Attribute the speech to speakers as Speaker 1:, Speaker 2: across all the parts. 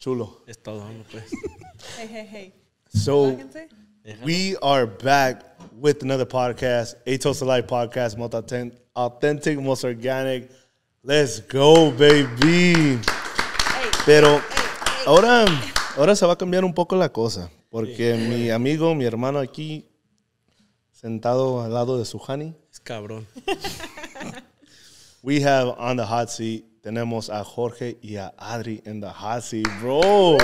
Speaker 1: Chulo. Es todo, pues.
Speaker 2: Hey, hey, hey.
Speaker 3: So, we are back with another podcast, Atos Alive Podcast, most Authentic, Most Organic. Let's go, baby. Pero ahora, ahora se va a cambiar un poco la cosa, porque mi amigo, mi hermano aquí, sentado al lado de su honey.
Speaker 1: Es cabrón.
Speaker 3: We have on the hot seat tenemos a Jorge y a Adri en the hot seat, bro.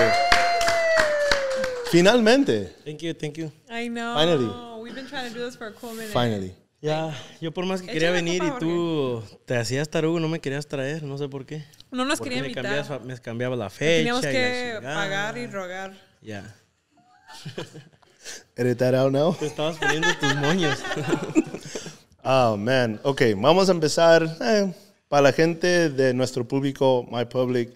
Speaker 3: Finalmente.
Speaker 1: Thank you, thank you.
Speaker 2: I know. Finally. We've been trying to do this for a cool minute. Finally.
Speaker 1: Ya, yo por más que quería venir y tú te hacías tarugo, no me querías traer, no sé por qué. No nos quería invitar. Me me cambiaba la fecha. Teníamos que pagar y rogar. Ya. Yeah. Edit that out now. Te estabas poniendo tus moños.
Speaker 3: oh, man. Ok, vamos a empezar. Eh para la gente de nuestro público, My Public,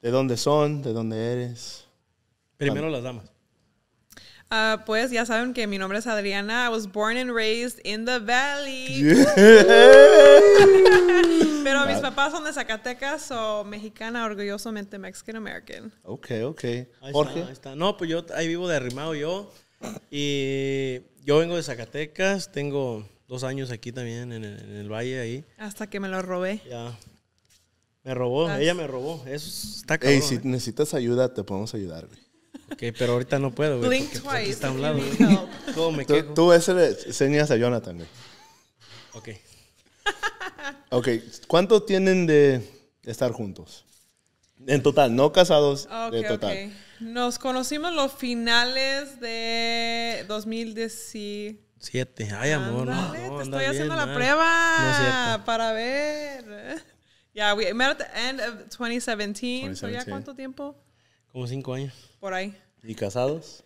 Speaker 3: de dónde son, de dónde eres.
Speaker 1: Primero las damas.
Speaker 2: Ah, pues ya saben que mi nombre es Adriana. I was born and raised in the valley. Pero mis papás son de Zacatecas o mexicana, orgullosamente Mexican American.
Speaker 3: Ok, ok. Jorge. ahí
Speaker 1: está. No, pues yo ahí vivo de arrimado yo. Y yo vengo de Zacatecas, tengo años aquí también, en el, valle ahí.
Speaker 2: Hasta que me lo robé.
Speaker 1: Ya. Me robó, ah. ella me robó. Eso está cabrón. si ¿eh?
Speaker 3: necesitas ayuda, te podemos ayudar, güey.
Speaker 1: Ok, pero ahorita no puedo, güey.
Speaker 3: Tú, ese le enseñas a Jonathan, güey. Ok. ok, ¿cuánto tienen de estar juntos? En total, no casados, de total.
Speaker 2: Nos conocimos los finales de 2017.
Speaker 1: Siete. Ay, amor. no, te estoy haciendo la ¿eh? prueba
Speaker 2: para ver. Ya, yeah, we met at the end of 2017. So, ¿Ya cuánto tiempo?
Speaker 1: Como cinco años.
Speaker 2: Por ahí.
Speaker 3: ¿Y casados?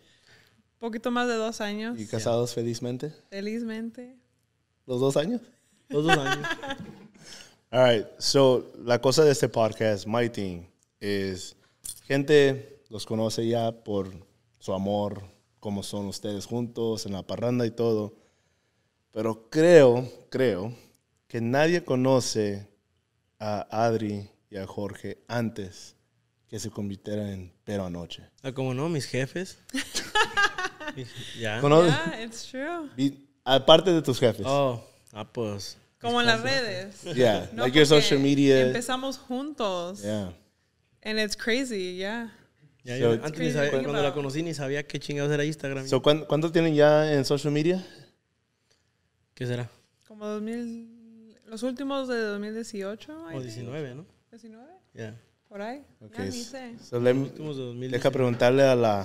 Speaker 2: Poquito más de dos años. ¿Y casados felizmente? Felizmente.
Speaker 3: ¿Los dos años? Los dos años. All right. So, la cosa de este podcast, My Team, es gente los conoce ya por su amor, cómo son ustedes juntos, en la parranda y todo. Pero creo, creo que nadie conoce a Adri y a Jorge antes que se convirtieran en Pero Anoche.
Speaker 1: Ah, como no, mis jefes. ya. Yeah,
Speaker 3: it's true. Y,
Speaker 1: aparte de tus jefes. Oh, ah, pues. Como en las redes. Yeah, no, like your social media.
Speaker 2: Empezamos juntos. Yeah. And it's crazy, yeah.
Speaker 1: Ya, so, yo, antes ni sabía, cuando la conocí ni sabía qué chingados era Instagram. So, ¿cuánto,
Speaker 3: ¿Cuánto tienen ya en social media?
Speaker 1: ¿Qué será?
Speaker 2: Como 2000, los últimos de 2018. O 19, ¿no? 19. Yeah. Por ahí. Okay. No, ni sé.
Speaker 1: So, últimos de deja preguntarle a
Speaker 3: la,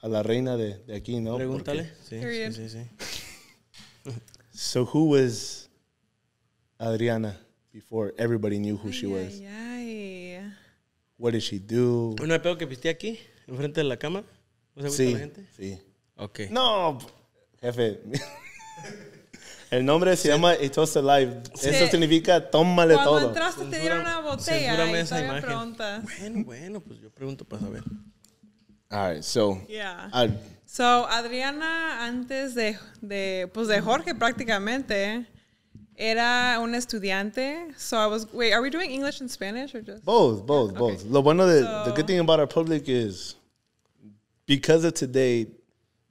Speaker 3: a la reina de, de aquí, ¿no?
Speaker 1: Pregúntale. Sí, sí, sí, sí.
Speaker 3: so who was Adriana before everybody knew who she yeah, was? Yeah. What did she do?
Speaker 1: ¿No hay que viste aquí? ¿Enfrente de la cama? sí,
Speaker 3: Sí. Ok. No, jefe. El nombre se llama It's Just Alive. Eso significa tómale todo. Cuando entraste
Speaker 1: te dieron una botella y esa imagen.
Speaker 2: Bueno,
Speaker 1: bueno, pues yo pregunto para saber. All right, so. Yeah.
Speaker 2: so, Adriana, antes de, de, pues de Jorge prácticamente, Era un estudiante. So I was. Wait, are we doing English and Spanish or just
Speaker 3: both? Both. Both. The so, the good thing about our public is because of today,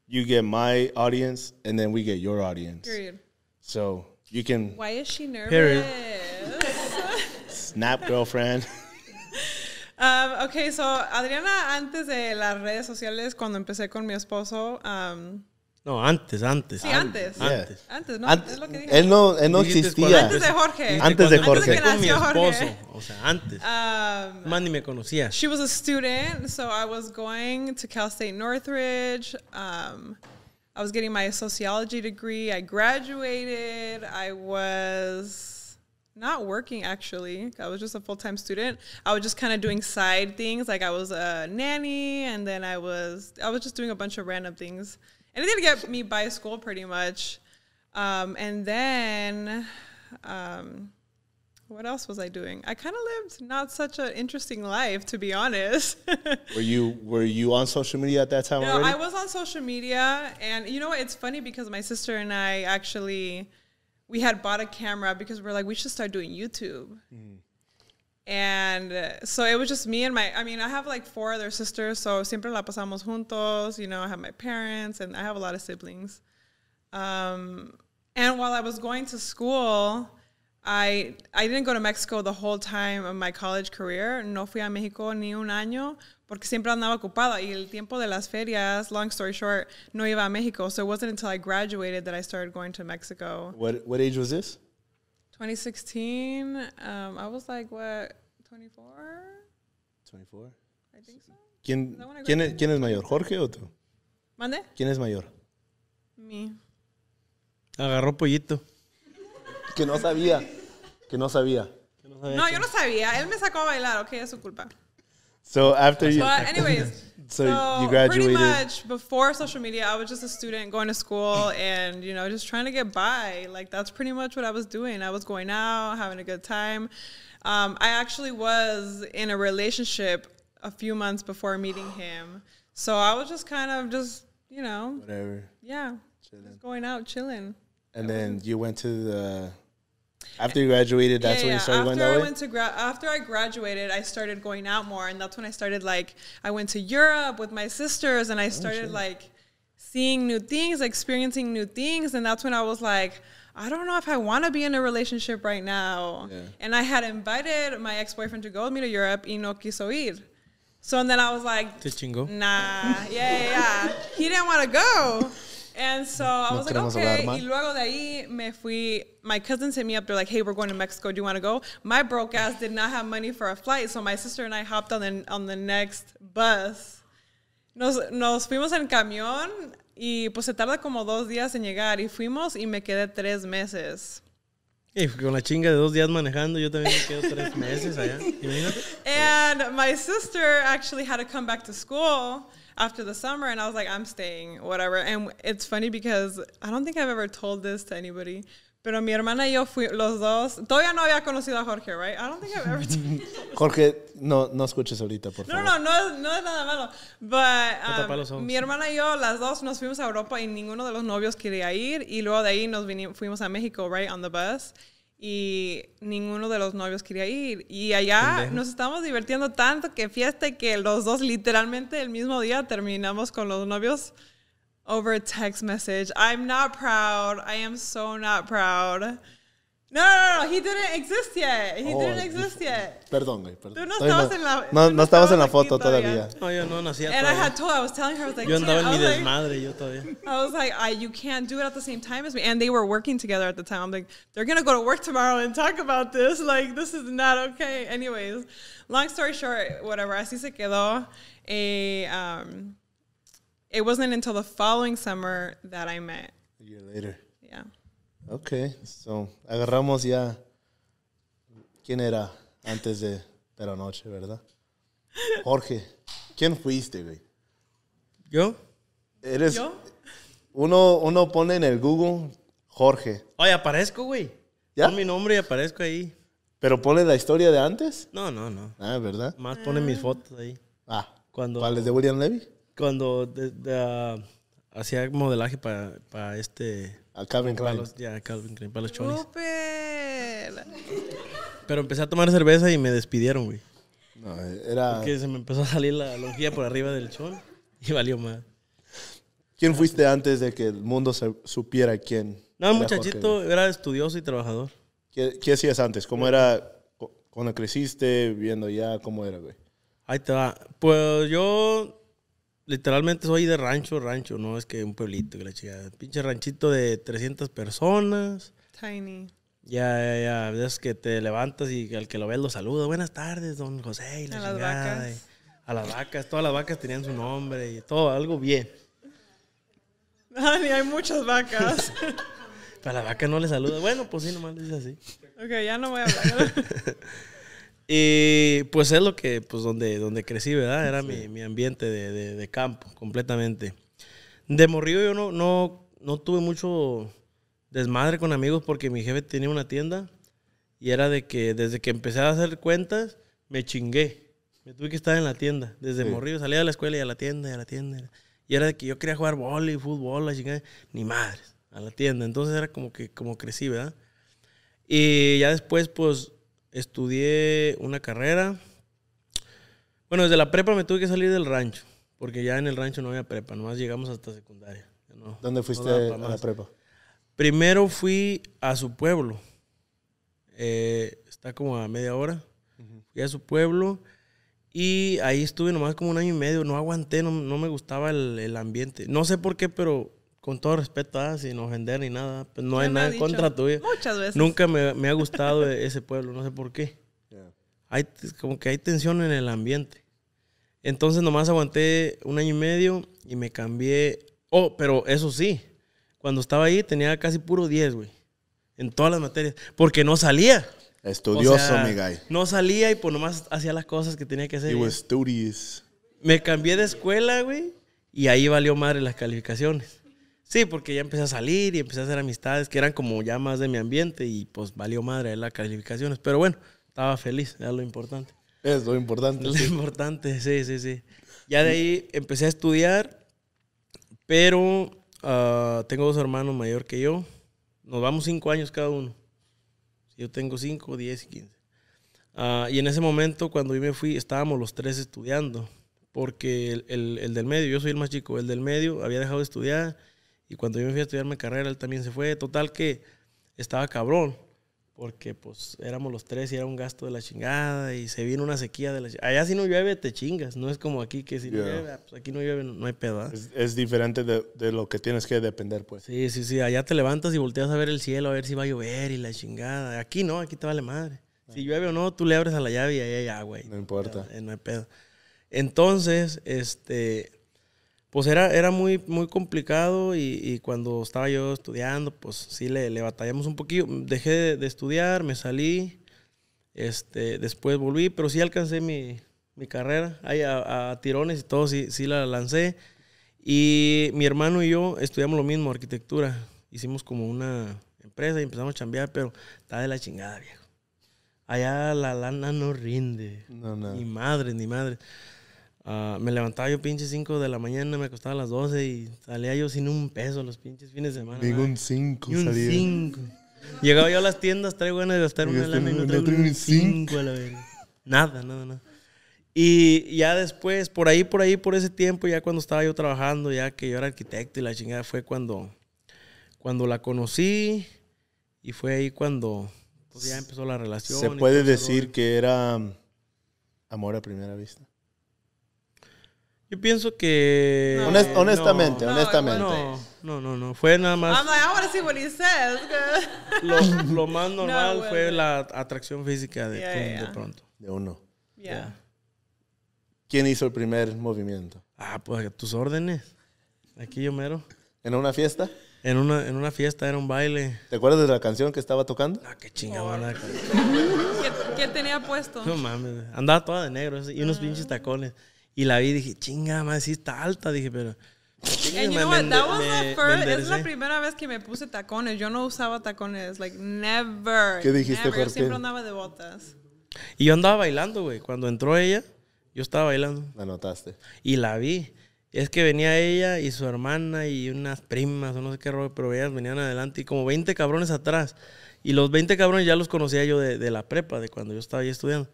Speaker 3: you get my audience and then we get your audience. Period. So you can. Why is she nervous? Period. Snap,
Speaker 1: girlfriend.
Speaker 2: Um, ok, so Adriana, antes de las redes sociales, cuando empecé con mi esposo, um, no, antes,
Speaker 1: antes. Sí, antes. Antes. Yeah. Antes, ¿no? Antes, es lo que dije. Él no, él no existía. antes de Jorge. Antes de Jorge. Antes de que nació Jorge. O sea, antes.
Speaker 2: Um,
Speaker 1: Más ni me conocía. She
Speaker 2: was a student, so I was going to Cal State Northridge. Um, I was getting my sociology degree. I graduated. I was not working actually. I was just a full time student. I was just kind of doing side things. Like I was a nanny, and then I was I was just doing a bunch of random things and it did get me by school pretty much. Um, and then, um, what else was I doing? I kind of lived not such an interesting life, to be honest.
Speaker 3: were you were you on social media at that time? No, already? I was
Speaker 2: on social media, and you know what? It's funny because my sister and I actually we had bought a camera because we we're like we should start doing YouTube. Mm. And uh, so it was just me and my, I mean, I have like four other sisters, so siempre la pasamos juntos. You know, I have my parents and I have a lot of siblings. Um, and while I was going to school, I, I didn't go to Mexico the whole time of my college career. No fui a Mexico ni un año porque siempre andaba ocupada. Y el tiempo de las ferias, long story short, no iba a Mexico. So it wasn't until I graduated that I started going to Mexico.
Speaker 3: What, what age was this?
Speaker 2: 2016, um, I was like, what, 24? 24. I
Speaker 3: think so. ¿Quién, ¿quién, es, mayor, Jorge o tú? ¿Mande? ¿Quién es mayor? Mi. Agarró pollito. que no sabía. Que no sabía. Que no, sabía no yo
Speaker 2: no sabía. Él me sacó a bailar, ok, es su culpa.
Speaker 3: So after you. But anyways. So, so, you graduated pretty
Speaker 2: much before social media. I was just a student going to school and you know just trying to get by. Like that's pretty much what I was doing. I was going out, having a good time. Um, I actually was in a relationship a few months before meeting him, so I was just kind of just you know whatever. Yeah, chilling. just going out, chilling.
Speaker 3: And then you went to the after you graduated, that's yeah, when you started after going that I way? Went
Speaker 2: to gra- after I graduated, I started going out more. And that's when I started, like, I went to Europe with my sisters and I oh, started, oh, like, seeing new things, experiencing new things. And that's when I was like, I don't know if I want to be in a relationship right now. Yeah. And I had invited my ex boyfriend to go with me to Europe, y no quiso ir. So and then I was like, Te chingo. Nah, yeah, yeah. yeah. he didn't want to go. And so I was no like, okay. Y luego de ahí me fui. My cousins hit me up. They're like, hey, we're going to Mexico. Do you want to go? My broke ass did not have money for a flight. So my sister and I hopped on the, on the next bus. Nos, nos fuimos en camión y pues se tarda como dos días en llegar. Y fuimos y me quedé tres meses.
Speaker 1: Y con la chinga de dos días manejando, yo también me quedo tres meses allá. Imagínate.
Speaker 2: And my sister actually had to come back to school after the summer and I was like, I'm staying, whatever. And it's funny because I don't think I've ever told this to anybody. Pero mi hermana y yo fui los dos. Todavía no había conocido a Jorge, right? I don't think I've ever.
Speaker 3: Jorge, no, no escuches ahorita, por favor. No,
Speaker 2: no, no, no es nada malo. But um, mi hermana y yo, las dos, nos fuimos a Europa y ninguno de los novios quería ir. Y luego de ahí nos fuimos a México, right, on the bus. y ninguno de los novios quería ir. Y allá nos estábamos divirtiendo tanto que fiesta que los dos literalmente el mismo día terminamos con los novios over text message. I'm not proud. I am so not proud. No, no, no, he didn't exist yet. He oh, didn't exist yet.
Speaker 3: Perdón, güey, perdón. Tú no estabas no, en la No, no estabas en la foto todavía. todavía.
Speaker 1: No, yo no nacía
Speaker 2: And I had told, I was telling her, I was like, yo andaba en mi desmadre,
Speaker 1: like, yo todavía.
Speaker 2: I was like, I, you can't do it at the same time as me. And they were working together at the time. I'm like, they're going to go to work tomorrow and talk about this. Like, this is not okay. Anyways, long story short, whatever, así se quedó. A, eh, um, it wasn't until the following summer that I met. A year later. Yeah.
Speaker 3: Ok, so, agarramos ya quién era antes de, Pero la noche, ¿verdad? Jorge, ¿quién fuiste, güey? ¿Yo? Eres. ¿Yo? Uno, uno pone en el Google Jorge.
Speaker 1: Oye, aparezco, güey.
Speaker 3: ¿Ya? Pon mi nombre y aparezco ahí. ¿Pero pone la historia de antes?
Speaker 1: No, no, no. Ah, ¿verdad? Más pone mis ah. fotos ahí. Ah. Cuando, ¿Cuáles de William Levy? Cuando ah, hacía modelaje para este a Calvin Klein. Ya, Calvin Klein, para los chonis. Pero empecé a tomar cerveza y me despidieron, güey. No, era. Porque se me empezó a salir la lonjilla por arriba del chon y valió más.
Speaker 3: ¿Quién fuiste antes de que el mundo se supiera quién? No, muchachito,
Speaker 1: era estudioso y trabajador.
Speaker 3: ¿Qué, qué hacías antes? ¿Cómo era cuando creciste,
Speaker 1: viendo ya? ¿Cómo era, güey? Ahí te va. Pues yo literalmente soy de rancho, rancho, no es que un pueblito, que la chica. Pinche ranchito de 300 personas. Tiny. Ya, ya, ya. Es que te levantas y al que lo ves lo saluda. Buenas tardes, don José. Y la a las vacas. a las vacas. Todas las vacas tenían su nombre y todo, algo bien.
Speaker 2: Dani, ah, hay muchas vacas.
Speaker 1: a la vaca no le saluda. Bueno, pues sí, nomás le dice así.
Speaker 2: Ok, ya no voy a hablar.
Speaker 1: Y pues es lo que, pues donde, donde crecí, ¿verdad? Era mi, ambiente de, campo, completamente. De morrillo yo no, no, no tuve mucho desmadre con amigos porque mi jefe tenía una tienda y era de que desde que empecé a hacer cuentas, me chingué. Me tuve que estar en la tienda. Desde morrillo salía de la escuela y a la tienda, y a la tienda. Y era de que yo quería jugar vóley, fútbol, Ni madres, a la tienda. Entonces era como que como crecí, ¿verdad? Y ya después, pues, estudié una carrera. Bueno, desde la prepa me tuve que salir del rancho, porque ya en el rancho no había prepa, nomás llegamos hasta secundaria. ¿Dónde fuiste a la prepa? Primero fui a su pueblo. Eh, está como a media hora. Fui a su pueblo y ahí estuve nomás como un año y medio. No aguanté, no, me gustaba el, ambiente. No sé por qué, pero con todo respeto, ah, sin ofender ni nada, pues no hay nada en contra tuyo. Muchas veces. Nunca me, me ha gustado e-, ese pueblo, no sé por qué. Hay, como que hay tensión en el ambiente. Entonces nomás aguanté un año y medio y me cambié. Oh, pero eso sí, cuando estaba ahí tenía casi puro 10, güey. En todas las materias. Porque no salía. Estudioso, mi No salía y pues nomás hacía las cosas que tenía que hacer. Y was Me cambié de escuela, güey. Y ahí valió madre las calificaciones. Sí, porque ya empecé a salir y empecé a hacer amistades que eran como ya más de mi ambiente y pues valió madre las calificaciones. Pero bueno, estaba feliz, era lo importante. Es lo importante. Lo importante, sí, sí, sí. Ya de ahí empecé a estudiar, pero ah, tengo dos hermanos mayor que yo. Nos vamos cinco años cada uno. Yo tengo cinco, diez y quince. Ah, y en ese momento, cuando yo me fui, estábamos los tres estudiando. Porque el del medio, yo soy el más chico, el del medio había dejado de estudiar y cuando yo me fui a estudiar mi carrera, él también se fue. Total que estaba cabrón, porque pues éramos los tres y era un gasto de la chingada y se vino una sequía de la chingada. Allá si no llueve te chingas, no es como aquí que si no llueve, ah, pues, aquí no llueve, no hay pedo. ¿ah? Es, diferente de, lo que tienes que depender, pues. Sí, sí, sí, allá te levantas y volteas a ver el cielo, a ver si va a llover y la chingada. Aquí no, aquí te vale madre. Si ah. llueve o no, tú le abres a la llave y ahí hay agua. no importa. Eh, no hay pedo. Entonces, este, pues era, era muy, muy complicado y, cuando estaba yo estudiando, pues sí le, batallamos un poquillo. Dejé de, estudiar, me salí, este, después volví, pero sí alcancé mi, mi carrera. Ahí a, tirones y todo, sí, sí la lancé. Y mi hermano y yo estudiamos lo mismo, arquitectura. Hicimos como una empresa y empezamos a chambear, pero está de la chingada, viejo. Allá la lana no rinde. Ni madre, ni madre. Ah, me levantaba yo pinche 5 de la mañana, me acostaba a las 12 y salía yo sin un peso los pinches fines de semana. Digo un 5 salía. Un 5. Llegaba yo a las tiendas, traigo ganas de gastar una lana y no traigo un 5 a la Nada, nada, nada. Y ya después, por ahí, por ahí, por ese tiempo, ya cuando estaba yo trabajando, ya que yo era arquitecto y la chingada, fue cuando, cuando la conocí y fue ahí cuando pues, ya empezó la relación. Se puede decir
Speaker 3: que era mm,
Speaker 1: amor a primera vista. Yo pienso que. honestamente, honestamente. No, no, no, no, Fue nada más. lo, más normal fue la atracción física de, de pronto. De uno. Ya. ¿Quién hizo el primer movimiento? Ah, pues tus órdenes. Aquí yo mero. ¿En una fiesta? En una, en una fiesta, era un baile. ¿Te acuerdas de la canción que estaba tocando? Ah, qué chingada.
Speaker 2: ¿Qué, tenía puesto? No
Speaker 1: mames, andaba toda de negro y unos ah. pinches tacones. Y la vi y dije, chinga, más sí está alta. Dije, pero... Es la
Speaker 2: primera vez que me puse tacones. Yo no usaba tacones, like never. ¿Qué dijiste, Yo siempre andaba de botas.
Speaker 1: Y yo andaba bailando, güey. Cuando entró ella, yo estaba bailando. La notaste. Y la vi. Es que venía ella y su hermana y unas primas, o no sé qué rollo, pero ellas venían adelante y como 20 cabrones atrás. Y los 20 cabrones ya los conocía yo de, de la prepa, de cuando yo estaba ahí estudiando.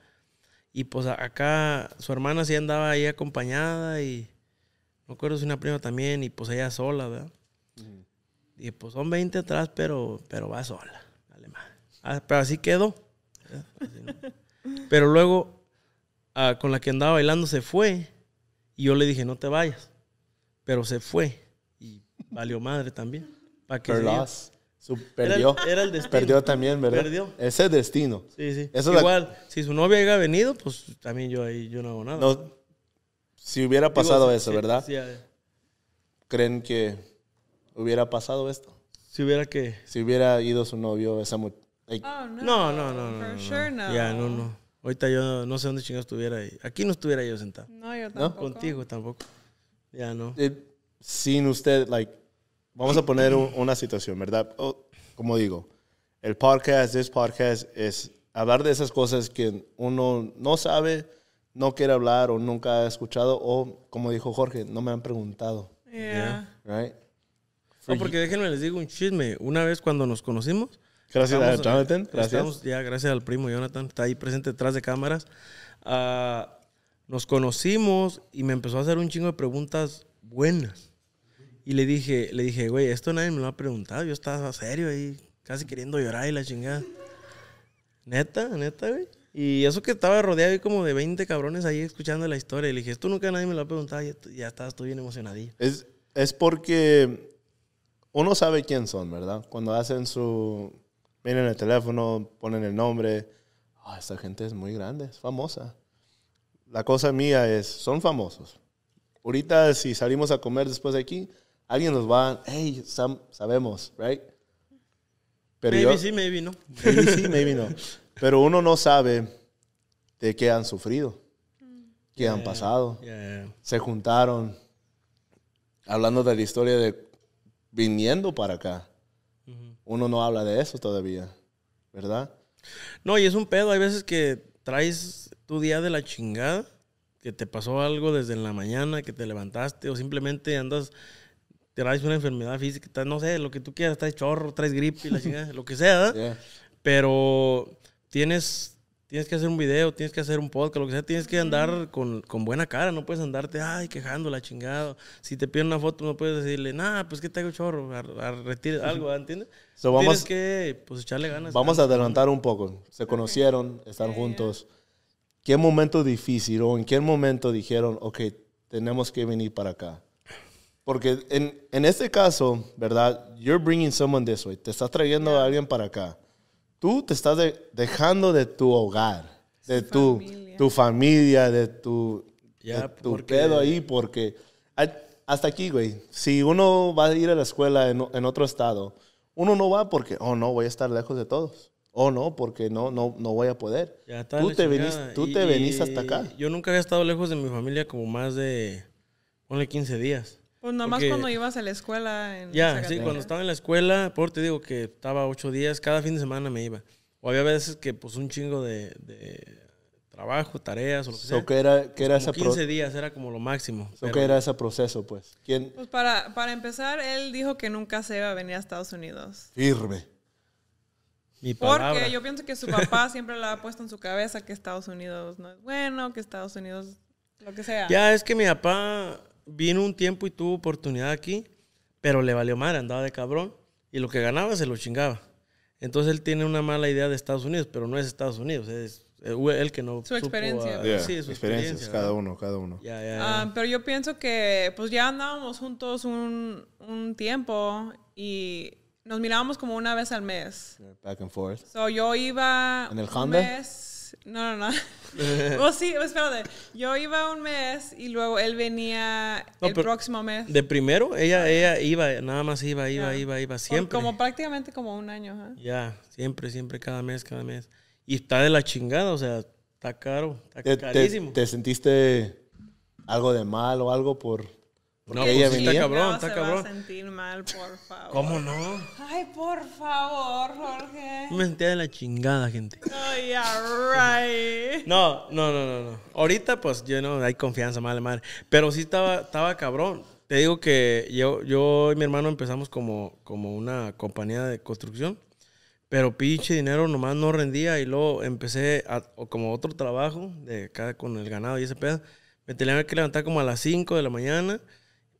Speaker 1: Y pues acá su hermana sí andaba ahí acompañada y no acuerdo si una prima también y pues ella sola, ¿verdad? Y pues son 20 atrás, pero, pero va sola. Ah, pero así quedó. pero luego ah, con la que andaba bailando se fue y yo le dije, no te vayas. Pero se fue y valió madre también. Para que perdió. Era, el destino. Perdió también, ¿verdad?
Speaker 3: Ese destino. Sí, sí. Igual,
Speaker 1: si su novia llega venido, pues también yo ahí yo no hago nada.
Speaker 3: si hubiera pasado eso, ¿verdad? ¿Creen que hubiera pasado esto?
Speaker 1: Si hubiera que...
Speaker 3: Si hubiera ido
Speaker 1: su novio, esa oh, no, no, no, no. Ya, no, no. Ahorita yo no sé dónde chingados estuviera. Ahí. Aquí no estuviera yo sentado. No, yo tampoco. Contigo tampoco. Ya, no. Eh,
Speaker 3: sin usted, like Vamos a poner una situación, ¿verdad? como digo, el podcast, este podcast es hablar de esas cosas que uno no sabe, no quiere hablar o nunca ha escuchado o, como dijo Jorge, no me han preguntado.
Speaker 1: Yeah. Right? No, porque déjenme les digo un chisme. Una vez cuando nos conocimos. Gracias a Jonathan. Gracias. ya, gracias al primo Jonathan. Está ahí presente detrás de cámaras. Ah, nos conocimos y me empezó a hacer un chingo de preguntas buenas. Y le dije, le dije, güey, esto nadie me lo ha preguntado. Yo estaba serio ahí, casi queriendo llorar y la chingada. Neta, neta, güey. Y eso que estaba rodeado como de 20 cabrones ahí escuchando la historia. Y le dije, esto nunca nadie me lo ha preguntado. Y ya estabas tú bien emocionadillo.
Speaker 3: Es, es porque uno sabe quién son, ¿verdad? Cuando hacen su... Miren el teléfono, ponen el nombre. Ah, esta gente es muy grande, es famosa. La cosa mía es, son famosos. Ahorita si salimos a comer después de aquí, alguien nos va, hey, sabemos, right? Pero maybe sí, maybe no. Maybe sí, maybe no. Pero uno no sabe de qué han sufrido, qué han pasado. Se juntaron, hablando de la historia de viniendo para acá. Uno no habla de eso todavía, ¿verdad?
Speaker 1: No, y es un pedo. Hay veces que traes tu día de la chingada, que te pasó algo desde la mañana, que te levantaste o simplemente andas traes una enfermedad física, no sé, lo que tú quieras, traes chorro, traes gripe, lo que sea, pero tienes, tienes que hacer un video, tienes que hacer un podcast, lo que sea, tienes que andar con, buena cara, no puedes andarte, ay, quejando la chingada. Si te piden una foto, no puedes decirle, nada, pues que te hago chorro, Retires algo, ¿entiendes? vamos, tienes que, pues, echarle ganas. Vamos a adelantar
Speaker 3: un poco. Se conocieron, están juntos. ¿Qué momento difícil o en qué momento dijeron, ok, tenemos que venir para acá? Porque en, en este caso, ¿verdad? You're bringing someone this way. Te estás trayendo a alguien para acá. Tú te estás dejando de tu hogar, de tu familia. tu familia, de tu, tu pedo ahí, porque hasta aquí, güey. Si uno va a ir a la escuela en, en, otro estado, uno no va porque, oh no, voy a estar lejos de todos. Oh no, porque no, no, no voy a poder. Ya, tú te, tú te venís hasta acá.
Speaker 1: Yo nunca había estado lejos de mi familia como más de, ponle 15 días.
Speaker 2: Pues nada más cuando ibas a la escuela. ya, sí, cuando
Speaker 1: estaba en la escuela, por te digo que estaba ocho días, cada fin de semana me iba. O había veces que pues un chingo de, trabajo, tareas o lo que sea. Que era, que esa 15 días era como lo máximo. que ¿Qué era ese proceso, pues? ¿Quién?
Speaker 2: Pues para, empezar, él dijo que nunca se iba a venir a Estados Unidos.
Speaker 1: Firme. Mi Porque yo pienso que su papá
Speaker 2: siempre le ha puesto en su cabeza que Estados Unidos no es bueno, que Estados Unidos lo que sea. Ya, es
Speaker 1: que mi papá vino un tiempo y tuvo oportunidad aquí, pero le valió madre, andaba de cabrón y lo que ganaba se lo chingaba. Entonces él tiene una mala idea de Estados Unidos, pero no es Estados Unidos, es él que no. Su experiencia. Ah, su experiencia. Cada
Speaker 3: uno, cada uno.
Speaker 2: Ah, pero yo pienso que pues ya andábamos juntos un, un, tiempo y nos mirábamos como una vez al mes. Back and forth. So yo iba. ¿En el Un mes, no, no, no. Oh, sí, oh, espérate. Yo iba un mes y luego él venía el próximo mes.
Speaker 1: De primero, ella, ella iba, nada más iba, iba, iba, iba, siempre. Como,
Speaker 2: prácticamente como un año.
Speaker 1: Ya, siempre, siempre, cada mes, cada mes. Y está de la chingada, o sea, está caro,
Speaker 2: está carísimo.
Speaker 3: te, sentiste algo de mal o algo por no, ella pues
Speaker 1: está cabrón, no, está se a
Speaker 2: sentir mal, por
Speaker 1: favor. ¿Cómo
Speaker 2: no? Ay, por favor, Jorge.
Speaker 1: Mentira de la chingada, gente.
Speaker 2: right. No,
Speaker 1: no, no, no, Ahorita, pues, yo no, hay confianza, madre, madre. Pero sí estaba, estaba cabrón. Te digo que yo, yo y mi hermano empezamos como, como una compañía de construcción. Pero pinche dinero nomás no rendía. Y luego empecé como otro trabajo de acá con el ganado y ese pedo. Me tenía que levantar como a las 5 de la mañana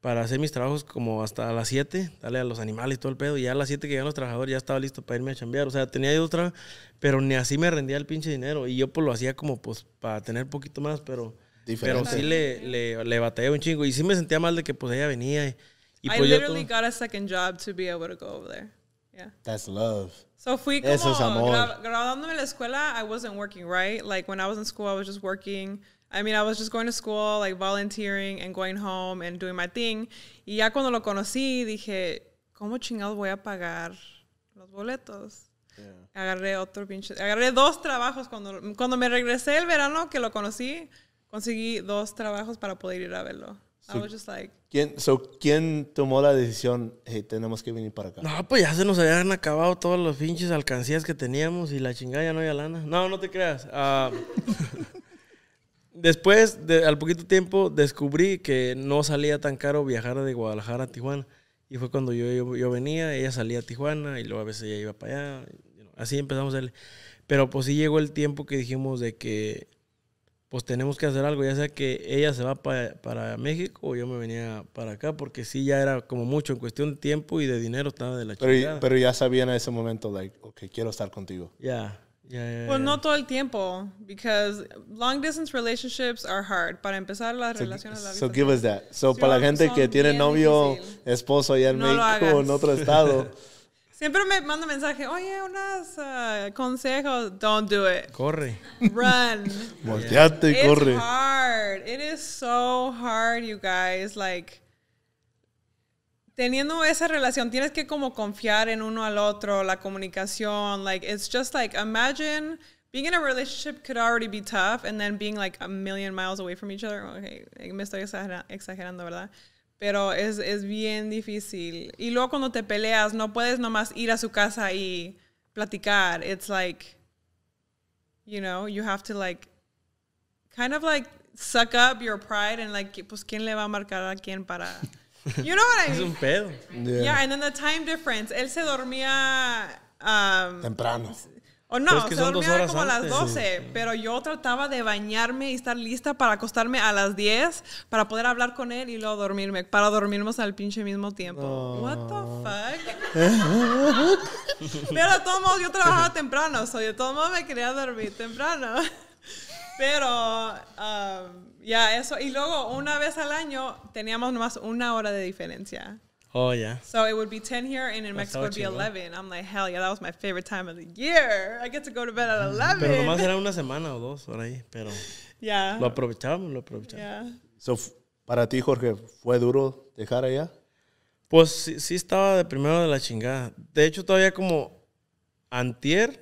Speaker 1: para hacer mis trabajos como hasta las 7, darle a los animales y todo el pedo. Y ya a las 7 que llegan los trabajadores ya estaba listo para irme a chambear. O sea, tenía yo otra, pero ni así me rendía el pinche dinero. Y yo pues lo hacía como pues para tener poquito más, pero, pero sí le, le, le batallé un chingo. Y sí me sentía mal de que pues ella venía. Y, y pues I literally yo
Speaker 2: got a second job to be able to go over there. Yeah.
Speaker 1: That's love.
Speaker 2: So fui como Eso es amor. Gra graduándome de la escuela, I wasn't working, right? Like when I was in school, I was just working. I mean, I was just going to school, like volunteering and going home and doing my thing. Y ya cuando lo conocí, dije, ¿cómo chingados voy a pagar los boletos? Agarré otro pinche. Agarré dos trabajos cuando, cuando me regresé el verano que lo conocí. Conseguí dos trabajos para poder ir a verlo. I was just like.
Speaker 3: ¿quién, so, ¿Quién tomó la decisión? Hey, tenemos que venir para acá.
Speaker 1: No, pues ya se nos habían acabado todos los pinches alcancías que teníamos y la chingada ya no había lana. No, no te creas. Ah... Después, al poquito tiempo, descubrí que no salía tan caro viajar de Guadalajara a Tijuana. Y fue cuando yo, yo, venía, ella salía a Tijuana y luego a veces ella iba para allá. así empezamos a Pero pues sí llegó el tiempo que dijimos de que pues tenemos que hacer algo, ya sea que ella se va para, México o yo me venía para acá, porque sí ya era como mucho en cuestión de tiempo y de dinero estaba de la pero, Pero ya
Speaker 3: sabía en ese momento, like, ok, quiero estar contigo. Ya. Yeah, no
Speaker 2: todo el tiempo, because long distance relationships are hard. Para empezar las relaciones so So give us that. So, para la gente que tiene novio,
Speaker 3: esposo allá en México o en otro estado.
Speaker 2: Siempre me manda mensaje, oye, unos uh, ah, consejos. Don't do it. Corre. Run. Volteate y corre. hard. It is so hard, you guys. Like, teniendo esa relación, tienes que como confiar en uno al otro, la comunicación. Like, it's just like, imagine being in a relationship could already be tough and then being like a million miles away from each other. Okay, me estoy exagerando, ¿verdad? Pero es, es bien difícil. Y luego cuando te peleas, no puedes nomás ir a su casa y platicar. It's like, you know, you have to like, kind of like suck up your pride and like, pues, ¿quién le va a marcar a quién para...
Speaker 1: You know Es un pedo. Yeah. yeah.
Speaker 2: and then the time difference. Él se dormía. Um, temprano. O no, se dormía como a las 12, pero yo trataba de bañarme y estar lista para acostarme a las 10 para poder hablar con él y luego dormirme, para dormirnos al pinche mismo tiempo. ¿Qué What the fuck? pero de todos modos yo trabajaba temprano, soy de todos modos me quería dormir temprano. Pero um, ya eso. Y luego una vez al año teníamos nomás una hora de diferencia. Oh, yeah. So it would be 10 here and in Mexico would be 11. I'm like, hell yeah, that was my favorite time of the year. I get to go to bed at 11. Pero nomás era
Speaker 1: una semana o dos por ahí, pero yeah. lo aprovechábamos, lo aprovechábamos. So, para ti, Jorge, ¿fue duro dejar allá? Pues sí, sí estaba de primero de la chingada. De hecho, todavía como antier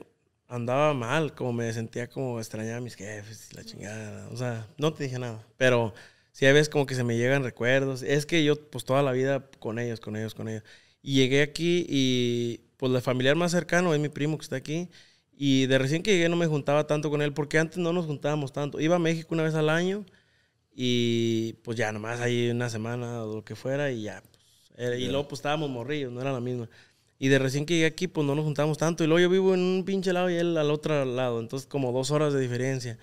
Speaker 1: andaba mal, como me sentía como extrañaba a mis jefes, la chingada. O sea, no te dije nada, pero sí a veces como que se me llegan recuerdos. Es que yo pues toda la vida con ellos, con ellos, con ellos. Y llegué aquí y pues el familiar más cercano es mi primo que está aquí. Y de recién que llegué no me juntaba tanto con él porque antes no nos juntábamos tanto. Iba a México una vez al año y pues ya nomás ahí una semana o lo que fuera y ya. Pues, y luego pues estábamos morridos, no era la misma. Y de recién que llegué aquí, pues no nos juntamos tanto. Y luego yo vivo en un pinche lado y él al otro lado. Entonces, como dos horas de diferencia.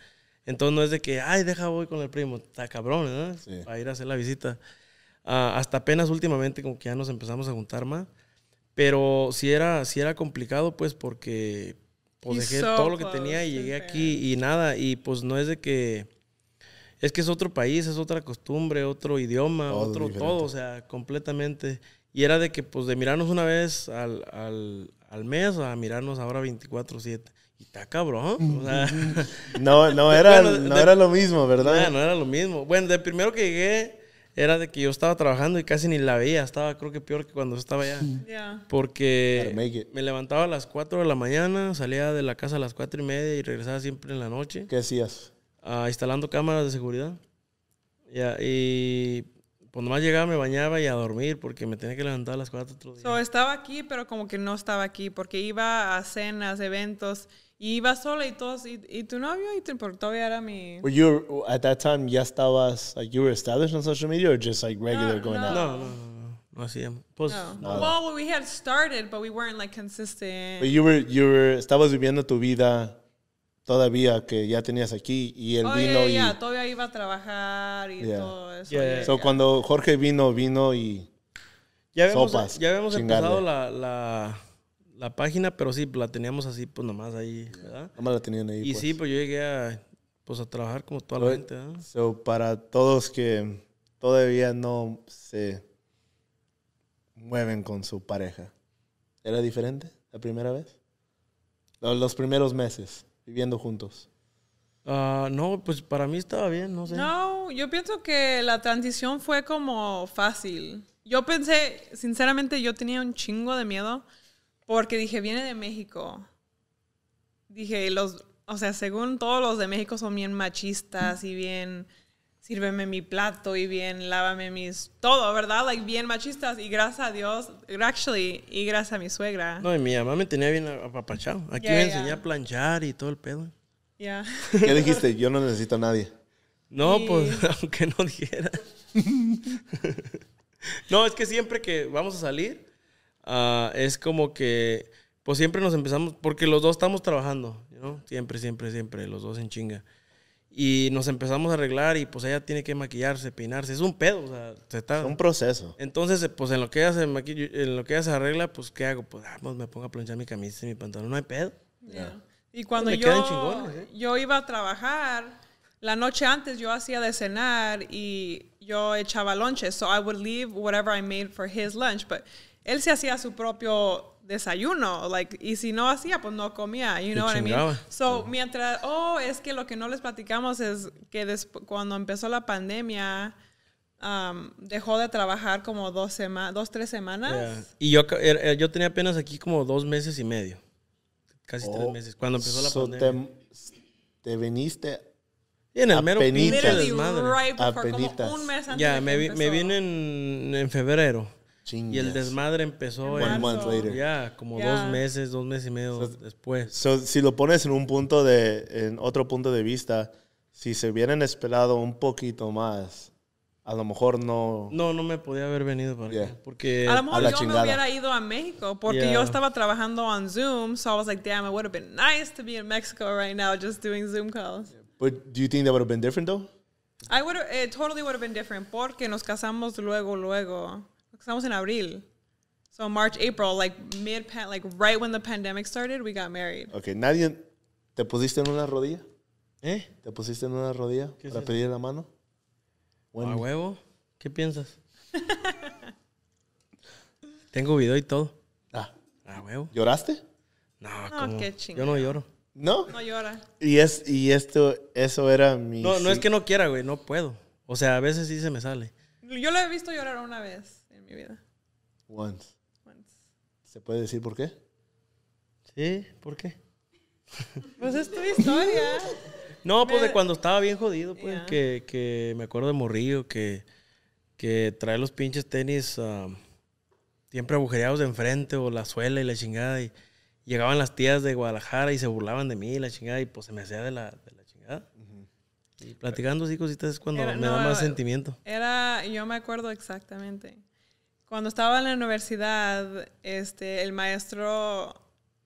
Speaker 1: Entonces, no es de que, ay, deja voy con el primo. Está cabrón, ¿no? ¿eh? Para ir a hacer la visita. Ah, hasta apenas últimamente, como que ya nos empezamos a juntar más. Pero sí era, si era complicado, pues, porque pues, dejé todo lo que tenía y llegué aquí y nada. Y pues no es de que. Es que es otro país, es otra costumbre, otro idioma, otro todo, o sea, completamente. Y era de que, pues, de mirarnos una vez al, al, al mes a mirarnos ahora 24-7. Y está cabrón. no, no, era, no era lo mismo, ¿verdad? No, no era lo mismo. Bueno, de primero que llegué era de que yo estaba trabajando y casi ni la veía. Estaba, creo que peor que cuando estaba allá. Ya. Porque me levantaba a las 4 de la mañana, salía de la casa a las 4 y media y regresaba siempre en la noche. ¿Qué hacías? Ah, instalando cámaras de seguridad. Ya, y cuando pues más llegaba me bañaba y a dormir porque me tenía que levantar a las 4 otro día.
Speaker 2: So, estaba aquí, pero como que no estaba aquí porque iba a cenas, eventos iba sola y todos y, y tu novio y tu, porque todavía era mi.
Speaker 3: you at that time ya estabas like you were established on social media or just like regular going no. out? No, no,
Speaker 1: no, no hacíamos. Pues, no.
Speaker 2: no. Well, we had started, but we weren't like consistent. But you were
Speaker 3: you were estabas viviendo tu vida todavía que ya tenías aquí y él oh, vino
Speaker 2: todavía iba a trabajar y todo eso.
Speaker 3: cuando Jorge vino, vino y
Speaker 1: ya habíamos, ya habíamos empezado la, la, página, pero sí, la teníamos así, pues nomás ahí, Nomás la tenían ahí. Y sí, pues, pues yo llegué a, pues, a trabajar como toda la gente,
Speaker 3: para todos que todavía no se mueven con su pareja, ¿era diferente la primera vez? Los primeros meses viviendo juntos?
Speaker 1: Ah, no, pues para mí estaba bien, no sé.
Speaker 2: No, yo pienso que la transición fue como fácil. Yo pensé, sinceramente, yo tenía un chingo de miedo porque dije, viene de México. Dije, los, o sea, según todos los de México son bien machistas y bien sírveme mi plato y bien lávame mis todo, ¿verdad? Like bien machistas y gracias a Dios, actually, y gracias a mi suegra.
Speaker 1: No, y mi mamá me tenía bien apapachado. Aquí me enseñé a planchar y todo el pedo. Ya. ¿Qué dijiste?
Speaker 3: Yo no necesito a nadie.
Speaker 1: No, pues aunque no dijera. no, es que siempre que vamos a salir ah, es como que pues siempre nos empezamos porque los dos estamos trabajando, ¿no? Siempre, siempre, siempre los dos en chinga. Y nos empezamos a arreglar y pues ella tiene que maquillarse, peinarse. Es un pedo, o sea, Es un proceso. Entonces, pues en lo que ella se maquilla, en lo que ella se arregla, pues ¿qué hago? Pues, ah, pues me pongo a planchar mi camisa y mi pantalón, no hay pedo. Y cuando yo, ¿eh?
Speaker 2: yo iba a trabajar, la noche antes yo hacía de cenar y yo echaba lonches. So I would leave whatever I made for his lunch, but él se hacía su propio desayuno, like, y si no hacía, pues no comía, you know what I mean? So, mientras, oh, es que lo que no les platicamos es que cuando empezó la pandemia, um, dejó de trabajar como dos, dos tres semanas.
Speaker 1: Y yo, er, er, yo tenía apenas aquí como dos meses y medio, casi tres oh, meses, cuando empezó la pandemia. Te, viniste en el un mes antes. Ya, me, vi, me vine en, en febrero. Y el desmadre empezó en, Ya, como dos meses, dos meses y medio después.
Speaker 3: si lo pones en un punto de, en otro punto de vista, si se hubieran esperado un poquito más, a lo mejor no...
Speaker 1: No, no me podía haber venido para acá.
Speaker 3: Porque... A lo mejor yo me hubiera
Speaker 2: ido a México porque yo estaba trabajando en Zoom, so I was like, damn, it would have been nice to be in Mexico right now just doing Zoom calls.
Speaker 3: But do you think that would have been different though?
Speaker 2: I would totally would have been different porque nos casamos luego, luego estamos en abril. So March, April, like mid, like right when the pandemic started, we got married.
Speaker 3: Okay, nadie, ¿te pusiste en una rodilla? ¿Eh? ¿Te pusiste en una rodilla
Speaker 1: para pedir la mano? Bueno. ¿A huevo? ¿Qué piensas? Tengo video y todo. Ah. ¿A huevo? ¿Lloraste? No, como, Yo no lloro. ¿No? No llora. Y, es, y esto, eso era mi... No, no es que no quiera, güey, no puedo. O sea, a veces sí se me sale.
Speaker 2: Yo lo he visto llorar una vez mi vida.
Speaker 1: Once. ¿Se puede decir por qué? Sí, ¿por
Speaker 2: qué? Pues es tu historia. no, pues de cuando
Speaker 1: estaba bien jodido, pues, que, me acuerdo de Morrillo, que, que trae los pinches tenis ah, siempre agujereados de enfrente o la suela y la chingada. Y llegaban las tías de Guadalajara y se burlaban de mí, la chingada, y pues se me hacía de la, de la chingada. Y platicando así cositas es cuando me da más sentimiento.
Speaker 2: Era, yo me acuerdo exactamente. Cuando estaba en la universidad, este, el maestro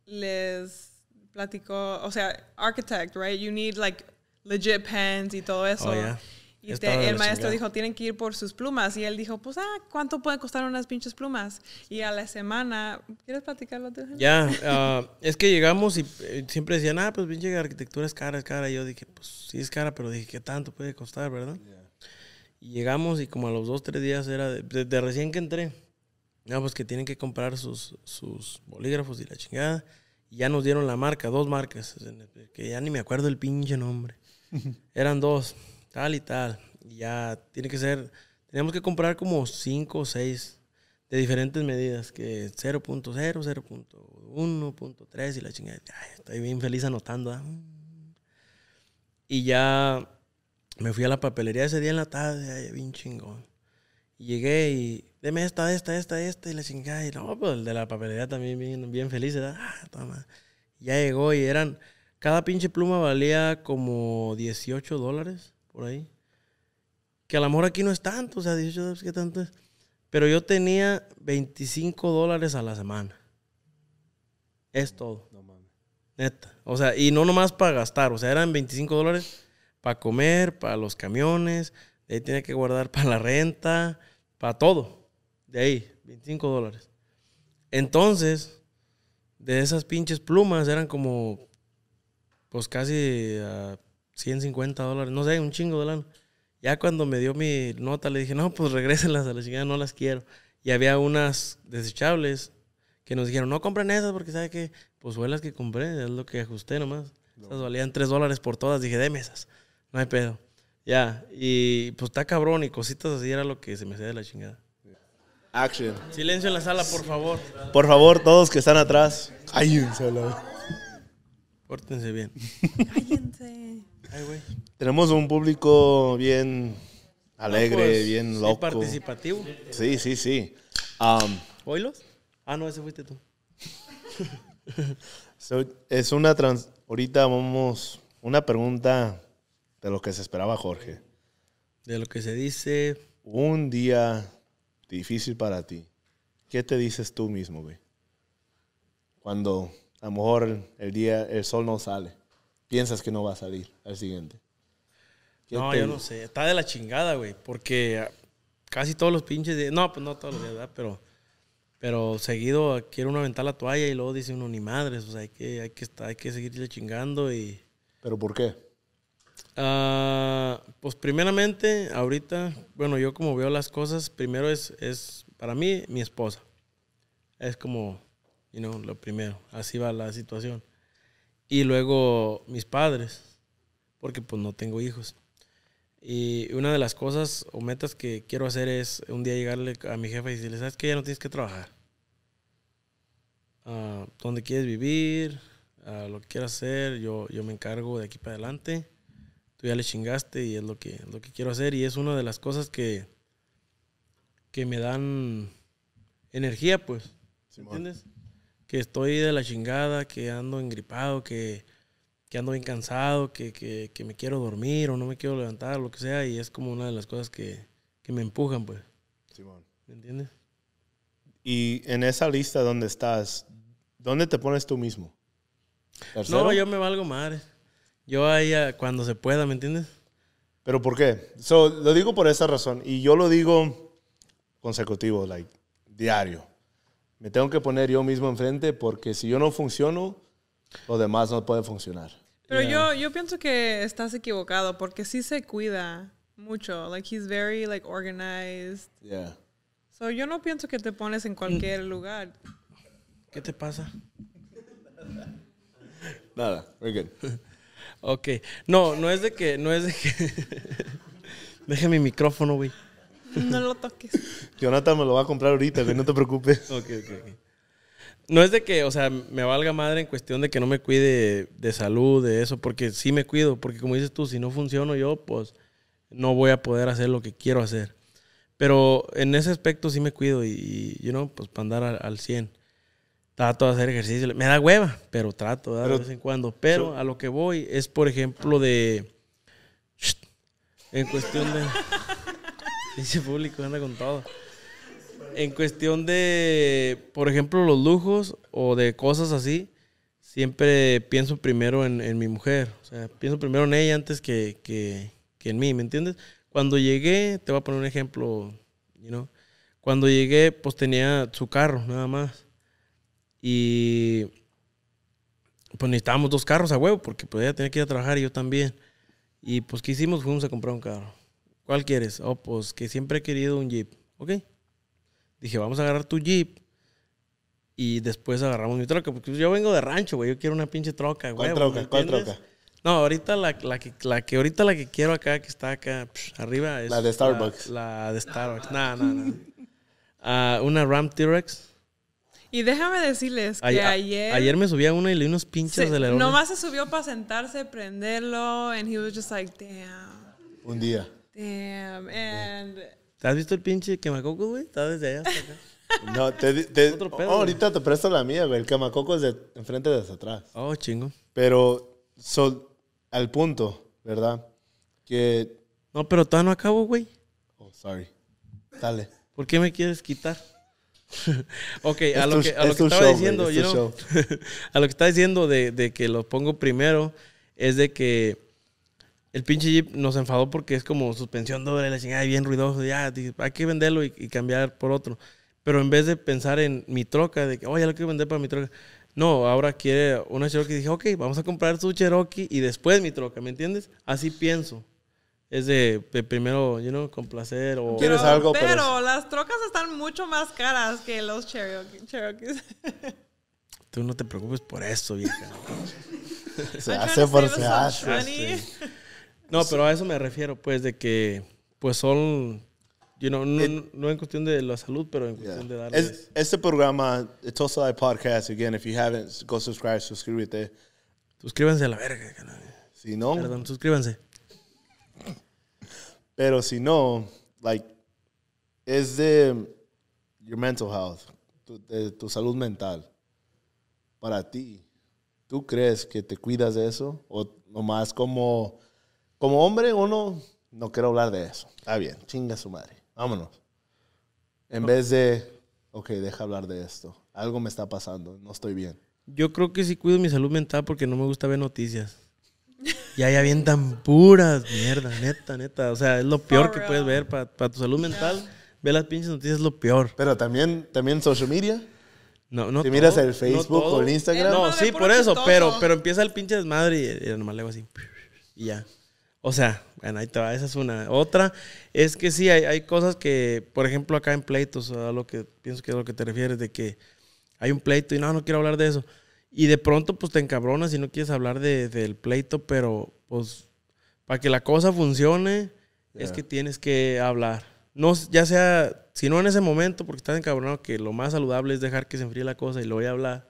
Speaker 2: les platicó, o sea, architect, right? You need like legit pens y todo eso. Oh, yeah. Y el maestro dijo, tienen que ir por sus plumas. Y él dijo, pues, ah, ¿cuánto puede costar unas pinches plumas? Y a la semana, ¿quieres platicarlo Ya,
Speaker 1: yeah, es que llegamos y eh, siempre decían, ah, pues pinche arquitectura es cara, es cara. Y yo dije, pues sí es cara, pero dije, ¿qué tanto puede costar, verdad? Y llegamos y como a los dos, tres días era de, recién que entré. No, pues que tienen que comprar sus, sus bolígrafos y la chingada. Y ya nos dieron la marca, dos marcas, que ya ni me acuerdo el pinche nombre. Eran dos, tal y tal. Y ya tiene que ser, teníamos que comprar como cinco o seis de diferentes medidas, que 0.0, 0.1, 0.3 y la chingada. Ay, estoy bien feliz anotando. Ah, mm. Y ya me fui a la papelería ese día en la tarde, ay, bien chingón. llegué y, deme esta, esta, esta, esta, y le chingada. Y no, pues el de la papelería también bien, bien feliz, Ah, toma. Ya llegó y eran, cada pinche pluma valía como 18 dólares, por ahí. Que a lo mejor aquí no es tanto, o sea, 18 dólares, ¿qué tanto es? Pero yo tenía 25 dólares a la semana. Es todo. No mames. Neta. O sea, y no nomás para gastar, o sea, eran 25 dólares para comer, para los camiones, de ahí tiene que guardar para la renta, para todo. De ahí, 25 dólares. Entonces, de esas pinches plumas eran como, pues casi ah, a 150 dólares, no sé, un chingo de lana. Ya cuando me dio mi nota le dije, no, pues regrésenlas a la chingada, no las quiero. Y había unas desechables que nos dijeron, no compren esas porque sabe que, pues fue las que compré, es lo que ajusté nomás. Esas valían 3 dólares por todas, dije, deme esas. No hay pedo. Ya, y pues está cabrón y cositas así era lo que se me hacía de la chingada. Action. Silencio en la sala, por favor.
Speaker 3: Por favor, todos que están atrás. Cállense, la- Pórtense bien.
Speaker 4: Cállense.
Speaker 3: Ay, güey. Tenemos un público bien alegre, bien loco. participativo. Sí, sí, sí. Um,
Speaker 1: ¿Oilos? Ah, no, ese fuiste tú.
Speaker 3: es una trans... Ahorita vamos... Una pregunta de lo que se esperaba Jorge. De lo que se dice. Un día difícil para ti. ¿Qué te dices tú mismo, güey? Cuando a lo mejor el día, el sol no sale. Piensas que no va a salir al siguiente.
Speaker 1: No, yo no sé. Está de la chingada, güey. Porque casi todos los pinches No, pues no todos los días, ¿verdad? Pero, pero seguido quiere uno aventar la toalla y luego dice uno, ni madres. O pues sea, hay que, hay que, estar, hay que seguirle chingando y. ¿Pero por qué? Ah, pues primeramente, ahorita, bueno, yo como veo las cosas, primero es, es para mí mi esposa. Es como, you know, lo primero. Así va la situación. Y luego mis padres, porque pues no tengo hijos. Y una de las cosas o metas que quiero hacer es un día llegarle a mi jefa y decirle, ¿sabes qué? Ya no tienes que trabajar. Ah, donde quieres vivir, ah, lo que quieras hacer, yo, yo me encargo de aquí para adelante tú ya le chingaste y es lo que, lo que quiero hacer. Y es una de las cosas que, que me dan energía, pues. ¿Entiendes? Que estoy de la chingada, que ando engripado, que, que ando bien cansado, que, me quiero dormir o no me quiero levantar, lo que sea. Y es como una de las cosas que, me empujan, pues. Simón. ¿Me entiendes?
Speaker 3: Y en esa lista donde estás, ¿dónde te pones tú mismo? No, yo
Speaker 1: me valgo madre
Speaker 3: yo ahí ah, cuando se pueda, ¿me entiendes? ¿Pero por qué? So, lo digo por esa razón. Y yo lo digo consecutivo, like, diario. Me tengo que poner yo mismo enfrente porque si yo no funciono, los demás no pueden funcionar. Pero yo,
Speaker 2: yo pienso que estás equivocado porque sí se cuida mucho. Like, he's very, like, organized. Yeah. So, yo no pienso que te pones en cualquier mm. lugar.
Speaker 1: ¿Qué te pasa? Nada, we're good. Ok. No, no es de que, no es de que. Deje mi micrófono, güey. No lo toques. Jonathan me lo va a comprar ahorita, güey, no te preocupes. Ok, ok, ok. No es de que, o sea, me valga madre en cuestión de que no me cuide de salud, de eso, porque sí me cuido, porque como dices tú, si no funciono yo, pues no voy a poder hacer lo que quiero hacer. Pero en ese aspecto sí me cuido y, you know, pues para andar al, al 100 trato de hacer ejercicio. Me da hueva, pero trato de, vez en cuando. Pero a lo que voy es, por ejemplo, de. En cuestión de. Dice público, anda con todo. En cuestión de, por ejemplo, los lujos o de cosas así, siempre pienso primero en, en mi mujer. O sea, pienso primero en ella antes que, que, que, en mí, ¿me entiendes? Cuando llegué, te voy a poner un ejemplo, you cuando llegué, pues tenía su carro, nada más. Y pues necesitábamos dos carros a huevo, porque pues ella tenía que ir a trabajar y yo también. Y pues, ¿qué hicimos? Fuimos a comprar un carro. ¿Cuál quieres? Oh, pues que siempre he querido un Jeep. Ok. Dije, vamos a agarrar tu Jeep. Y después agarramos mi troca, porque pues, yo vengo de rancho, güey. Yo quiero una pinche troca, güey. ¿Cuál troca? ¿Cuál troca? No, ahorita la, la, que, ahorita la que quiero acá, que está acá arriba es. La de Starbucks. La, de Starbucks. No, no, no ah, una Ram T-Rex.
Speaker 2: Y déjame decirles que ayer. Ayer
Speaker 1: me subía uno una y di unos pinches de la Nomás
Speaker 2: se subió para sentarse, prenderlo, and he was just like, damn. Un día. Damn, and.
Speaker 1: ¿Te has visto el pinche quemacoco, güey? Está desde allá hasta
Speaker 2: acá.
Speaker 3: No, te, ahorita te presto la mía, güey. El camacoco es de enfrente de atrás. Oh, chingo. Pero so, al punto, ¿verdad? Que.
Speaker 1: No, pero todavía no acabo, güey. Oh, sorry. Dale. ¿Por qué me quieres quitar? ok, a lo, que, estaba diciendo, yo a lo que estaba diciendo de, que lo pongo primero, es de que el pinche Jeep nos enfadó porque es como suspensión doble, la chingada, bien ruidoso, ya, hay que venderlo y, cambiar por otro. Pero en vez de pensar en mi troca, de que, oye, lo quiero vender para mi troca, no, ahora quiere una Cherokee. Dije, ok, vamos a comprar su Cherokee y después mi troca, ¿me entiendes? Así pienso es de, primero, you know, complacer o... Quieres pero, algo, pero... pero
Speaker 2: las trocas están mucho más caras que los Cherokee, Cherokees.
Speaker 1: Tú no te preocupes por eso, vieja. se hace por se No, pero a eso me refiero, pues, de que, pues, son... You know, no, no en cuestión de la salud, pero en cuestión de darles...
Speaker 3: este programa, It's Also a Podcast, again, if you haven't, go subscribe, suscríbete. Suscríbanse a la verga. Si no... Perdón, suscríbanse. Pero si no, like, es de tu, salud mental. Para ti, ¿tú crees que te cuidas de eso? ¿O nomás como, como hombre uno, no quiero hablar de eso? Está bien, chinga su madre, vámonos. En vez de, ok, deja hablar de esto. Algo me está pasando, no estoy bien.
Speaker 1: Yo creo que sí cuido mi salud mental porque no me gusta ver noticias. Y ahí avientan puras mierda, neta, neta. O sea, es lo peor que puedes ver para, tu salud mental. ve Ver las pinches noticias es lo peor. Pero también, también social media. No, no. Si miras el Facebook o el Instagram. No, sí, por eso, pero, pero empieza el pinche desmadre y, y nomás le hago así. Y ya. O sea, bueno, ahí te va, esa es una. Otra es que sí, hay, hay cosas que, por ejemplo, acá en pleitos, lo que pienso que es lo que te refieres, de que hay un pleito y no, no quiero hablar de eso. Y de pronto, pues te encabronas y no quieres hablar del pleito, pero pues para que la cosa funcione, es que tienes que hablar. No, ya sea, si no en ese momento, porque estás encabronado, que lo más saludable es dejar que se enfríe la cosa y lo voy a hablar.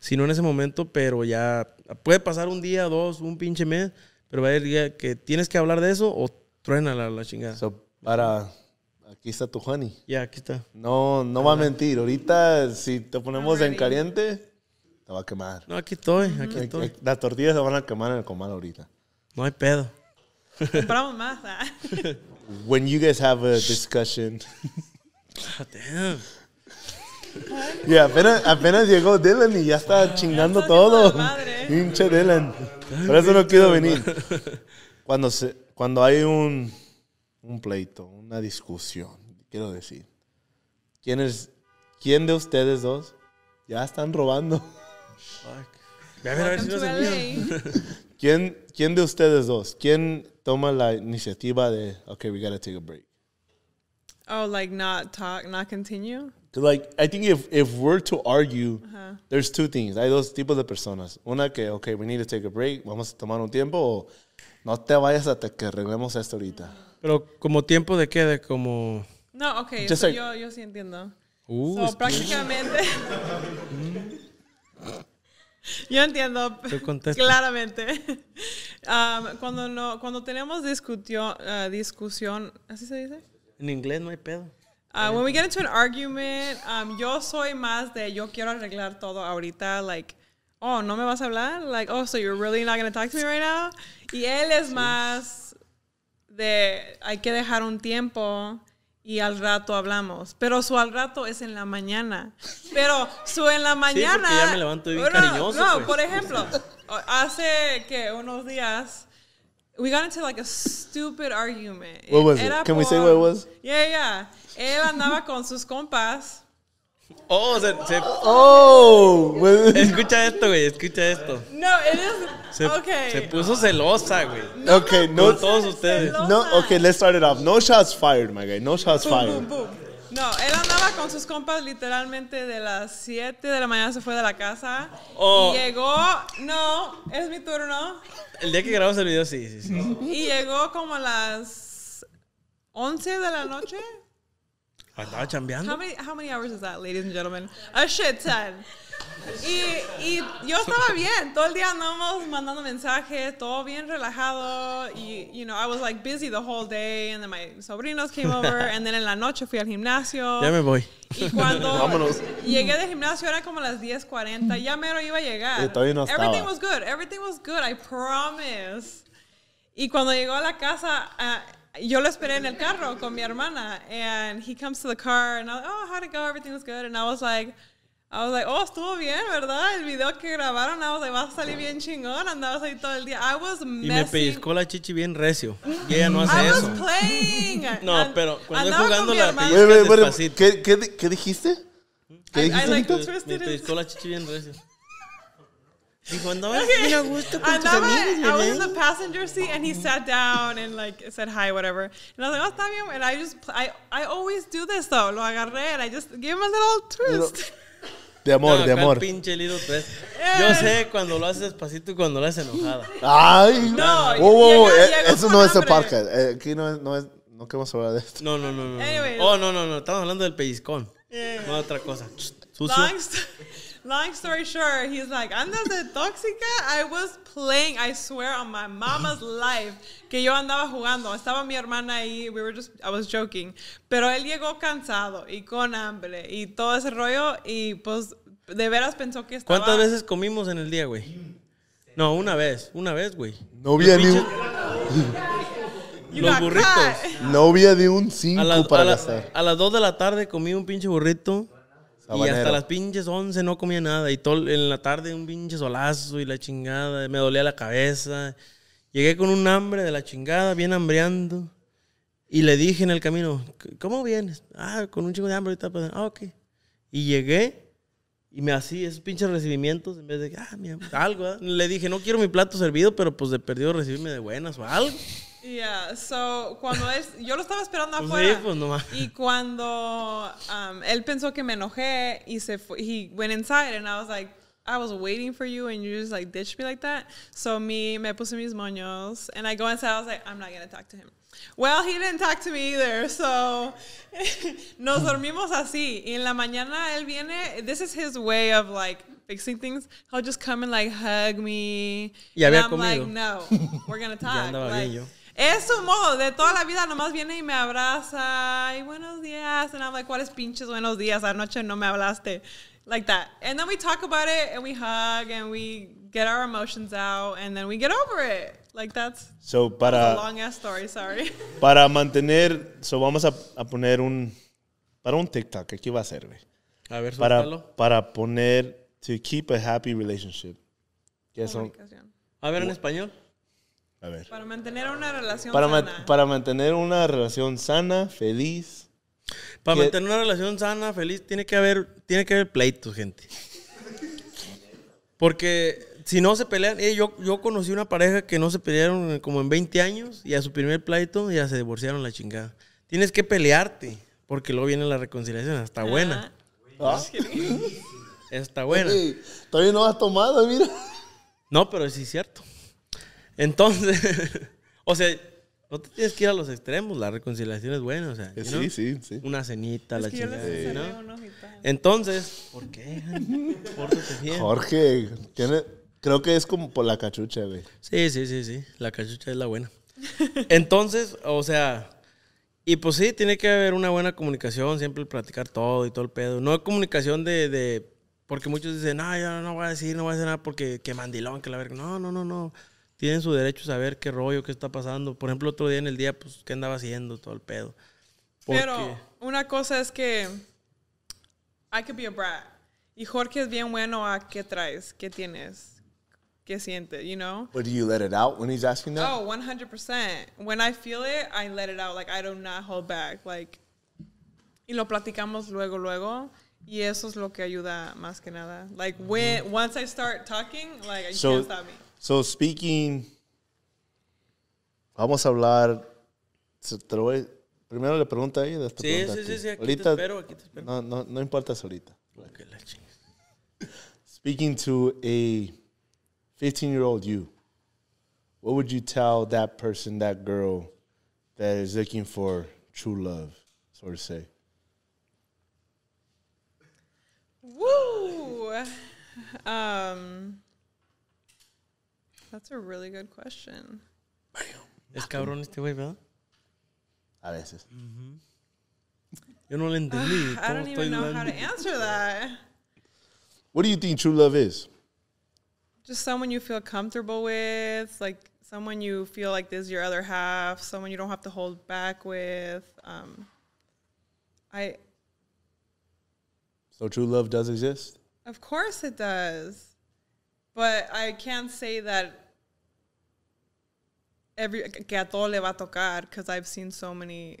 Speaker 1: Si no en ese momento, pero ya puede pasar un día, dos, un pinche mes, pero va a día que tienes que hablar de eso o truena la, la chingada. para Aquí está tu honey. Ya, aquí está. No, no
Speaker 3: va a mentir. Ahorita, si te ponemos en caliente, te va a quemar. No, aquí
Speaker 2: estoy, aquí estoy. Eh,
Speaker 3: las tortillas se van a quemar en el comal ahorita.
Speaker 1: No hay pedo.
Speaker 2: Compramos más. ¿ah?
Speaker 3: When you guys have a discussion. Ah, y apenas, llegó Dylan y ya está chingando todo. Pinche Dylan. Por eso no quiero venir. Cuando, se, cuando hay un, un pleito, una discusión, quiero decir. ¿Quién, es, ¿Quién de ustedes dos ya están robando?
Speaker 1: A
Speaker 3: ¿Quién, ¿Quién de ustedes dos? ¿Quién toma la iniciativa de, Ok, we gotta take a break?
Speaker 2: Oh, like not talk, not continue?
Speaker 3: Like, I think if, if we're to argue, uh-huh. there's two things. Hay dos tipos de personas. Una que, ok, we need to take a break, vamos a tomar un tiempo, o no te vayas hasta que arreglemos esto
Speaker 1: ahorita. Pero, ¿como tiempo de qué? De como... No, ok,
Speaker 2: yo, yo sí entiendo.
Speaker 1: Uh, prácticamente...
Speaker 2: Yo entiendo claramente. cuando, no, cuando tenemos discutió eh, discusión, ¿así se dice?
Speaker 1: En inglés no hay pedo.
Speaker 2: Ah, when we get into an argument, yo soy más de yo quiero arreglar todo ahorita, like, oh, no me vas a hablar, like, oh, so you're really not going to talk to me right now. Y él es más de hay que dejar un tiempo y al rato hablamos. Pero su al rato es en la mañana. Pero su en la mañana. Sí, porque ya me levanto bien no, cariñoso. No, pues. por ejemplo, hace que unos días. We got into like a stupid argument. What was Era it? Can por, we say what it was? Yeah, yeah. Él andaba con sus compas
Speaker 1: Oh, se, oh Escucha esto, güey, escucha esto. No, it Se, okay. se puso celosa, güey. No, okay, no. Con todos ustedes. No,
Speaker 3: okay, let's start it off. No shots fired, my guy. No shots fired.
Speaker 2: No, él andaba con sus compas literalmente de las 7 de la mañana se fue de la casa. Oh. Y llegó, no, es mi turno.
Speaker 1: El día que grabamos el video, sí, sí,
Speaker 2: sí. y llegó como a las 11 de la noche. Andaba ah, chambeando. How many, how many hours is that, ladies and gentlemen? A shit ton.
Speaker 1: Y, y yo estaba
Speaker 2: bien, todo el día andamos mandando mensajes, todo bien relajado. Y, you know, I was like busy the whole day, and then my sobrinos came over, and then en la noche fui al gimnasio. Ya me voy. Y cuando
Speaker 1: Vámonos. llegué
Speaker 2: del gimnasio era como las 10:40, ya mero iba a llegar. Y todavía no estaba. Everything was good, everything was good, I promise. Y cuando llegó a la casa, ah, yo lo esperé en el carro con mi hermana, and he comes to the car, and was like, oh, how'd it go? Everything was good. And I was like, I was like, oh, estuvo bien, ¿verdad? El video que grabaron, I was like, a salir bien chingón. Andabas ahí todo el día. I was Y me pellizcó
Speaker 1: la chichi bien recio. Y ella no hace eso.
Speaker 2: no, pero cuando estoy jugando la pellizca despacito.
Speaker 1: ¿Qué, qué, ¿Qué dijiste? ¿Qué dijiste? me pellizcó la chichi bien recio. Dijo, no, okay. gusto con Andaba, tus amigos, I was in the
Speaker 2: passenger seat and he sat down and like said hi, whatever. And I was like, oh, está bien. And I just, I, I always do this though. Lo agarré and I just gave him a little twist.
Speaker 1: De amor, de amor. pinche little twist. Yo eh. sé cuando lo haces pasito y cuando lo haces enojada. Ay, no. Eh, eso no es el parque. Eh, aquí no es, no es, no queremos hablar de esto. No, no, no. oh, no, no, no. Estamos hablando del pellizcón. Yeah. No, otra cosa. Sucio
Speaker 2: long story short, he's like, ¿andas de tóxica? I was playing, I swear on my mama's life, que yo andaba jugando. Estaba mi hermana ahí, we were just, I was joking. Pero él llegó cansado y con hambre y todo ese rollo y pues de veras pensó que estaba... ¿Cuántas veces
Speaker 1: comimos en el día, güey? No, una vez, una vez, güey. No había ni un...
Speaker 2: Los
Speaker 4: burritos.
Speaker 3: No había de un 5 para gastar.
Speaker 1: A las 2 de la tarde comí un pinche burrito. Y hasta las pinches 11 no comía nada. Y todo en la tarde un pinche solazo y la chingada. Me dolía la cabeza. Llegué con un hambre de la chingada, bien hambreando. Y le dije en el camino, ¿cómo vienes? Ah, con un chingo de hambre ahorita. Pues, ah, ok. Y llegué y me hacía esos pinches recibimientos en vez de, ah, mi algo. Le dije, no quiero mi plato servido, pero pues de perdido recibirme de buenas o algo.
Speaker 2: Yeah, so cuando yo lo estaba esperando afuera.
Speaker 1: Pues, y
Speaker 2: cuando um, él pensó que me enojé y se fue, he went inside and I was like, I was waiting for you and you just like ditched me like that. So me, me puse mis moños and I go inside. I was like, I'm not gonna talk to him. Well, he didn't talk to me either. So nos dormimos así. Y en la mañana él viene. This is his way of like fixing things. He'll just come and like hug me. Y había and I'm comido. like, no, we're gonna talk. like, es un modo de toda la vida, nomás viene y me abraza. Y buenos días. And I'm like, ¿cuáles pinches buenos días? Anoche no me hablaste. Like that. And then we talk about it and we hug and we get our emotions out and then we get over it. Like that's so but a long ass story, sorry.
Speaker 3: Para mantener, so vamos a, a poner un para un TikTok, ¿qué va a ser,
Speaker 2: A
Speaker 1: ver, para,
Speaker 3: para poner to keep a happy relationship. a
Speaker 1: ver en español.
Speaker 2: Para mantener una relación para sana.
Speaker 3: para mantener una relación sana, feliz. Para mantener
Speaker 1: una relación sana, feliz, tiene que haber, tiene que haber pleitos, gente. Porque si no se pelean, eh, yo, yo conocí una pareja que no se pelearon como en 20 años y a su primer pleito ya se divorciaron la chingada. Tienes que pelearte, porque luego viene la reconciliación, está ah. buena. Ah. Está buena. Todavía no has tomado, mira. No, pero sí es cierto. Entonces, o sea, no te tienes que ir a los extremos, la reconciliación es buena, o sea. Eh, sí, sí, sí. Una cenita, la chingada. Entonces, ¿por qué? Jorge, creo que es
Speaker 3: como por la cachucha, güey.
Speaker 1: Sí, sí, sí, sí. La cachucha es la buena. Entonces, o sea, y pues sí, tiene que haber una buena comunicación, siempre platicar todo y todo el pedo. No comunicación de, de porque muchos dicen, no, yo no voy a decir, no voy a decir nada porque que mandilón, que la verga. No, no, no, no tienen su derecho a saber qué rollo, qué está pasando. Por ejemplo, otro día en el día, pues, qué andaba haciendo, todo el pedo. Pero
Speaker 2: una cosa es que I could be a brat. Y Jorge es bien bueno a qué traes, qué tienes, qué sientes, you know?
Speaker 3: But do you let it out when he's asking that? Oh,
Speaker 2: 100%. When I feel it, I let it out. Like, I do not hold back. Like, y lo platicamos luego, luego. Y eso es lo que ayuda más que nada. Like, when, once I start talking, like, you can't stop me.
Speaker 3: So speaking, vamos a hablar. Te voy, primero le pregunta ahí. ella. sí, pregunta sí, sí, sí, aquí ahorita, te espero, aquí te espero. No, no, no importa ahorita. Okay, Speaking to a 15 year old you, what would you tell that person, that girl that is looking for true love, so to say?
Speaker 2: Woo! Um, that's a really good question.
Speaker 1: Es cabrón este güey, ¿verdad? A veces. Yo no lo entendí. Ah, I don't even know how to
Speaker 2: answer that.
Speaker 3: What do you think true love is?
Speaker 2: Just someone you feel comfortable with, like someone you feel like this is your other half, someone you don't have to hold back with. Um, I.
Speaker 3: So true love does exist.
Speaker 2: Of course it does. Pero I can't say that que a todo le va a tocar porque I've seen so many.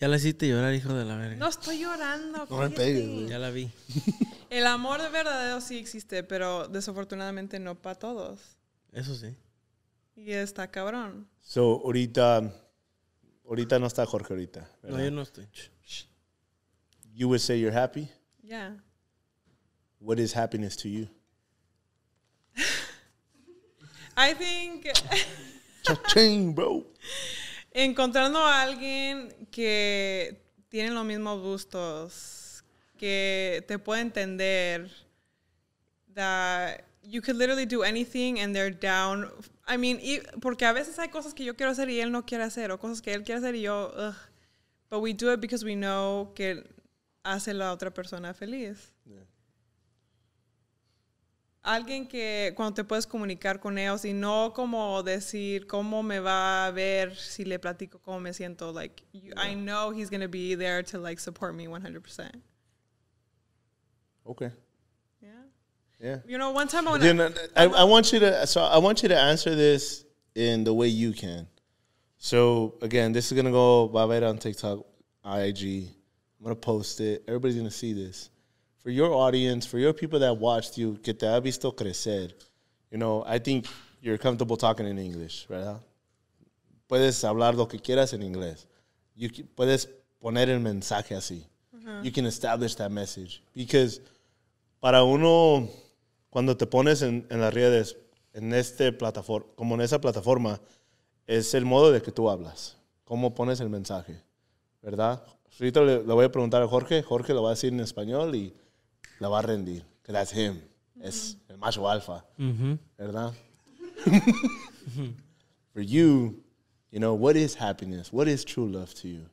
Speaker 1: Ya la hiciste llorar, hijo de la verga. No
Speaker 2: estoy llorando. No me Ya la vi. El amor de verdadero sí existe, pero desafortunadamente no para todos. Eso sí. Y está cabrón.
Speaker 3: So, ahorita. Ahorita no está Jorge ahorita. No, yo no estoy. You would say you're happy? Yeah. What is happiness to you?
Speaker 2: I think. Encontrando a alguien que tiene los mismos gustos, que te puede entender, that you could literally do anything and they're down. I mean, y, porque a veces hay cosas que yo quiero hacer y él no quiere hacer, o cosas que él quiere hacer y yo, But we do it because we know que hace la otra persona feliz. alguien que cuando te puedes comunicar con ellos y no como decir cómo me va a ver si le platico cómo me siento. Like, you, yeah. I know he's going to be there to like support me 100%. Okay. Yeah. Yeah. You know, one time I, Dude, uh, I, I, I
Speaker 3: want you to so I want you to answer this in the way you can. So again, this is gonna go bye bye on TikTok, IG. I'm gonna post it. Everybody's gonna see this. for your audience, for your people that watched you, que te ha visto crecer, you know, I think you're comfortable talking in English, ¿verdad? Puedes hablar lo que quieras en inglés. You puedes poner el mensaje así. You can establish that message. Because para uno, cuando te pones en, las redes, en este plataforma, como en esa plataforma, es el modo de que tú hablas, cómo pones el mensaje, ¿verdad? Ahorita le, le voy a preguntar a Jorge, Jorge lo va a decir en español y la va a rendir. that's him. It's Es el macho alfa. ¿Verdad? For you, you know, what is happiness? What is true love to you?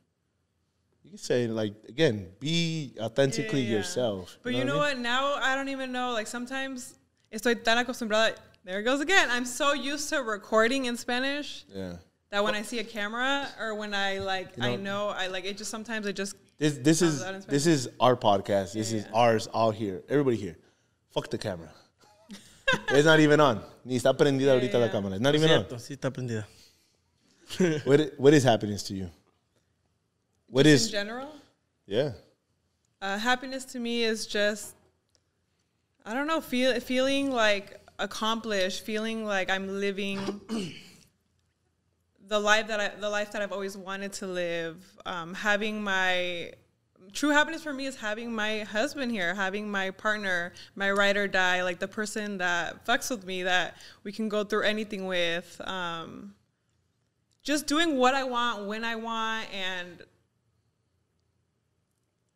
Speaker 3: You can say, like, again, be authentically yeah, yeah. yourself. But you know, you know what? I
Speaker 2: mean? Now I don't even know. Like, sometimes estoy tan acostumbrada. There it goes again. I'm so used to recording in Spanish. Yeah. That when I see a camera or when I, like, you know, I know, I, like, it just sometimes it just
Speaker 3: this this is this is our podcast. This yeah, is yeah. ours all here. Everybody here. Fuck the camera. it's not even on. Ni está prendida yeah, ahorita la cámara. It's not even cierto,
Speaker 1: on. Sí está prendida. what
Speaker 3: what is happiness to you? What just is in general? Yeah.
Speaker 2: Uh, happiness to me is just I don't know, feel feeling like accomplished, feeling like I'm living the life that I, the life that I've always wanted to live, um, having my true happiness for me is having my husband here, having my partner, my ride or die, like the person that fucks with me, that we can go through anything with. Um, just doing what I want when I want and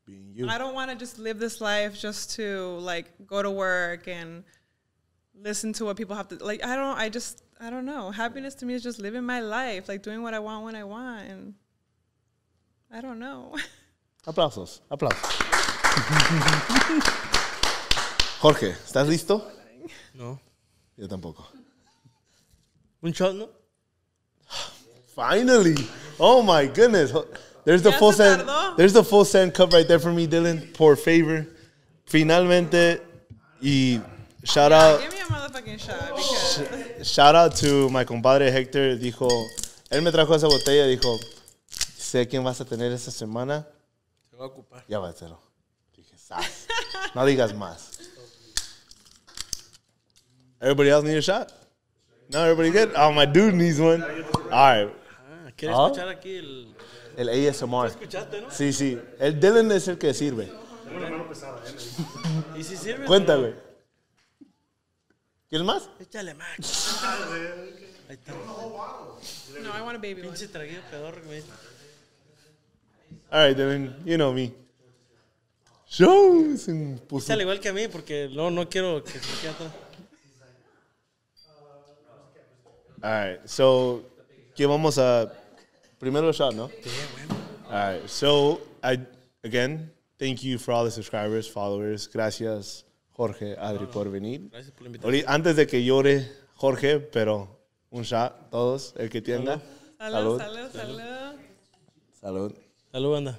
Speaker 2: being you. I don't want to just live this life just to like go to work and listen to what people have to like. I don't. I just I don't know. Happiness to me is just living my life, like doing what I want when I want, and I don't know.
Speaker 3: Aplausos, aplausos. Jorge, ¿estás listo? No. Yo tampoco. Un shot, ¿no? Finally! Oh my goodness. There's the full sand. There's the full sand cup right there for me, Dylan. Por favor. Finalmente. Y shout out. Oh. Shout out to my compadre Hector. Dijo, él me trajo esa botella. Dijo, sé quién vas a tener esta semana. Se va a ocupar. Ya va Dije, no digas más. Everybody else need a shot? No, everybody good? Oh, my dude needs one. All right. Ah, ¿Quieres escuchar
Speaker 1: aquí el...
Speaker 3: El ASMR. Sí, sí. El Dylan es el que sirve.
Speaker 1: Tengo una mano pesada, ¿eh? ¿Y si sirve? Cuéntame. ¿Quieres más? Échale más.
Speaker 2: Ahí está. No, I want a baby Pinche traguillo
Speaker 1: pedorro güey.
Speaker 3: All right, then, you know me. Show sin
Speaker 1: Sale igual que a mí porque no, no quiero que se quede atrás.
Speaker 3: All right, so, ¿qué vamos a...? Primero el shot, ¿no? All right, so, I, again, thank you for all the subscribers, followers. Gracias. Jorge, Adri, por venir. Gracias por la invitación. Antes de que llore Jorge, pero un shot todos, el que tienda. Salud, salud,
Speaker 2: salud.
Speaker 1: Salud. Salud, banda.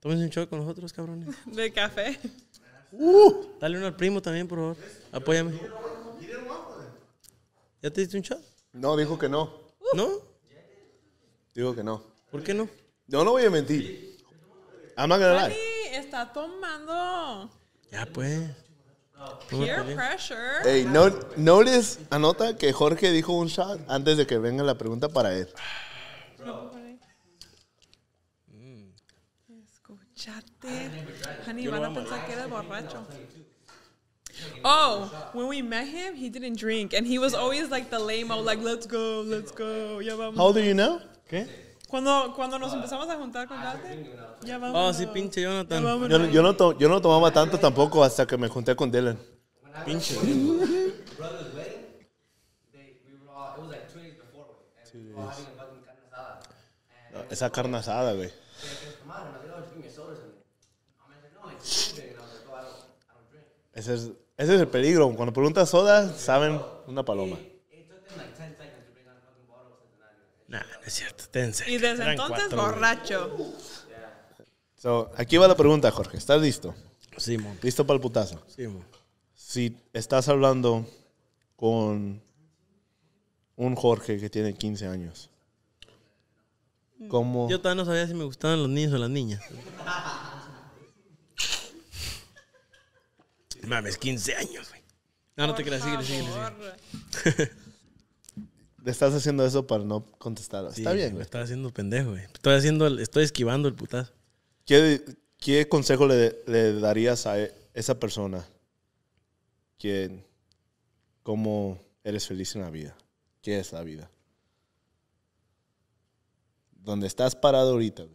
Speaker 1: Tómense un shot con nosotros, cabrones.
Speaker 2: De café.
Speaker 1: Uh. dale uno al primo también, por favor. Apóyame. ¿Ya te diste un shot? No, dijo que no. Uh. ¿No? Dijo que no.
Speaker 3: ¿Por qué no? Yo no voy a mentir. I'm not gonna
Speaker 2: está tomando.
Speaker 3: Ya pues.
Speaker 2: Peer pressure. Hey, no,
Speaker 3: notice, anota que Jorge dijo un shot antes de que venga la pregunta para él.
Speaker 2: Honey, van a pensar que era borracho. Oh, when we met him, he didn't drink, and he was always like the lame like, let's go, let's go, How old are you now? Okay. Cuando, cuando nos empezamos a juntar con Dante, ya vamos. Oh, sí,
Speaker 1: pinche Jonathan. Yo, yo, no yo no
Speaker 3: tomaba tanto tampoco hasta que me junté con Dylan. Pinche. es. Esa carne asada, güey. Ese es, ese es el peligro. Cuando preguntas sodas, saben una paloma. Nah, no es cierto, tense.
Speaker 1: Y desde
Speaker 2: entonces borracho.
Speaker 3: So, aquí va la pregunta, Jorge. ¿Estás listo? Simón. ¿Listo para el putazo? Simón. si estás hablando con un Jorge que tiene 15 años.
Speaker 1: ¿Cómo? Yo todavía no sabía si me gustaban los niños o las niñas. Mames, 15 años, güey. No, no te creas, sigue, sigue,
Speaker 2: sigue.
Speaker 1: Estás haciendo eso para no contestar. Está bien, güey. Estás haciendo pendejo, güey. Estoy, haciendo, estoy esquivando el putazo.
Speaker 3: ¿Qué, consejo le, darías a e, esa persona? Que, ¿Cómo eres feliz en la vida? ¿Qué es la vida? Donde estás parado ahorita,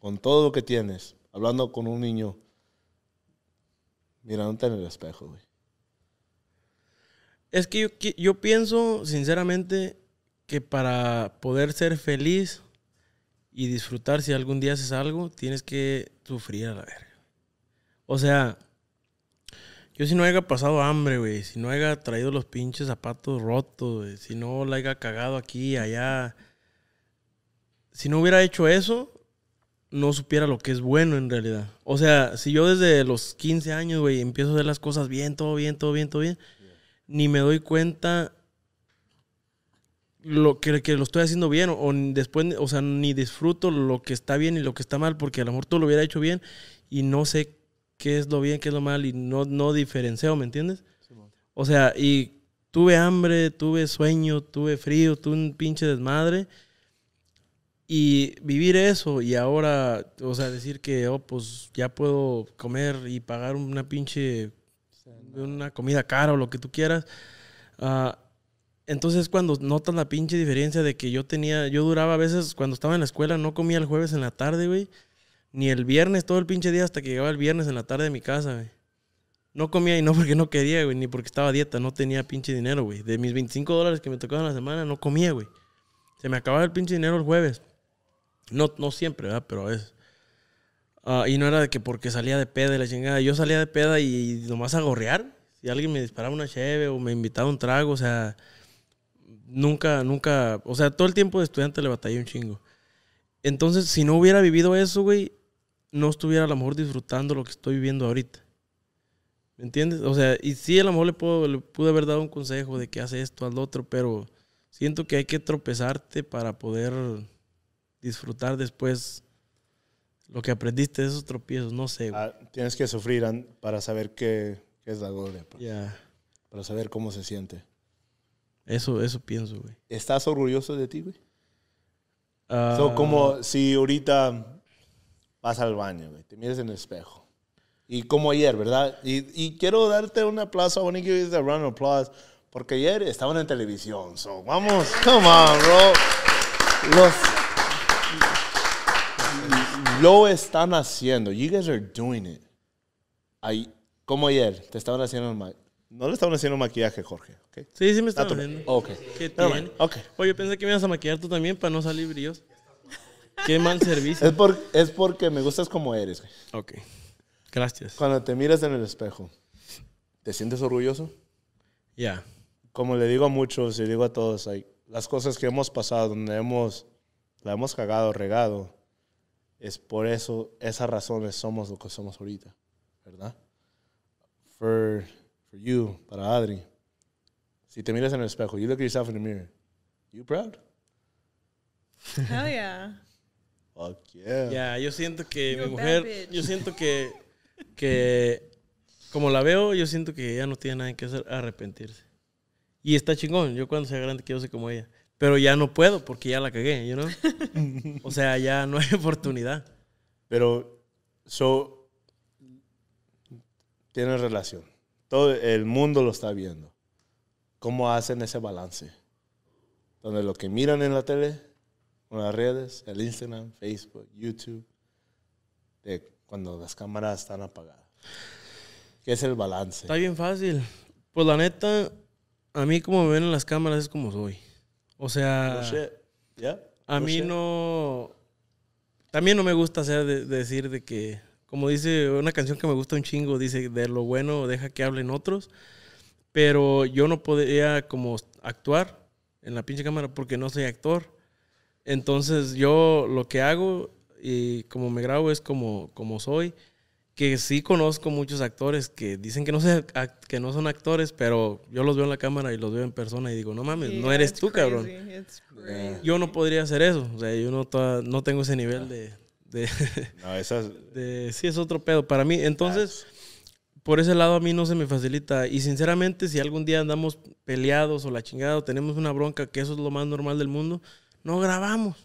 Speaker 3: con todo lo que tienes, hablando con un niño,
Speaker 1: mirándote en el espejo, güey. Es que yo, pienso, sinceramente, que para poder ser feliz y disfrutar si algún día haces algo, tienes que sufrir a la verga. O sea, yo si no haya pasado hambre, güey, si no haya traído los pinches zapatos rotos, güey. si no la haya cagado aquí, allá, si no hubiera hecho eso, no supiera lo que es bueno en realidad. O sea, si yo desde los 15 años, güey, empiezo a hacer las cosas bien, todo bien, todo bien, todo bien, ni me doy cuenta lo que, que, lo estoy haciendo bien o, después, o sea, ni disfruto lo que está bien y lo que está mal, porque a lo mejor todo lo hubiera hecho bien y no sé qué es lo bien, qué es lo mal y no, no diferencio, ¿me entiendes? o sea, y tuve hambre, tuve sueño, tuve frío, tuve un pinche desmadre. Y vivir eso y ahora, o sea, decir que, oh, pues ya puedo comer y pagar una pinche, una comida cara o lo que tú quieras. Ah entonces cuando notas la pinche diferencia de que yo tenía, yo duraba a veces cuando estaba en la escuela, no comía el jueves en la tarde, güey. Ni el viernes, todo el pinche día hasta que llegaba el viernes en la tarde a mi casa, güey. No comía y no porque no quería, güey, ni porque estaba dieta, no tenía pinche dinero, güey. De mis 25 dólares que me tocaban la semana, no comía, güey. Se me acababa el pinche dinero el jueves. No, no siempre, ¿verdad? Pero a veces. Ah, y no era de que porque salía de peda y la chingada. Yo salía de peda y, y nomás a gorrear. Si alguien me disparaba una cheve o me invitaba un trago, o sea, nunca, nunca, o sea, todo el tiempo de estudiante le batallé un chingo. Entonces, si no hubiera vivido eso, güey, no estuviera a lo mejor disfrutando lo que estoy viviendo ahorita. ¿Me entiendes? O sea, y sí, a lo mejor le, puedo, pude haber dado un consejo de que hace esto, al otro, pero siento que hay que tropezarte para poder disfrutar después lo que aprendiste de esos tropiezos. No sé, güey. Ah,
Speaker 3: tienes que sufrir para saber qué, es la gloria. Pues. Para saber cómo se siente.
Speaker 1: Eso, eso pienso, güey.
Speaker 3: ¿Estás orgulloso de ti, güey? Eso
Speaker 1: ah. so, como
Speaker 3: si ahorita vas al baño, güey, te miras en el espejo. Y como ayer, ¿verdad? Y, quiero darte un aplauso. I want to give you a applause. Porque ayer estaban en televisión. So, vamos, come on, bro. Los, lo están haciendo. You guys are doing it. Ahí, como ayer, te estaban haciendo el no le estaban haciendo maquillaje, Jorge. ¿ok? Sí, sí me estaban haciendo. Ok. ¿Qué
Speaker 1: ok. Oye, pensé que me ibas a maquillar tú también para no salir brillos.
Speaker 3: Qué mal servicio. Es, por- es porque me gustas como eres. güey. Ok. Gracias. Cuando te miras en el espejo, ¿te sientes orgulloso? Ya. Como le digo a muchos y digo a todos, hay las cosas que hemos pasado, donde hemos, la hemos cagado, regado, es por eso, esas razones somos lo que somos ahorita, ¿verdad? for you, para Adri, si te miras en el espejo, you look at yourself in the mirror,
Speaker 1: you proud?
Speaker 2: Hell yeah.
Speaker 1: Fuck yeah. Yeah, yo siento que mi mujer, yo siento que, que como la veo, yo siento que ella no tiene nada que hacer arrepentirse. Y está chingón, yo cuando sea grande quiero ser como ella. Pero ya no puedo porque ya la cagué, you know? o sea, ya no hay oportunidad. Pero, so,
Speaker 3: tiene relación todo el mundo lo está viendo. ¿Cómo hacen ese balance? Donde lo que miran en la tele, en las redes, el Instagram, Facebook, YouTube, cuando las cámaras están apagadas. ¿Qué es el balance? Está
Speaker 1: bien fácil. Pues la neta, a mí como me ven en las cámaras es como soy. O sea, no a mí no... También no me gusta decir de que como dice una canción que me gusta un chingo, dice, de lo bueno deja que hablen otros, pero yo no podría como actuar en la pinche cámara porque no soy actor. Entonces yo lo que hago y como me grabo es como, como soy, que sí conozco muchos actores que dicen que no, que no son actores, pero yo los veo en la cámara y los veo en persona y digo, no mames, no eres tú, cabrón. Yo no podría hacer eso, o sea, yo no, no tengo ese nivel de no, esas... sí, es otro pedo para mí. Entonces, por ese lado a mí no se me facilita. Y sinceramente, si algún día andamos peleados o la chingada, o tenemos una bronca, que eso es lo más normal del mundo, no grabamos.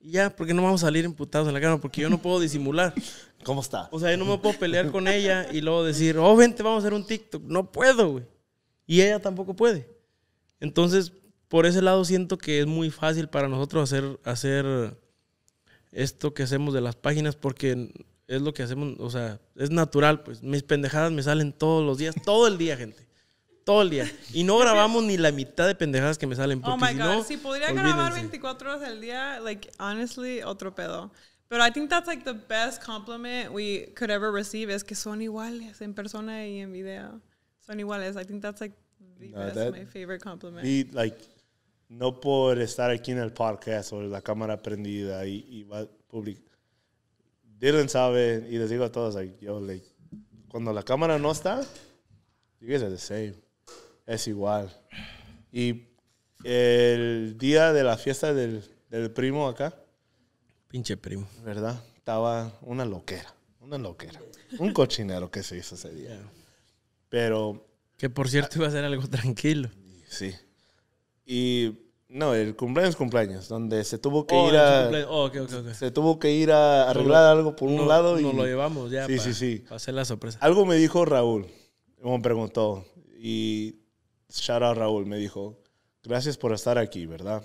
Speaker 1: ya, porque no vamos a salir imputados en la cama, porque yo no puedo disimular. ¿Cómo está? O sea, yo no me puedo pelear con ella y luego decir, oh, vente, vamos a hacer un TikTok. No puedo, güey. Y ella tampoco puede. Entonces, por ese lado siento que es muy fácil para nosotros hacer, hacer esto que hacemos de las páginas porque es lo que hacemos, o sea, es natural, pues mis pendejadas me salen todos los días, todo el día, gente. Todo el día. Y no grabamos ni la mitad de pendejadas que me salen. Oh porque oh my God. No, si podría grabar
Speaker 2: 24 horas al día, like, honestly, otro pedo. Pero I think that's like the best compliment we could ever receive es que son iguales en persona y en video. Son iguales. I think that's like my favorite compliment.
Speaker 3: like, no por estar aquí en el podcast O la cámara prendida y, va público. Dylan sabe, y les digo a todos, yo, like, cuando la cámara no está, you guys are Es igual. Y el día de la fiesta del, primo acá. Pinche primo. ¿Verdad? Estaba una loquera. Una loquera.
Speaker 1: Un cochinero
Speaker 3: que se hizo ese día. Pero. Que
Speaker 1: por cierto iba a ser algo tranquilo.
Speaker 3: Sí. Y no, el cumpleaños cumpleaños, donde se tuvo que oh, ir a oh,
Speaker 1: se tuvo que ir a arreglar algo por un lado y nos lo llevamos ya sí, para, hacer la sorpresa.
Speaker 3: Algo me dijo Raúl, me preguntó y shout Raúl me dijo, "Gracias por estar aquí, ¿verdad?"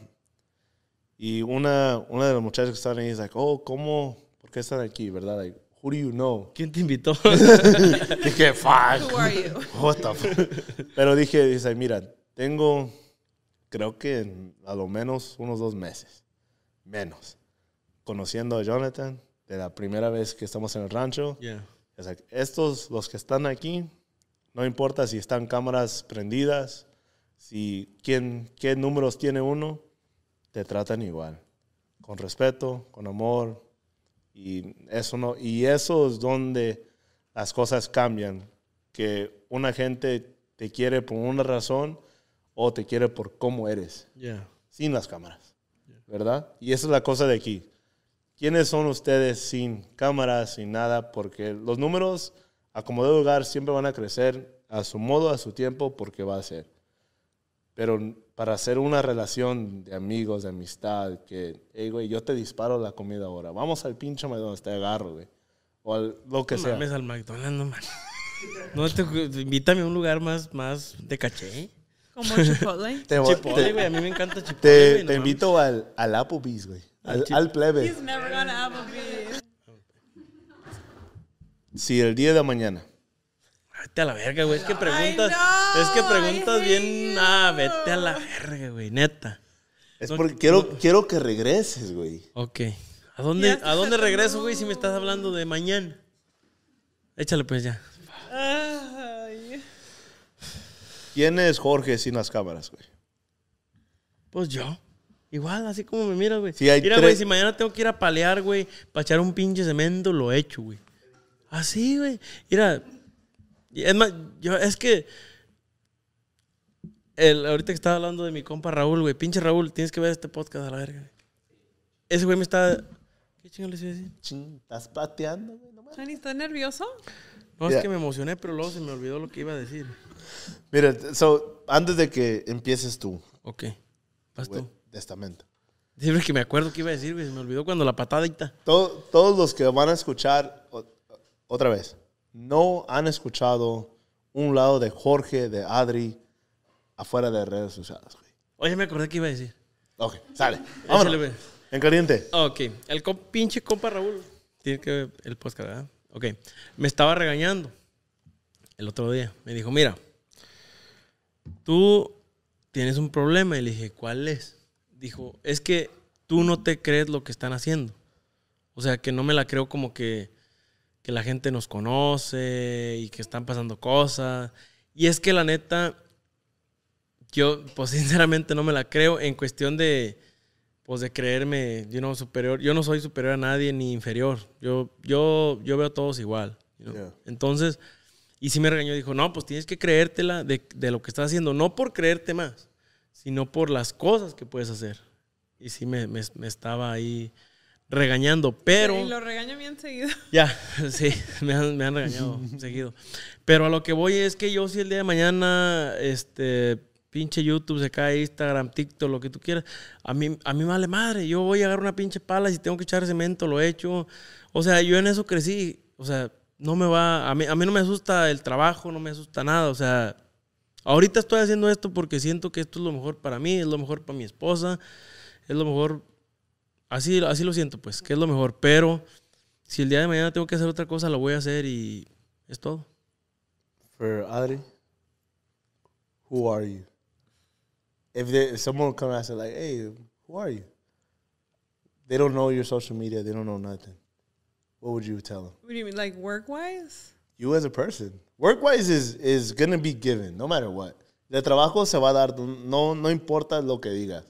Speaker 3: Y una una de las muchachas que estaban ahí es "Oh, ¿cómo? ¿Por qué están aquí, verdad?" Like, Who do you know? ¿Quién te invitó? dije, fuck. Who are What the fuck? Pero dije, dice, mira, tengo creo que a lo menos unos dos meses, menos. Conociendo a Jonathan, de la primera vez que estamos en el rancho, estos, los que están aquí, no importa si están cámaras prendidas, si quién, qué números tiene uno, te tratan igual, con respeto, con amor, y eso no, y eso es donde las cosas cambian, que una gente te quiere por una razón o te quiere por cómo eres. ya Sin las cámaras. ¿Verdad? Y esa es la cosa de aquí. ¿Quiénes son ustedes sin cámaras, sin nada? Porque los números, a como de lugar, siempre van a crecer a su modo, a su tiempo, porque va a ser. Pero para hacer una relación de amigos, de amistad, que, hey, güey, yo te disparo la comida ahora. Vamos al pinche McDonald's, te agarro, güey. O al, lo que no sea. Mames
Speaker 1: al McDonald's, no man. No, te, invítame a un lugar más, más de caché. Como Chipotle. te, güey. A mí me encanta Chipotle.
Speaker 2: Te, invito
Speaker 3: al, al Applebee's, güey.
Speaker 2: Al, plebe. He's never
Speaker 3: Si el día de mañana.
Speaker 1: Vete a la verga, güey. Es que preguntas. es que preguntas bien. Ah, vete a la verga, güey. Neta. Es porque quiero, quiero que regreses, güey. Ok. ¿A dónde, ¿a dónde regreso, güey, si me estás hablando de mañana? Échale pues ya.
Speaker 2: Ah.
Speaker 3: ¿Quién es Jorge sin las cámaras, güey?
Speaker 1: Pues yo. Igual, así como me miras, güey. Mira, güey, si mañana tengo que ir a palear, güey, para echar un pinche cemento, lo he hecho, güey. Así, ah, güey. Mira, es más, yo, es que. el- ahorita que estaba hablando de mi compa Raúl, güey. Pinche Raúl, tienes que ver este podcast a la verga. Ese güey me está. ¿Qué chingo le estoy diciendo? Ching, Estás pateando, güey.
Speaker 2: ¿estás nervioso?
Speaker 1: No, es que me emocioné, pero luego se me olvidó lo que iba a decir.
Speaker 3: Mira, antes de que empieces tú. Ok. Vas tú.
Speaker 1: Testamento. Dime que me acuerdo que iba a decir, me olvidó cuando la patadita.
Speaker 3: todos los que van a escuchar, otra vez, no han escuchado un lado de Jorge, de Adri, afuera de redes
Speaker 1: sociales, Oye, me acordé que iba a decir. Ok, sale. Vamos En caliente. Ok. El pinche compa Raúl. Tiene que ver el podcast, ¿verdad? Ok. Me estaba regañando el otro día. Me dijo, mira, tú tienes un problema. Y le dije, ¿cuál es? Dijo, es que tú no te crees lo que están haciendo. O sea, que no me la creo como que, la gente nos conoce y que están pasando cosas. Y es que la neta, yo pues sinceramente no me la creo en cuestión de, pues de creerme, yo superior, yo no soy superior a nadie ni inferior. Yo, yo, yo veo a todos igual. Entonces, y sí me regañó, dijo, no, pues tienes que creértela de, de lo que estás haciendo, no por creerte más, sino por las cosas que puedes hacer. Y sí me, me, estaba ahí regañando, pero... Y lo
Speaker 2: regaño bien seguido.
Speaker 1: Ya, sí, me han, regañado seguido. Pero a lo que voy es que yo si el día de mañana, este, pinche YouTube se cae, Instagram, TikTok, lo que tú quieras, a mí, a mí vale madre, yo voy a agarrar una pinche pala, si tengo que echar cemento, lo he hecho. O sea, yo en eso crecí, o sea, no me va, a mí, a mí no me asusta el trabajo, no me asusta nada, o sea, ahorita estoy haciendo esto porque siento que esto es lo mejor para mí, es lo mejor para mi esposa, es lo mejor, así, así lo siento pues, que es lo mejor, pero si el día de mañana tengo que hacer otra cosa, lo voy a hacer y es todo. For Adri,
Speaker 3: who are you? If, someone come and say like, hey, who are you? They don't know your social media, they don't know nothing what would you tell him?
Speaker 2: What do you mean, like work wise?
Speaker 3: You as a person. Work wise is, is going to be given, no matter what. De trabajo se va a dar, no, no importa lo que digas,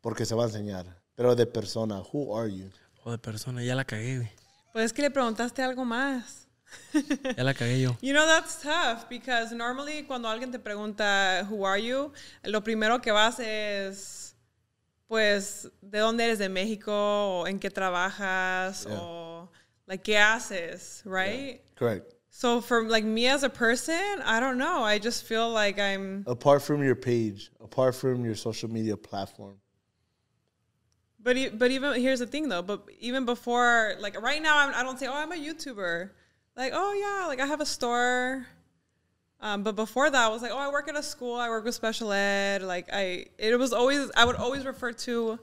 Speaker 3: porque se va a enseñar. Pero de persona, who are you?
Speaker 1: O de persona, ya la cagué,
Speaker 2: Pues es que le preguntaste algo más.
Speaker 1: ya la cagué yo.
Speaker 2: You know, that's tough, because normally cuando alguien te pregunta, who are you? Lo primero que vas es, pues, ¿de dónde eres de México? ¿O en qué trabajas? O like gases, right? Yeah. Correct. So for like me as a person, I don't know. I just feel like I'm
Speaker 3: apart from your page, apart from your social media platform.
Speaker 2: But but even here's the thing though. But even before like right now, I'm, I do not say oh I'm a YouTuber. Like oh yeah, like I have a store. Um, but before that, I was like oh I work at a school. I work with special ed. Like I it was always I would always refer to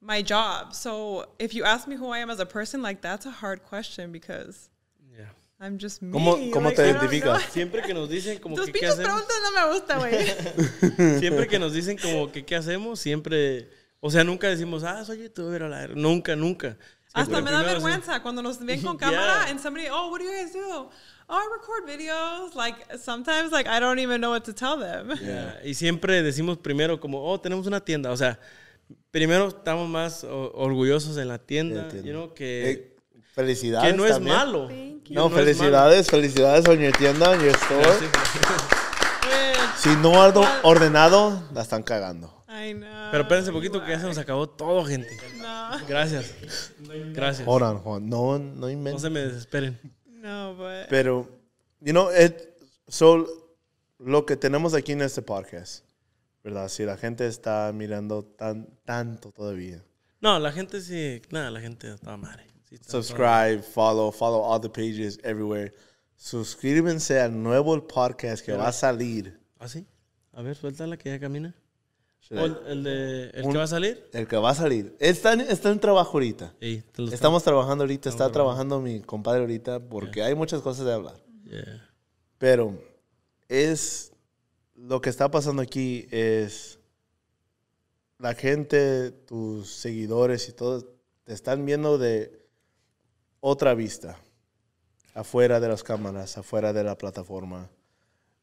Speaker 2: my job. So if you ask me who I am as a person, like that's a hard question because yeah. I'm just me. ¿Cómo, cómo like, te identificas? Siempre que nos dicen como Tus que qué hacemos. preguntas no me gusta, güey.
Speaker 1: siempre que nos dicen como que qué hacemos, siempre o sea, nunca decimos, "Ah, soy youtuber", o la, nunca, nunca. Siempre Hasta me da vergüenza
Speaker 2: hacen... cuando nos ven con cámara yeah. and somebody, "Oh, what do you guys do?" Oh, I record videos. Like sometimes like I don't even know what to tell them. Yeah.
Speaker 1: y siempre decimos primero como, "Oh, tenemos una tienda." O sea, primero estamos más orgullosos en la tienda, que, eh, felicidades que no es malo. No, felicidades,
Speaker 3: felicidades a tienda, y store. si no algo ordenado, la están cagando. I
Speaker 1: know. Pero espérense un poquito que ya se nos acabó todo, gente. No. Gracias. Gracias. Hold
Speaker 3: Juan. No, no inventen. No se me
Speaker 1: desesperen.
Speaker 2: No, but...
Speaker 3: Pero, you know, it, lo que tenemos aquí en este podcast ¿verdad? Si la gente está mirando tan, tanto todavía.
Speaker 1: No, la gente sí, nada, la gente está madre. Subscribe,
Speaker 3: follow, follow all the pages everywhere. suscríbense al nuevo podcast que va a salir.
Speaker 1: ¿Ah, sí? A ver, suéltala que ya camina. el, el, que va a salir?
Speaker 3: El que va a salir.
Speaker 1: Está en, está en trabajo
Speaker 3: ahorita. Estamos trabajando ahorita, está trabajando mi compadre ahorita porque hay muchas cosas de hablar. Pero es lo que está pasando aquí es la gente, tus seguidores y todo, te están viendo de otra vista, afuera de las cámaras, afuera de la plataforma,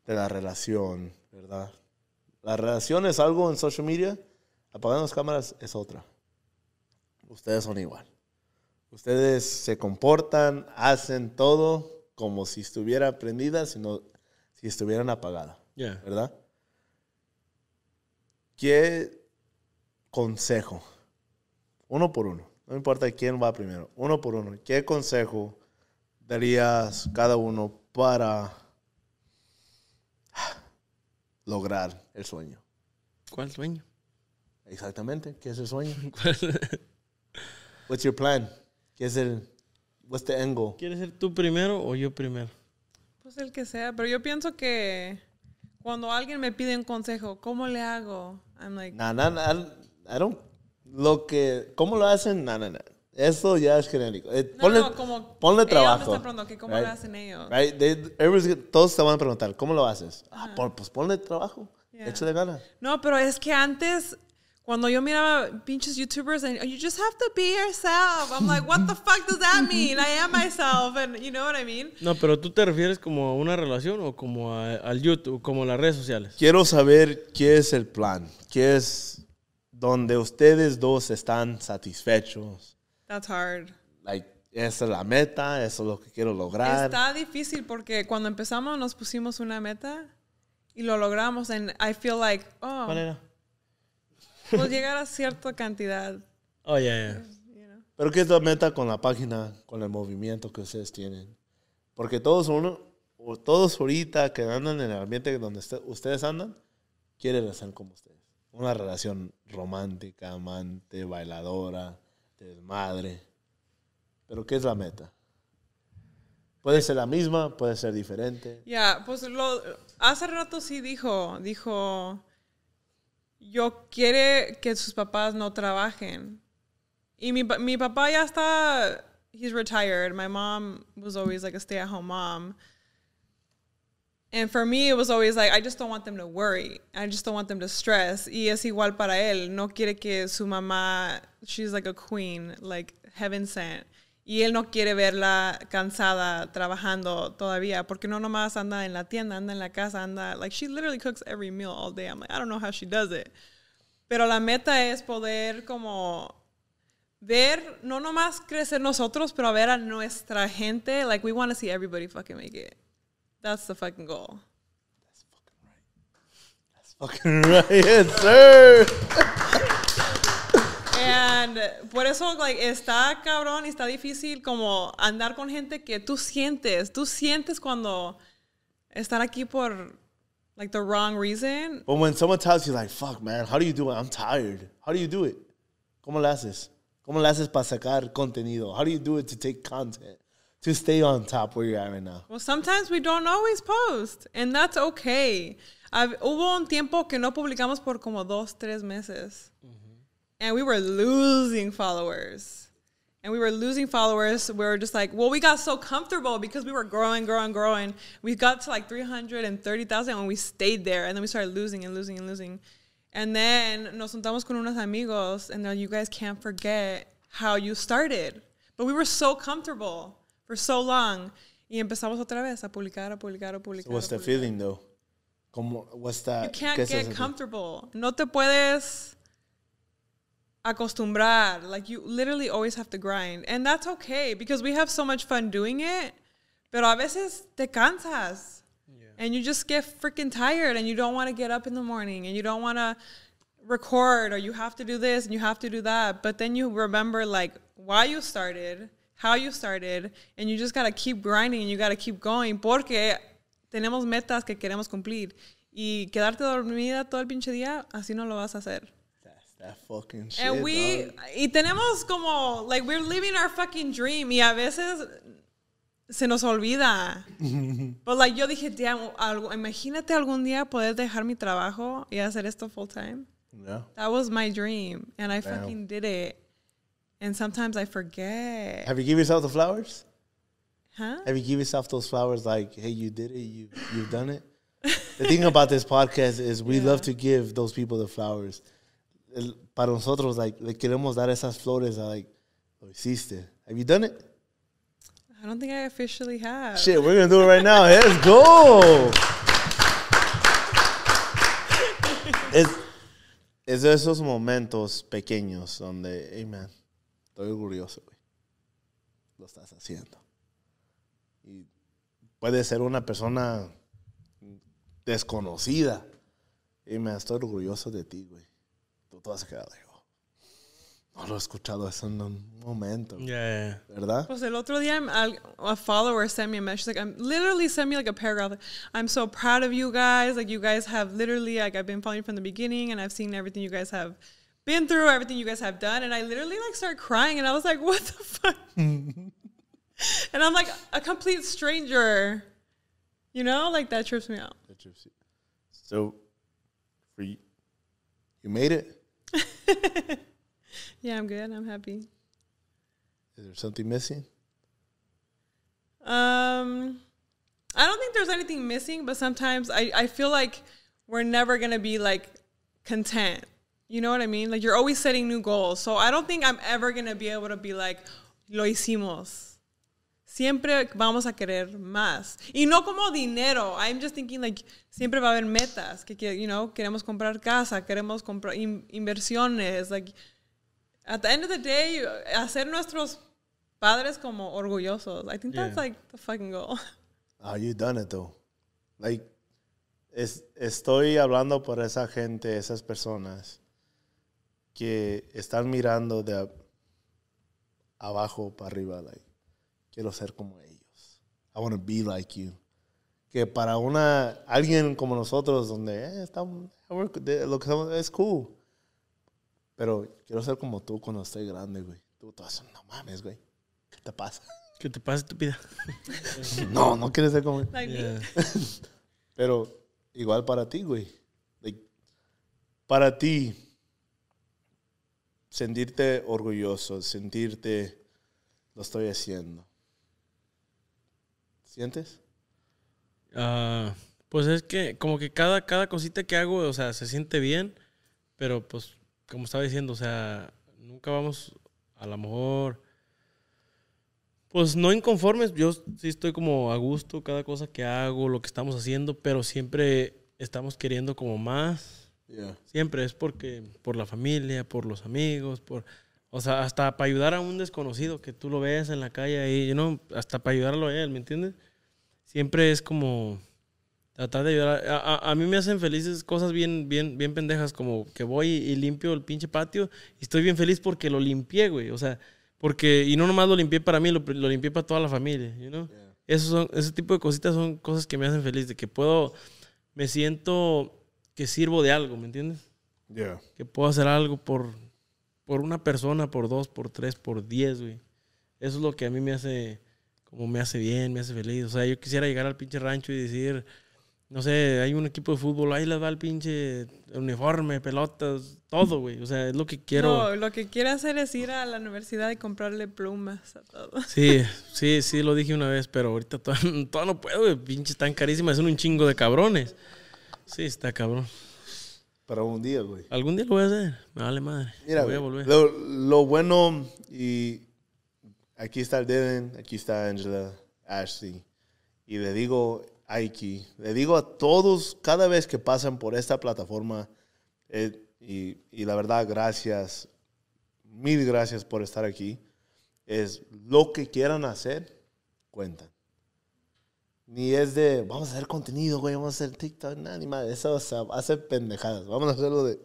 Speaker 3: de la relación, ¿verdad? La relación es algo en social media, apagando las cámaras es otra. Ustedes son igual. Ustedes se comportan, hacen todo como si estuviera prendida, sino si estuvieran apagada. ¿Verdad? ¿Qué consejo? Uno por uno. No importa quién va primero. Uno por uno. ¿Qué consejo darías cada uno para lograr el sueño? ¿Cuál sueño?
Speaker 1: Exactamente. ¿Qué es el sueño? What's your plan? ¿Qué es el what's the angle? ¿Quieres ser tú primero o yo primero?
Speaker 2: Pues el que sea, pero yo pienso que cuando alguien me pide un consejo, ¿cómo le hago? I'm like, No, no,
Speaker 3: nah, I don't, lo que, ¿cómo lo hacen? No, no, no. Eso ya es genérico. Eh, no, ponle, no, como ponle trabajo. Me están que ¿Cómo lo hacen ellos? Right? todos te van a preguntar, ¿cómo lo haces? Ah, pues ponle trabajo. Yeah. Échale ganas.
Speaker 2: No, pero es que antes cuando yo miraba pinches YouTubers, and oh, you just have to be yourself. I'm like, what the fuck does that mean? I am myself, and you know what I mean?
Speaker 1: No, pero tú te refieres como a una relación o como a, al YouTube, como las redes sociales. Quiero saber qué es el
Speaker 3: plan, qué es donde ustedes dos están satisfechos.
Speaker 2: That's hard.
Speaker 3: Like, esa es la meta, eso es lo que quiero lograr. Está
Speaker 2: difícil porque cuando empezamos nos pusimos una meta y lo logramos, and I feel like, oh. Pues llegar a cierta cantidad.
Speaker 1: Oh, yeah, pues,
Speaker 3: Pero ¿qué es la meta con la página, con el movimiento que ustedes tienen? Porque todos uno, o todos ahorita que andan en el ambiente donde ustedes andan, quieren estar como ustedes. Una relación romántica, amante, bailadora, desmadre. Pero ¿qué es la meta? Puede ser la misma, puede ser diferente.
Speaker 2: Ya, pues lo, hace rato sí dijo, dijo, yo quiere que sus papás no trabajen. Y mi, mi papá ya está, he's retired. My mom was always like a stay at home mom. And for me, it was always like, I just don't want them to worry. I just don't want them to stress. Y es igual para él. No quiere que su mamá, she's like a queen, like heaven sent. y él no quiere verla cansada trabajando todavía porque no nomás anda en la tienda, anda en la casa, anda like she literally cooks every meal all day. I'm like, I don't know how she does it. Pero la meta es poder como ver no nomás crecer nosotros, pero ver a nuestra gente. Like we want to see everybody fucking make it. That's the fucking goal.
Speaker 4: That's fucking right. That's fucking right. Yes, sir.
Speaker 2: And por eso like, está cabrón y está difícil como andar con gente que tú sientes, tú sientes cuando Estar aquí por like the wrong reason.
Speaker 3: But when someone tells you like, fuck man, how do you do it? I'm tired. How do you do it? ¿Cómo lo haces? ¿Cómo lo haces para sacar contenido? How do you do it to take content? To stay on top where you're at right now.
Speaker 2: Well, sometimes we don't always post, and that's okay. I've, hubo un tiempo que no publicamos por como dos, tres meses. Mm-hmm. and we were losing followers. And we were losing followers. We were just like, well, we got so comfortable because we were growing, growing, growing. We got to like 330,000 when we stayed there. And then we started losing and losing and losing. And then nos juntamos con unos amigos. And now you guys can't forget how you started. But we were so comfortable for so long. Y empezamos otra vez a publicar, a publicar, a publicar. So what's a publicar. the
Speaker 3: feeling though? Como, what's that? You can't get
Speaker 2: comfortable. No te puedes acostumbrar. Like you literally always have to grind. And that's okay because we have so much fun doing it. Pero a veces te cansas. And you just get freaking tired and you don't want to get up in the morning and you don't want to record or you have to do this and you have to do that. But then you remember like why you started, how you started, and you just got to keep grinding and you got to keep going porque tenemos metas que queremos cumplir. Y quedarte dormida todo el pinche día, así no lo vas a hacer.
Speaker 3: That fucking shit, And we, dog.
Speaker 2: y tenemos como, like, we're living our fucking dream. Y a veces se nos olvida. But, like, yo dije, damn, algo, imagínate algún día poder dejar mi trabajo y hacer esto full time. Yeah. That was my dream. And I damn. fucking did it. And sometimes I forget.
Speaker 3: Have you given yourself the flowers? Huh? Have you given yourself those flowers like, hey, you did it, you, you've done it? the thing about this podcast is we yeah. love to give those people the flowers. para nosotros, like, le queremos dar esas flores a, like, lo hiciste. Have you done it?
Speaker 2: I don't think I officially have. Shit,
Speaker 3: we're to do it right now. Let's go. es, es de esos momentos pequeños donde, hey man, estoy orgulloso, güey. Lo estás haciendo. Y puede ser una persona desconocida. Hey man, estoy orgulloso de ti, güey. tú se quedado, digo, no lo he escuchado eso en un momento. Yeah. ¿Verdad? Pues
Speaker 2: el otro día, a follower sent me a message. Like, I'm literally sent me like a paragraph. I'm so proud of you guys. Like, you guys have literally, like, I've been following from the beginning and I've seen everything you guys have been through, everything you guys have done. And I literally, like, started crying and I was like, what the fuck? and I'm like, a complete stranger. You know, like, that trips me out.
Speaker 3: That trips you. So, for you, you made it.
Speaker 2: yeah, I'm good. I'm happy.
Speaker 3: Is there something missing?
Speaker 2: Um, I don't think there's anything missing, but sometimes I, I feel like we're never gonna be like content. You know what I mean? Like you're always setting new goals. So I don't think I'm ever gonna be able to be like, lo hicimos Siempre vamos a querer más. Y no como dinero. I'm just thinking, like, siempre va a haber metas. Que, you know, queremos comprar casa, queremos comprar inversiones. Like, at the end of the day, hacer nuestros padres como orgullosos. I think that's, like, the fucking goal.
Speaker 3: Ah, you done it, though. Like, estoy hablando por esa gente, esas personas que están mirando de abajo para arriba, like quiero ser como ellos. I want to be like you. Que para una, alguien como nosotros, donde eh, estamos, lo que estamos, es cool. Pero quiero ser como tú cuando esté grande, güey. Tú, te vas, no mames, güey.
Speaker 1: ¿Qué te pasa? ¿Qué te pasa, estúpida? no, no quieres ser como. Like
Speaker 3: Pero igual para ti, güey. para ti, sentirte orgulloso, sentirte, lo estoy haciendo.
Speaker 1: ¿Sientes? Ah, pues es que como que cada, cada cosita que hago, o sea, se siente bien, pero pues como estaba diciendo, o sea, nunca vamos a lo mejor, pues no inconformes, yo sí estoy como a gusto cada cosa que hago, lo que estamos haciendo, pero siempre estamos queriendo como más. Siempre es porque por la familia, por los amigos, por o sea, hasta para ayudar a un desconocido que tú lo ves en la calle ahí, ¿no? hasta para ayudarlo a él, ¿me entiendes? Siempre es como tratar de ayudar. A, mí me hacen felices cosas bien, bien, bien pendejas, como que voy y limpio el pinche patio y estoy bien feliz porque lo limpié, güey. O sea, porque, y no nomás lo limpié para mí, lo, limpié para toda la familia, you son, ese tipo de cositas son cosas que me hacen feliz, de que puedo, me siento que sirvo de algo, ¿me entiendes? Ya. Que puedo hacer algo por, por una persona, por dos, por tres, por diez, güey. Eso es lo que a mí me hace, como me hace bien, me hace feliz. O sea, yo quisiera llegar al pinche rancho y decir, no sé, hay un equipo de fútbol, ahí les va el pinche uniforme, pelotas, todo, güey. O sea, es lo que quiero.
Speaker 2: No, lo que quiero hacer es ir a la universidad y comprarle plumas a todo. Sí,
Speaker 1: sí, sí, lo dije una vez, pero ahorita todo, no puedo, güey. Pinche tan carísimas, son un chingo de cabrones. Sí, está cabrón. Para un día, güey. Algún día lo voy a hacer. Me vale madre. Mira, voy a volver. Lo, bueno y
Speaker 3: aquí está el Devin, aquí está Angela, Ashley. Y le digo a le digo a todos cada vez que pasan por esta plataforma eh, y la verdad, gracias, mil gracias por estar aquí. Es lo que quieran hacer, cuentan. Ni es de, vamos a hacer contenido, güey, vamos a hacer TikTok, nada, ni Eso o hace pendejadas. Vamos a hacerlo de.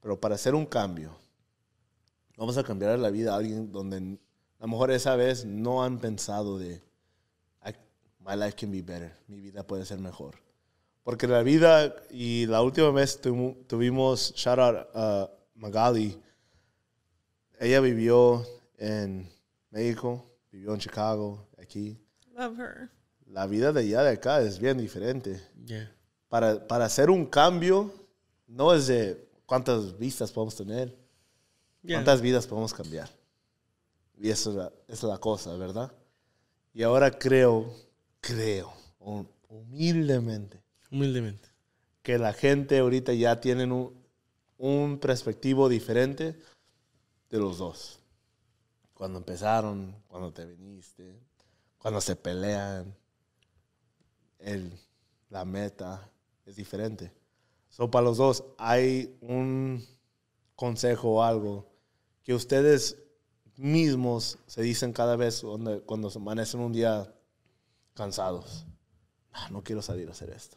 Speaker 3: Pero para hacer un cambio, vamos a cambiar la vida a alguien donde a lo mejor esa vez no han pensado de, my life can be better, mi vida puede ser mejor. Porque la vida, y la última vez tuvimos, shout out a Magali, ella vivió en México, vivió en Chicago, aquí.
Speaker 2: Love her
Speaker 3: la vida de allá de acá es bien diferente. Para, para, hacer un cambio, no es de cuántas vistas podemos tener, cuántas vidas podemos cambiar. Y eso es la, es la cosa, ¿verdad? Y ahora creo, creo,
Speaker 1: humildemente. Humildemente.
Speaker 3: Que la gente ahorita ya tiene un, un perspectivo diferente de los dos. Cuando empezaron, cuando te viniste, cuando se pelean, el, la meta es diferente. So, para los dos, ¿hay un consejo o algo que ustedes mismos se dicen cada vez cuando, se amanecen un día cansados? Ah, no quiero salir a hacer esto.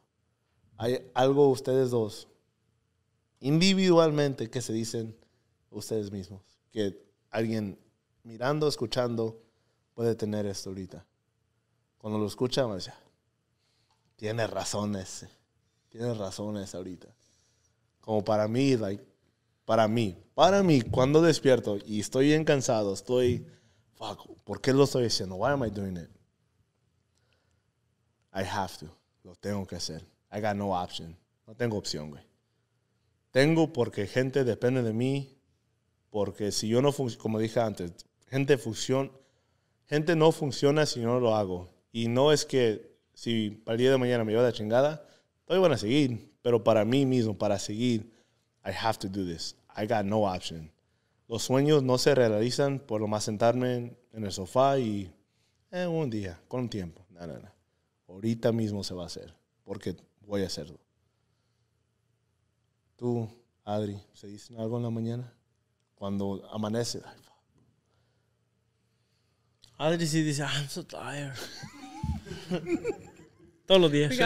Speaker 3: ¿Hay algo ustedes dos, individualmente, que se dicen ustedes mismos? Que alguien mirando, escuchando, puede tener esto ahorita. Cuando lo escucha, me Tienes razones. Tienes razones ahorita. Como para mí, para mí, para mí, cuando despierto y estoy bien cansado, estoy, fuck, ¿por qué lo estoy haciendo? Why am I doing it? I have to. Lo tengo que hacer. I got no option. No tengo opción, güey. Tengo porque gente depende de mí. Porque si yo no como dije antes, gente, funciona, gente no funciona si yo no lo hago. Y no es que si para el día de mañana me a la chingada, todavía van a seguir. Pero para mí mismo, para seguir, I have to do this. I got no option. Los sueños no se realizan por lo más sentarme en el sofá y eh, un día, con un tiempo. No, no, no. Ahorita mismo se va a hacer, porque voy a hacerlo. Tú, Adri, ¿se dice algo en la mañana? Cuando amanece.
Speaker 1: Adri sí dice, I'm so tired. Todos los días.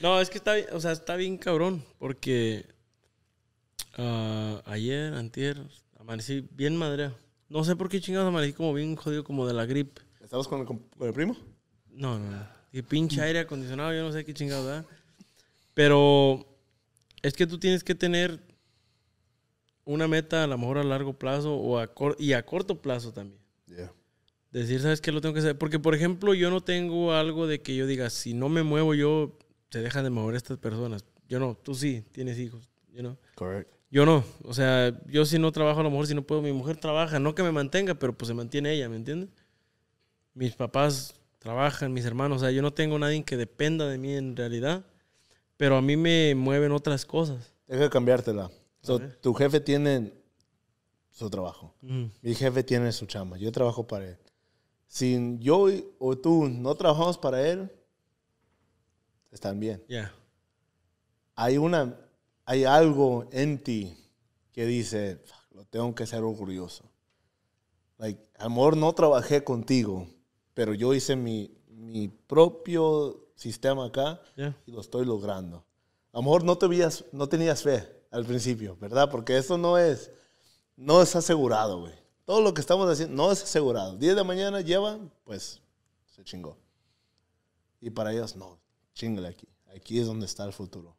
Speaker 1: no, es que está, o sea, está bien cabrón porque ah, ayer, antier, amanecí bien madre No sé por qué chingados amanecí como bien jodido, como de la gripe. ¿Estabas con el, primo? No, no, Y pinche aire acondicionado, yo no sé qué chingados, da. Pero es que tú tienes que tener una meta a lo mejor a largo plazo o a y a corto plazo también. Decir, ¿sabes qué? Lo tengo que hacer. Porque, por ejemplo, yo no tengo algo de que yo diga, si no me muevo yo, se dejan de mover estas personas. Yo no, tú sí, tienes hijos, you Yo no, o sea, yo si no trabajo, a lo mejor si no puedo, mi mujer trabaja, no que me mantenga, pero pues se mantiene ella, ¿me entiendes? Mis papás trabajan, mis hermanos, o sea, yo no tengo nadie que dependa de mí en realidad, pero a mí me mueven otras cosas.
Speaker 3: Deja que cambiártela. tu jefe tiene su trabajo. Mi jefe tiene su chama Yo trabajo para él si yo o tú no trabajamos para Él, están bien. Hay, una, hay algo en ti que dice, lo tengo que ser orgulloso. Like, amor, no trabajé contigo, pero yo hice mi, mi propio sistema acá y lo estoy logrando. Amor, no, te no tenías fe al principio, ¿verdad? Porque eso no es, no es asegurado, güey. Todo lo que estamos haciendo no es asegurado. 10 de mañana llevan, pues se chingó. Y para ellos, no, chingale aquí. Aquí es donde está el futuro.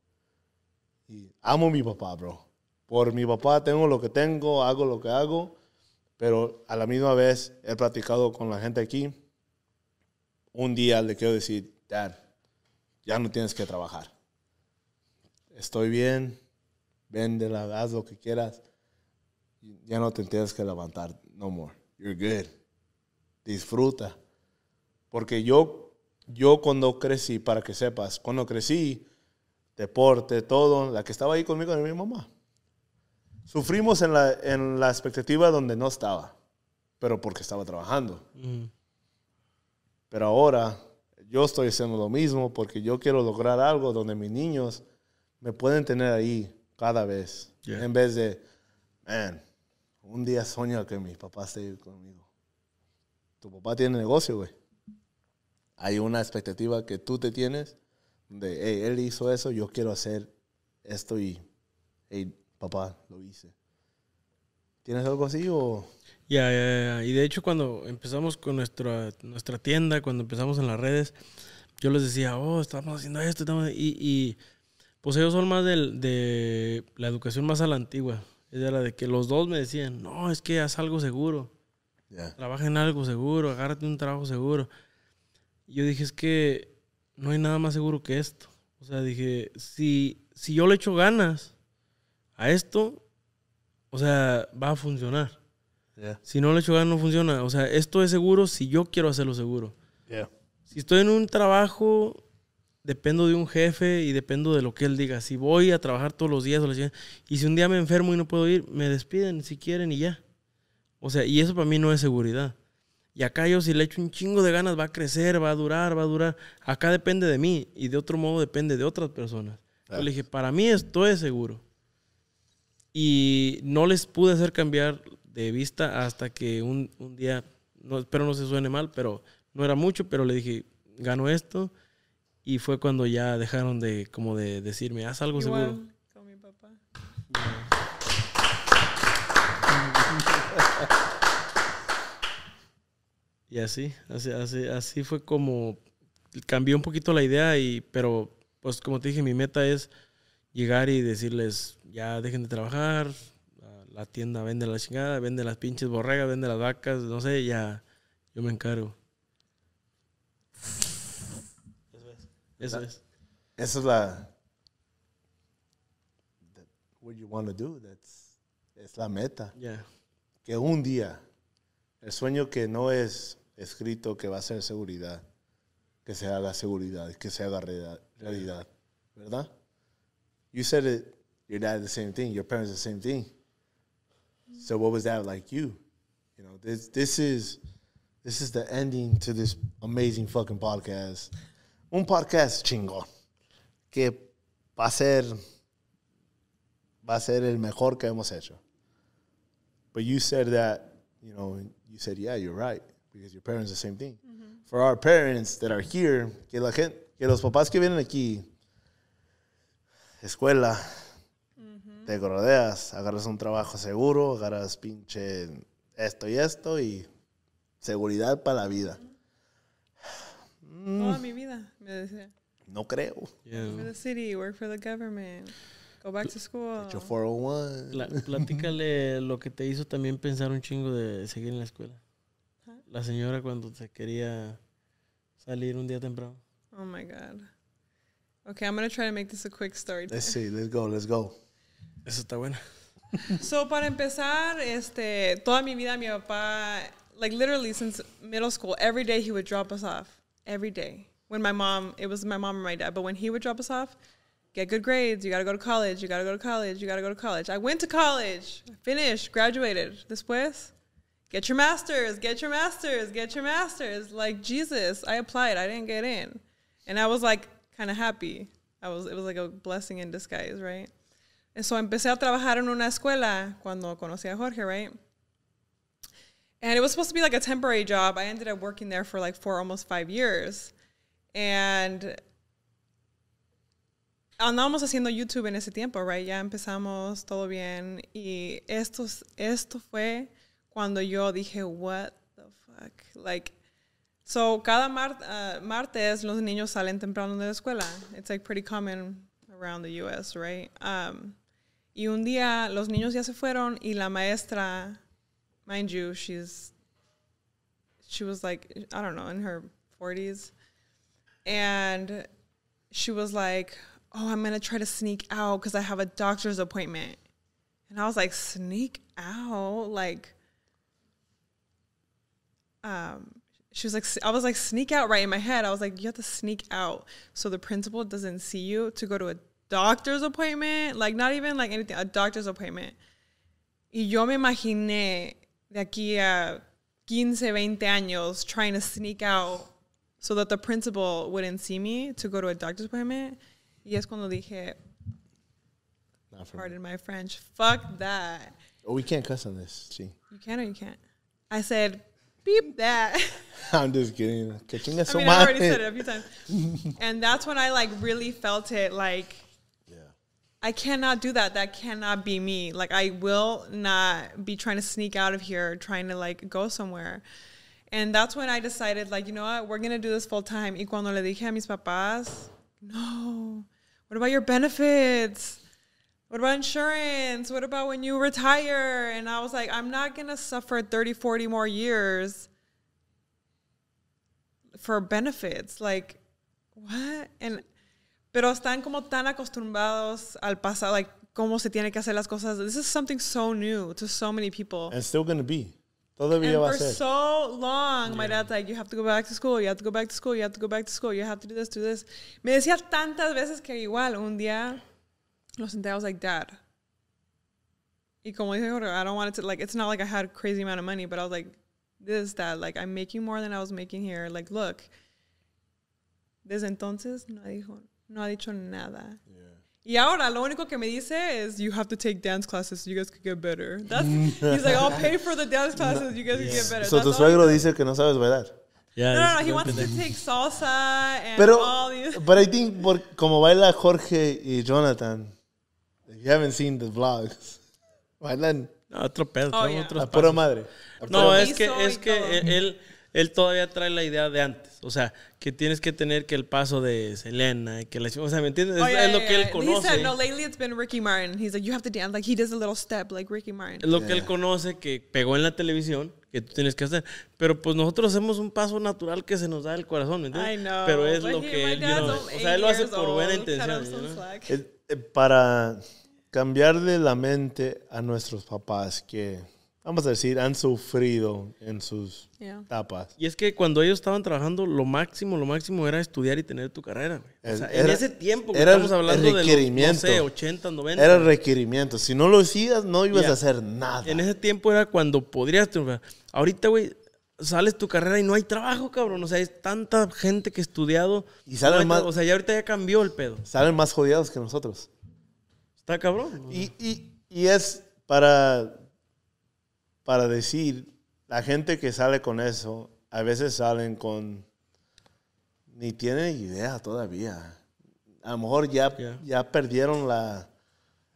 Speaker 3: Y amo a mi papá, bro. Por mi papá tengo lo que tengo, hago lo que hago, pero a la misma vez he platicado con la gente aquí. Un día le quiero decir, Dad, ya no tienes que trabajar. Estoy bien, véndela, haz lo que quieras, ya no te tienes que levantar, no more. You're good. Disfruta. Porque yo, yo cuando crecí, para que sepas, cuando crecí, deporte, todo, la que estaba ahí conmigo era mi mamá. Sufrimos en la, en la expectativa donde no estaba, pero porque estaba trabajando. Mm. Pero ahora yo estoy haciendo lo mismo porque yo quiero lograr algo donde mis niños me pueden tener ahí cada vez. En vez de, man, un día sueño que mi papá esté conmigo. Tu papá tiene negocio, güey. Hay una expectativa que tú te tienes de, hey, él hizo eso, yo quiero hacer esto y, hey, papá, lo hice.
Speaker 1: ¿Tienes algo así o...? Ya, Y de hecho cuando empezamos con nuestra, nuestra tienda, cuando empezamos en las redes, yo les decía, oh, estamos haciendo esto, estamos... Y, y pues ellos son más de la educación más a la antigua la de que los dos me decían, no, es que haz algo seguro. Trabaja en algo seguro, agárrate un trabajo seguro. Yo dije, es que no hay nada más seguro que esto. O sea, dije, si, si yo le echo ganas a esto, o sea, va a funcionar. Si no le echo ganas, no funciona. O sea, esto es seguro si yo quiero hacerlo seguro. Si estoy en un trabajo dependo de un jefe y dependo de lo que él diga. Si voy a trabajar todos los días, y si un día me enfermo y no puedo ir, me despiden si quieren y ya. O sea, y eso para mí no es seguridad. Y acá yo si le echo un chingo de ganas, va a crecer, va a durar, va a durar. Acá depende de mí y de otro modo depende de otras personas. Yo le dije, para mí esto es seguro. Y no les pude hacer cambiar de vista hasta que un, día, no, espero no se suene mal, pero no era mucho, pero le dije, gano esto, y fue cuando ya dejaron de como de decirme, haz algo seguro. Con mi papá. Y así, así, así, fue como cambió un poquito la idea y pero pues como te dije, mi meta es llegar y decirles, ya dejen de trabajar, la tienda vende la chingada, vende las pinches borregas, vende las vacas, no sé, ya yo me encargo.
Speaker 2: It's, it's,
Speaker 3: it's like what you want to do. That's, es la meta. Yeah. Que un día, el sueño que no es escrito que va a ser seguridad, que se haga seguridad, que se haga realidad, realidad ¿verdad? You said it, your dad the same thing, your parents the same thing. So what was that like you? You know, this this is this is the ending to this amazing fucking podcast. un podcast chingón. Que va a ser. Va a ser el mejor que hemos hecho. But you said that, you know, you said, yeah, you're right. Because your parents, the same thing. Mm For our parents that are here, que, la gente, que los papás que vienen aquí, escuela, mm-hmm. te rodeas, agarras un trabajo seguro, agarras pinche esto y esto y seguridad para la vida. Toda
Speaker 2: mm. mi vida, me decía.
Speaker 1: No creo. Yeah. Work for
Speaker 2: the city, work for the government. Go back to school. your
Speaker 1: 401. platícale lo que te hizo también pensar un chingo de seguir en la escuela. La señora cuando te quería salir un día temprano.
Speaker 2: Oh my God. Okay, I'm going to try to make this a quick story. Let's see,
Speaker 1: let's go, let's go. Eso está bueno.
Speaker 2: so, para empezar, este, toda mi vida mi papá, like literally since middle school, every day he would drop us off. every day. When my mom, it was my mom and my dad, but when he would drop us off, get good grades, you gotta go to college, you gotta go to college, you gotta go to college. I went to college, finished, graduated. Después, get your master's, get your master's, get your master's. Like Jesus, I applied, I didn't get in. And I was like kind of happy. I was, it was like a blessing in disguise, right? And so empecé a trabajar en una escuela cuando conocí a Jorge, right? And it was supposed to be like a temporary job. I ended up working there for like four, almost five years. And andábamos haciendo YouTube en ese tiempo, right? Ya empezamos todo bien. Y esto, esto fue cuando yo dije, what the fuck? Like, so cada ah, martes los niños salen temprano de la escuela. It's like pretty common around the US, right? Um, y un día los niños ya se fueron y la maestra mind you, she's she was like I don't know in her 40s, and she was like, "Oh, I'm gonna try to sneak out because I have a doctor's appointment," and I was like, "Sneak out? Like, um." She was like, I was like, sneak out right in my head. I was like, you have to sneak out so the principal doesn't see you to go to a doctor's appointment, like not even like anything, a doctor's appointment. Y yo me imaginé de aquí a 15, 20 años trying to sneak out so that the principal wouldn't see me to go to a doctor's appointment. Y es cuando dije, pardon me. my French, fuck that.
Speaker 3: Oh, we can't cuss on this. See.
Speaker 2: You can or you can't? I said, beep that.
Speaker 3: I'm just kidding. I mean, I already said it a
Speaker 2: few times. and that's when I like really felt it like – I cannot do that. That cannot be me. Like I will not be trying to sneak out of here, trying to like go somewhere. And that's when I decided, like, you know what, we're gonna do this full time. Y cuando le dije a mis papás, no, what about your benefits? What about insurance? What about when you retire? And I was like, I'm not gonna suffer 30, 40 more years for benefits. Like, what? And pero están como tan acostumbrados al pasado, like cómo se tiene que hacer las cosas. This is something so new to so many people. And
Speaker 3: still to be. Todavía va a ser. for
Speaker 2: so long, my dad's like, you have to go back to school, you have to go back to school, you have to go back to school, you have to do this, do this. Me decía tantas veces que igual un día lo senté, I was like, dad. Y como dije, I don't want it to, like, it's not like I had a crazy amount of money, but I was like, this, dad, like, I'm making more than I was making here. Like, look. Desde entonces, no dijo, no ha dicho nada. Y ahora lo único que me dice es, you have to take dance classes, you guys could get better. That's, he's like, I'll pay for the dance classes, you guys could get better. So tu
Speaker 3: suegro dice que no sabes bailar. no, no, no, he wants to take
Speaker 2: salsa and Pero, all these. But I
Speaker 3: think como baila Jorge y Jonathan, if you haven't seen the vlogs, bailan. No, otro pedo, oh, a madre.
Speaker 1: no, es que, es que él él todavía trae la idea de antes. O sea, que tienes que tener que el paso de Selena, que la, o sea, ¿me entiendes? es, oh, lo que él conoce. He said, no,
Speaker 2: lately it's been Ricky Martin. He's like, you have to dance. Like, he does a little step, like Ricky Martin. Es lo que él
Speaker 1: conoce, que pegó en la televisión, que tú tienes que hacer. Pero pues nosotros hacemos un paso natural que se nos da el corazón, ¿me entiendes? Pero es lo que él, o sea, él lo hace por buena intención. Eh, eh,
Speaker 3: para cambiarle la mente a nuestros papás que vamos a decir, han sufrido en sus
Speaker 1: etapas Y es que cuando ellos estaban trabajando, lo máximo, lo máximo era estudiar y tener tu carrera. en ese tiempo, que estamos hablando de los, no sé, 80, 90. Era requerimiento. Si no lo hacías, no ibas a hacer nada. En ese tiempo era cuando podrías trabajar Ahorita, güey, sales tu carrera y no hay trabajo, cabrón. O sea, hay tanta gente que ha estudiado. Y salen más... O sea, ya ahorita ya cambió el pedo. Salen más
Speaker 3: jodidos que nosotros. Está cabrón. Y, y, y es para para decir, la gente que sale con eso, a veces salen con, ni tienen idea todavía. A lo mejor ya, ya perdieron la,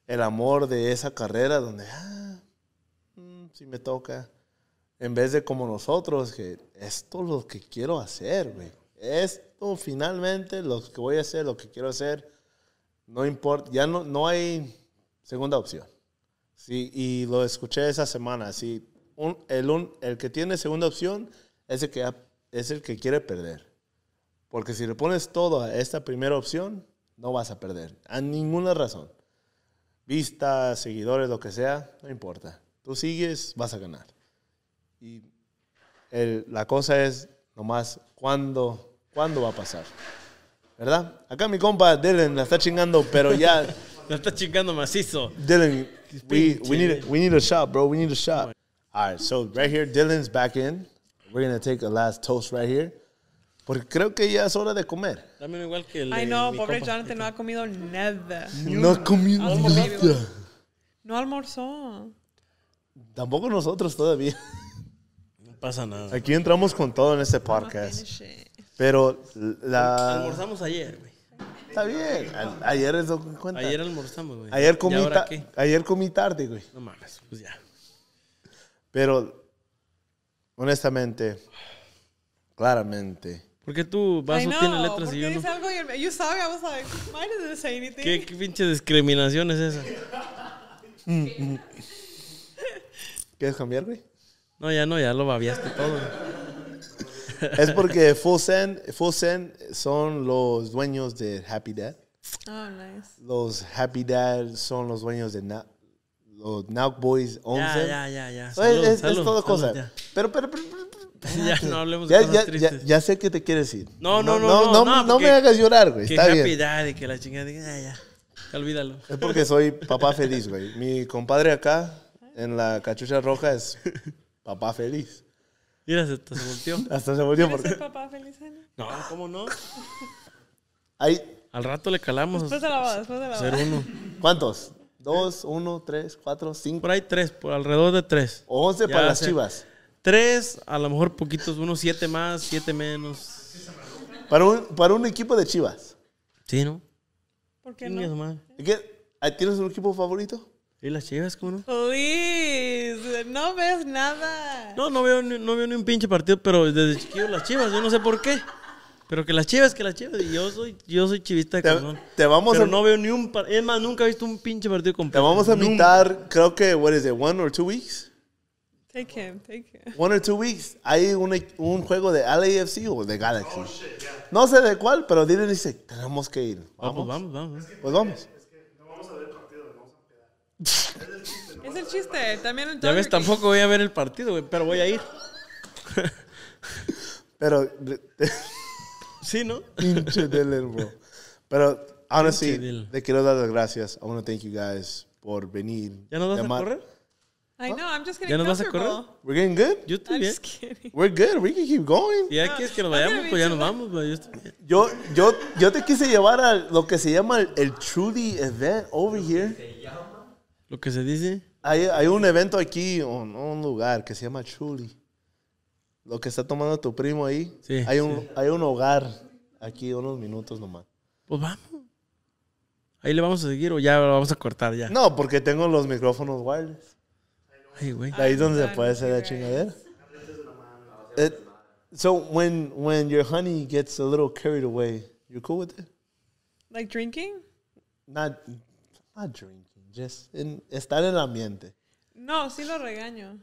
Speaker 3: el amor de esa carrera donde, ah, mm, si me toca. En vez de como nosotros, que esto es lo que quiero hacer, güey. Esto finalmente lo que voy a hacer, lo que quiero hacer, no importa, ya no, no hay segunda opción. Sí, y lo escuché esa semana. Sí, el, que tiene segunda opción es el que, es el que quiere perder. Porque si le pones todo a esta primera opción, no vas a perder. A ninguna razón. Vistas, seguidores, lo que sea, no importa. Tú sigues, vas a ganar. Y la cosa es nomás cuándo, cuándo va a pasar. ¿Verdad? Acá mi compa Dylan la está chingando, pero ya...
Speaker 1: la está chingando macizo.
Speaker 3: Dylan, we we need a, we need a shot, bro. We need a shot. All right, so right here, Dylan's back in. We're gonna take a last toast right here. Porque creo que ya es hora de comer.
Speaker 2: También igual que el. Ay, no, pobre Jonathan no ha comido nada. No ha
Speaker 4: comido
Speaker 3: nada.
Speaker 2: No almorzó.
Speaker 3: Tampoco nosotros todavía.
Speaker 1: No pasa nada.
Speaker 3: Aquí entramos con todo en este podcast. Pero la. Almorzamos
Speaker 1: ayer, güey. Está bien. ayer es lo cuenta. Ayer almorzamos, güey. Ayer comí,
Speaker 3: ayer comí tarde, güey. No mames, pues ya. Pero, honestamente, claramente.
Speaker 1: ¿Por qué vas, vaso tiene letras y yo no?
Speaker 2: algo y ¿Qué,
Speaker 1: pinche discriminación es esa? Mm, mm. ¿Quieres cambiar, güey? No, ya no, ya lo babiaste todo. es
Speaker 3: porque Full Send, Full Send son los dueños de Happy Dad.
Speaker 4: Oh, nice.
Speaker 3: Los Happy Dad son los dueños de Na los Now Boys 11. Ya, ya, ya. es, toda cosa. Pero,
Speaker 1: pero, pero, ya no hablemos de cosas tristes.
Speaker 3: Ya, sé qué te quieres decir. No, no, no. No, no, me hagas llorar, güey. Está Que Happy
Speaker 1: Dad y que la chingada diga, ya, ya. Olvídalo. Es porque soy
Speaker 3: papá feliz, güey. Mi compadre acá, en la cachucha roja, es papá feliz.
Speaker 1: Mira, hasta se volteó. Hasta se volteó porque. papá feliz No, ¿cómo no? Al rato le calamos. Después de la boda, después de la boda. Ser uno. ¿Cuántos?
Speaker 3: Dos, uno, tres, cuatro, cinco.
Speaker 1: Por ahí tres, por alrededor de tres. Once para las chivas. Tres, a lo mejor poquitos, unos siete más, siete menos. Para un, para un equipo de chivas. Sí, ¿no?
Speaker 2: ¿Por qué no?
Speaker 1: ¿Tienes un equipo favorito? ¿Y las chivas, cómo no?
Speaker 2: no ves
Speaker 1: nada. No, no veo, ni, un pinche partido, pero desde chiquillo las chivas, yo no sé por qué. Pero que las chivas, que las chivas. yo soy, yo soy chivista te, vamos pero no veo ni un partido. Es más, nunca he visto un pinche partido completo. Te vamos a invitar,
Speaker 3: creo que, what is it, one or two weeks?
Speaker 2: Take him, take him.
Speaker 3: One or two weeks. Hay un, e, juego de LAFC o de Galaxy. Oh, no sé de cuál, pero Dylan dice, tenemos que ir. Ah, pues vamos, vamos, vamos. Pues vamos
Speaker 2: es el chiste. También el ya ves,
Speaker 1: tampoco voy a ver el partido, güey, pero voy a ir. pero.
Speaker 3: sí, ¿no? Pinche Pero, honestly, le quiero dar las gracias. I want to thank you guys por venir. ¿Ya nos vas a
Speaker 2: correr? I know, I'm just getting ¿Ya nos vas a correr?
Speaker 3: We're getting good. Yo estoy I'm Just We're good. We can keep going. ya quieres que nos vayamos, pues ya nos vamos. Yo, yo, yo, yo te quise llevar a lo que se llama el, Trudy event over here. Lo que se dice. Hay, un evento aquí, un, un lugar que se llama Chuli. Lo que está tomando tu primo ahí. hay un, hogar aquí, unos minutos nomás.
Speaker 1: Pues vamos. Ahí le vamos a seguir o ya lo vamos a cortar ya. No, porque
Speaker 3: tengo los micrófonos wireless.
Speaker 1: Ahí es donde se puede
Speaker 3: hacer la chingadera. Eh, so when when your honey gets a little carried away, you cool with it?
Speaker 2: Like drinking?
Speaker 3: Not not drinking. Just estar en el ambiente.
Speaker 2: No, sí lo regaño.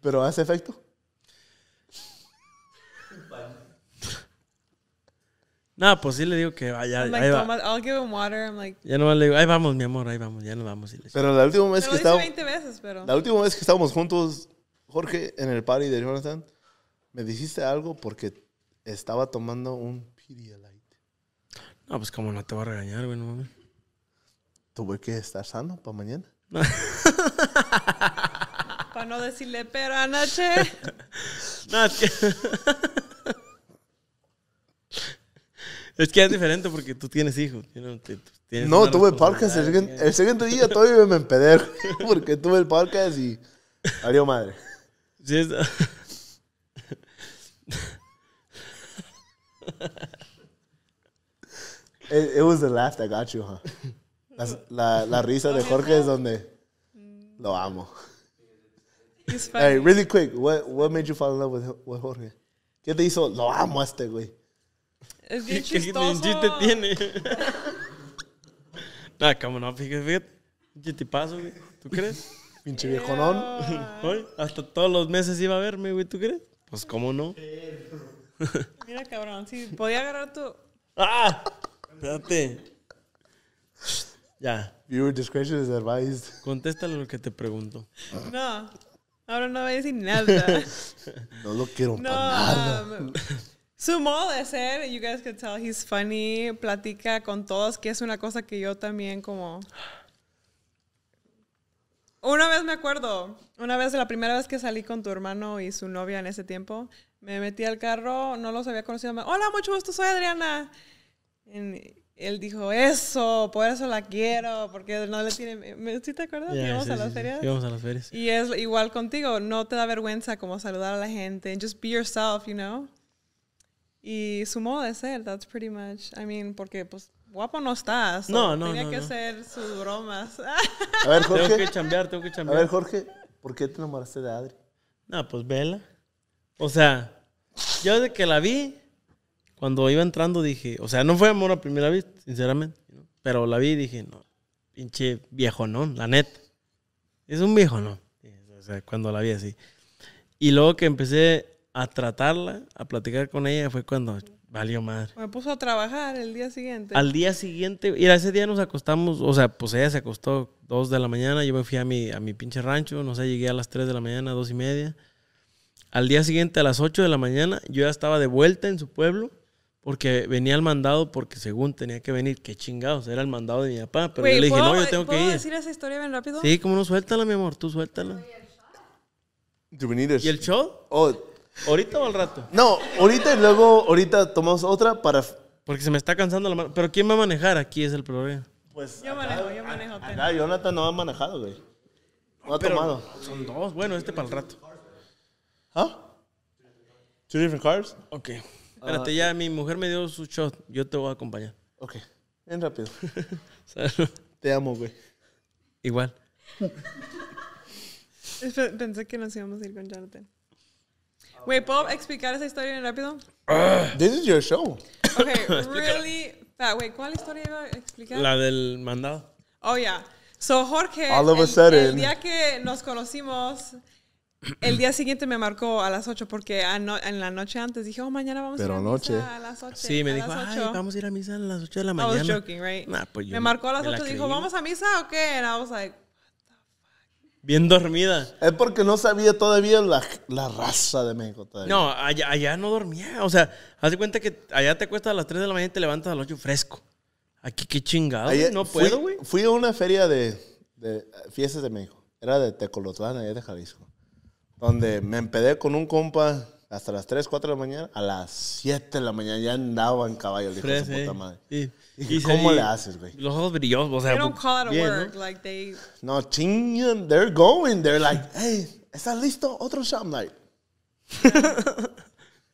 Speaker 1: ¿Pero hace efecto? Nada, pues sí le digo que vaya. like,
Speaker 2: ahí give him
Speaker 1: ya no le digo, ahí vamos, mi amor, ahí vamos, ya no vamos. Pero la última
Speaker 3: vez que estábamos. La última vez que estábamos juntos, Jorge, en el party de Jonathan, me dijiste algo porque estaba tomando un no, pues como no te va a regañar, güey, no mames. Tuve que estar sano para mañana.
Speaker 2: para no decirle, pero anoche.
Speaker 1: es que. es diferente porque tú tienes hijos. no, tuve el podcast. El, siguiente día
Speaker 3: todavía me empedé porque tuve el podcast y. Adiós, madre. Sí, It, it, was the laugh that got you, huh? la, la risa de Jorge es donde mm. lo amo. Hey, really quick, what, what made you fall in love with, Jorge?
Speaker 1: ¿Qué te hizo? Lo amo a este
Speaker 3: güey.
Speaker 2: Es bien chistoso. ¿Qué te tiene?
Speaker 1: No, cómo no, fíjate. Te paso, güey. ¿Tú crees? Pinche viejonón. Hoy, hasta todos los meses iba a verme, güey. ¿Tú crees? Pues cómo no.
Speaker 2: Mira, cabrón, si podía agarrar tu. ¡Ah!
Speaker 1: Espérate. Ya. Viewer discretion is advised. Contéstale lo que te pregunto.
Speaker 2: No. Ahora no voy a decir nada.
Speaker 1: no lo quiero no, para nada.
Speaker 2: su modo de ser, you guys can tell he's funny, platica con todos, que es una cosa que yo también como... Una vez me acuerdo, una vez, la primera vez que salí con tu hermano y su novia en ese tiempo, me metí al carro, no los había conocido. Hola, mucho gusto, soy Adriana él dijo eso, por eso la quiero, porque no le tiene... ¿Sí te acuerdas? Yeah, íbamos a las ferias. Y es igual contigo, no te da vergüenza como saludar a la gente. Just be yourself, you know? Y su modo de ser, that's pretty much... I mean, porque pues guapo no estás. no, no, Tenía que ser sus bromas. A ver, Jorge. Tengo que
Speaker 1: chambear, tengo que chambear. A ver, Jorge, ¿por qué te enamoraste de Adri? No, pues vela. O sea, yo desde que la vi cuando iba entrando dije, o sea, no fue amor a primera vista, sinceramente, pero la vi y dije, no, pinche viejo, ¿no? La net. Es un viejo, ¿no? O sea, cuando la vi así. Y luego que empecé a tratarla, a platicar con ella, fue cuando valió madre.
Speaker 2: Me puso a trabajar el día siguiente. Al día
Speaker 1: siguiente, y ese día nos acostamos, o sea, pues ella se acostó dos de la mañana, yo me fui a mi, a mi pinche rancho, no sé, llegué a las tres de la mañana, dos y media. Al día siguiente, a las 8 de la mañana, yo ya estaba de vuelta en su pueblo porque venía el mandado porque según tenía que venir, qué chingados, era el mandado de mi papá. Pero yo le dije, no, yo tengo que ir. ¿Puedo decir esa
Speaker 2: historia bien rápido? Sí, como no,
Speaker 1: suéltala, mi amor, tú suéltala. ¿Y el show? Oh. ¿Ahorita o al rato? no, ahorita y luego ahorita tomamos otra para... Porque se me está cansando la mano. Pero ¿quién va a manejar? Aquí es el problema.
Speaker 3: Pues, Yo manejo, yo manejo, Acá
Speaker 1: Jonathan no ha manejado, güey. No ha tomado. Son dos. Bueno, este para el rato. ¿Ah? Two different cars? Ok. Espérate, ah, ya mi mujer me dio su shot. Yo te voy a acompañar. Ok. Ven rápido. Te amo, güey. Igual.
Speaker 2: Pensé que nos íbamos a ir con Jonathan. Güey, ¿puedo explicar esa historia en rápido? Ah. This is your show. Okay, really Wait, ah, ¿cuál historia iba a explicar? La
Speaker 1: del mandado.
Speaker 2: Oh, yeah. So, Jorge, el día que nos conocimos, el día siguiente me marcó a las 8 porque en la noche antes dije, oh, mañana vamos a ir a noche. misa a las 8. Sí, me dijo, Ay,
Speaker 1: vamos a ir a misa a las 8 de la mañana. I was joking, right? Pues me marcó a
Speaker 2: las 8 y dijo, ¿vamos a misa o qué? And I was like,
Speaker 3: Bien dormida. Es porque no sabía todavía la, la raza de México todavía. No,
Speaker 1: allá, allá, no dormía. O sea, haz de cuenta que allá te cuesta a las 3 de la mañana y te levantas a las 8 fresco. Aquí qué chingado, no puedo, güey.
Speaker 3: Fui, a una feria de, de eh, fiestas de México. Era de Tecolotlán, allá de Jalisco donde me empedé con un compa hasta las 3, 4 de la mañana. A las 7 de la mañana ya andaba en caballo. Dijo su puta eh. madre. y, ¿cómo le haces, güey? Los
Speaker 1: ojos brillosos. O sea, ¿no?
Speaker 4: Like they...
Speaker 3: No, They're going. They're like, hey, ¿estás listo? Otro shop night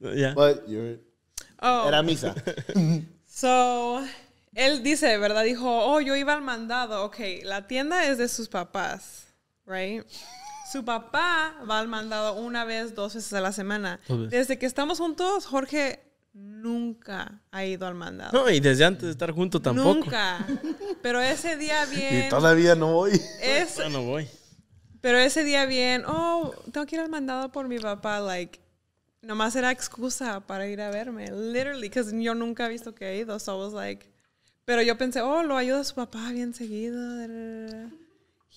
Speaker 3: Yeah. But you're... Oh. Era misa.
Speaker 2: so... Él dice, ¿verdad? Dijo, oh, yo iba al mandado. Ok, la tienda es de sus papás, right? Su papá va al mandado una vez, dos veces a la semana. Desde que estamos juntos, Jorge nunca ha ido al mandado. No, y
Speaker 1: desde antes de estar juntos tampoco.
Speaker 2: Nunca. Pero ese día bien. Y todavía no voy. Es, no, voy. Pero ese día bien, oh, tengo que ir al mandado por mi papá, like, nomás era excusa para ir a verme, literally, because yo nunca he visto que he ido, so was like, pero yo pensé, oh, lo ayuda su papá bien seguido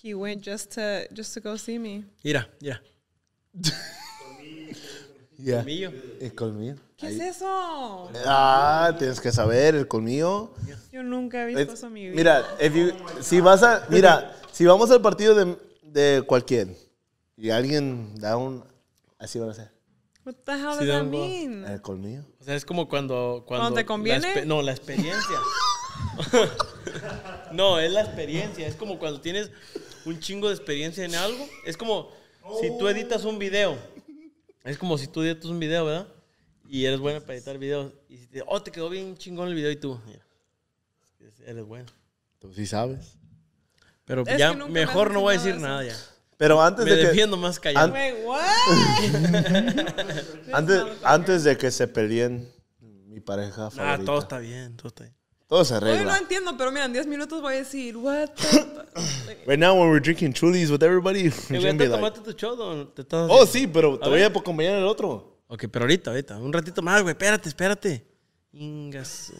Speaker 2: he went just to just to go see me.
Speaker 1: Mira, mira. Colmillo. El
Speaker 3: colmillo. ¿Qué es
Speaker 2: eso? Ah, tienes que saber
Speaker 3: el colmillo.
Speaker 2: Yo nunca he visto eso en mi vida.
Speaker 3: Mira, si vas a, mira, si vamos al partido de, de cualquier y alguien da un, así van a ser.
Speaker 2: What the hell does that El
Speaker 1: colmillo. O sea, es como cuando. Cuando, te conviene. no, la experiencia. no, es la experiencia. Es como cuando tienes un chingo de experiencia en algo. Es como si tú oh. editas un video. Es como si tú editas un video, ¿verdad? Y eres bueno para editar videos. Y te, oh, te quedó bien chingón el video y tú, eres bueno. Tú
Speaker 3: sí sabes. Pero ya mejor no voy a decir nada ya. Pero antes de que... defiendo más callado. antes, antes de que se peleen mi pareja Ah, todo
Speaker 1: está bien, todo está bien.
Speaker 3: Todo se arregla. Yo no
Speaker 2: entiendo, pero mira, en 10 minutos voy a decir, what the...
Speaker 3: Right now, when we're drinking chulis with everybody, you're be like...
Speaker 1: tu chodo? ¿Te estás oh, sí, pero te voy a acompañar el otro. Ok, pero ahorita, ahorita. Un ratito más, güey. Espérate, espérate. Ingas.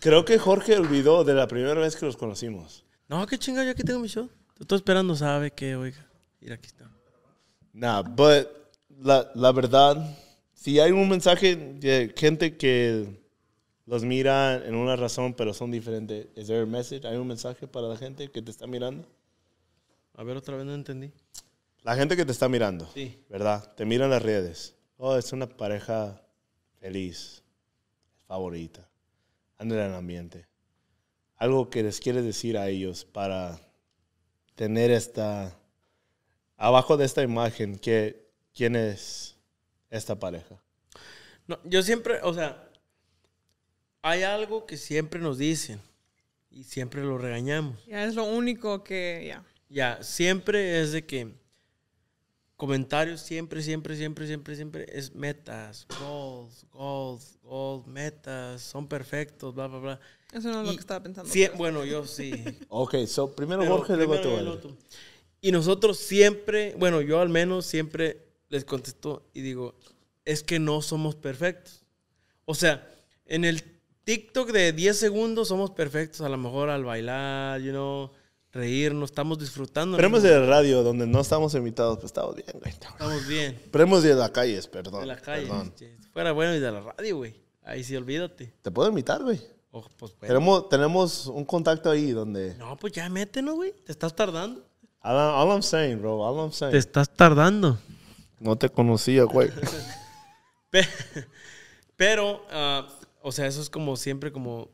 Speaker 3: Creo que Jorge olvidó de la primera vez que los conocimos.
Speaker 1: No, qué chinga, yo aquí tengo mi show. Te estoy esperando, sabe que, oiga. Mira, aquí está.
Speaker 3: Nah, but la, la verdad si hay un mensaje de gente que los mira en una razón, pero son diferentes, ¿es there a ¿Hay un mensaje para la gente que te está mirando?
Speaker 1: A ver, otra vez no entendí.
Speaker 3: La gente que te está mirando, sí. ¿verdad? Te mira en las redes. Oh, es una pareja feliz, favorita. Andan en ambiente. Algo que les quieres decir a ellos para tener esta. Abajo de esta imagen, que, ¿quién
Speaker 1: es?
Speaker 3: esta pareja?
Speaker 1: No, yo siempre, o sea, hay algo que siempre nos dicen y siempre lo regañamos.
Speaker 2: Ya es lo único que ya.
Speaker 1: Ya, siempre es de que comentarios siempre, siempre, siempre, siempre, siempre es metas, goals, goals, goals, metas, son perfectos, bla, bla, bla. Eso no es lo que estaba pensando. bueno, yo sí. ok, so primero Jorge, luego tú. Y nosotros siempre, bueno, yo al menos siempre les contestó y digo, es que no somos perfectos. O sea, en el TikTok de 10 segundos somos perfectos, a lo mejor al bailar, you know, reírnos, estamos disfrutando. Premios de
Speaker 3: la radio, donde no estamos invitados, pues estamos bien, güey. Estamos bien. Premios de las calles, perdón. De
Speaker 1: Fuera bueno y de la radio, güey. Ahí sí, olvídate. Te puedo invitar, güey. Oh, pues,
Speaker 3: tenemos, un contacto ahí donde...
Speaker 1: No, pues ya métenos, güey. Te estás tardando. all I'm saying, bro. All I'm saying. Te
Speaker 3: estás tardando. No te conocía, güey.
Speaker 1: Pero, ah, o sea, eso es como siempre como...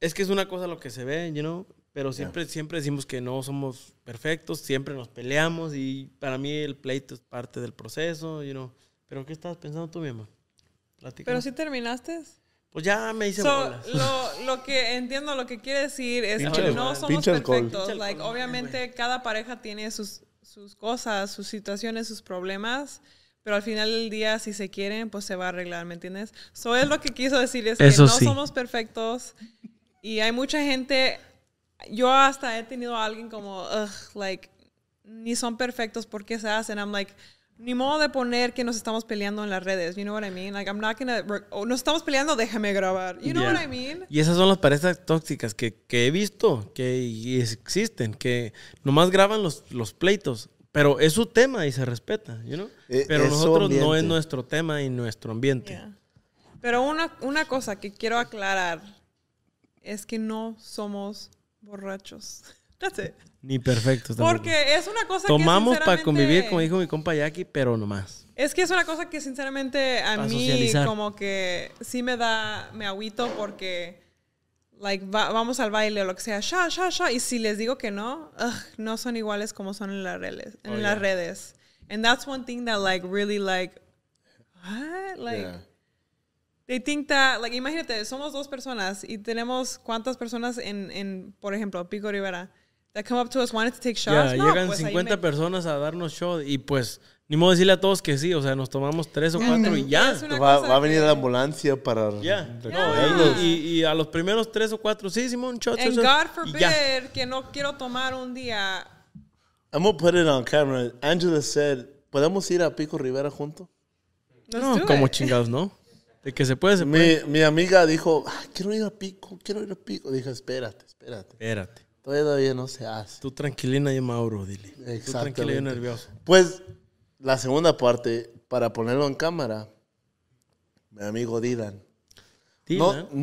Speaker 1: Es que es una cosa lo que se ve, you know, pero siempre, siempre decimos que no somos perfectos, siempre nos peleamos y para mí el pleito es parte del proceso, you know. Pero ¿qué estabas pensando tú, mi amor? Pero si
Speaker 2: terminaste. Pues ya me hice so, lo, que entiendo, lo que quiere decir es que no somos perfectos. obviamente cada pareja tiene sus sus cosas, sus situaciones, sus problemas, pero al final del día, si se quieren, pues se va a arreglar, ¿me entiendes? Eso es lo que quiso decirles, que no somos perfectos y hay mucha gente, yo hasta he tenido a alguien como, Ugh, like, ni son perfectos, ¿por qué se hacen? I'm like, ni modo de poner que nos estamos peleando en las redes. You know what I mean? Like, I'm not gonna. nos estamos peleando, déjame grabar. You know what I mean? Y
Speaker 1: esas son las parejas tóxicas que, que he visto, que existen, que nomás graban los, los pleitos. Pero es su tema y se respeta, you know? E-, pero nosotros no es nuestro tema y nuestro ambiente.
Speaker 2: Pero una, una cosa que quiero aclarar es que no somos borrachos.
Speaker 1: Ni perfecto. Porque es una cosa Tomamos para convivir, como dijo mi compa Jackie, pero nomás.
Speaker 2: Es que es una cosa que sinceramente a mí como que sí me da, me agüito porque like vamos al baile o lo que sea, ya, Y si les digo que no, no son iguales como son en oh, las redes. En las redes. And that's one thing that like really like, what? Like... They like, imagínate, somos dos personas y tenemos cuántas personas en por ejemplo, Pico Rivera shots. llegan 50
Speaker 1: personas a darnos shot y pues ni modo decirle a todos que sí, o sea, nos tomamos tres o cuatro y ya. Va, va, a venir la ambulancia para ya y, y, a los primeros tres o cuatro, sí, Simón, shots. And God ya.
Speaker 2: que no quiero tomar un día.
Speaker 1: vamos gonna put it on camera. Angela said, ¿podemos ir a Pico
Speaker 3: Rivera juntos? No, como chingados, ¿no? De que se puede, Mi, mi amiga dijo, ah, quiero ir a Pico, quiero ir a Pico. Dije, espérate, espérate. Espérate. Todavía no se hace.
Speaker 1: Tú tranquilina y Mauro, dile. Tú tranquila y nervioso. Pues la segunda
Speaker 3: parte, para ponerlo en cámara, mi amigo Dylan.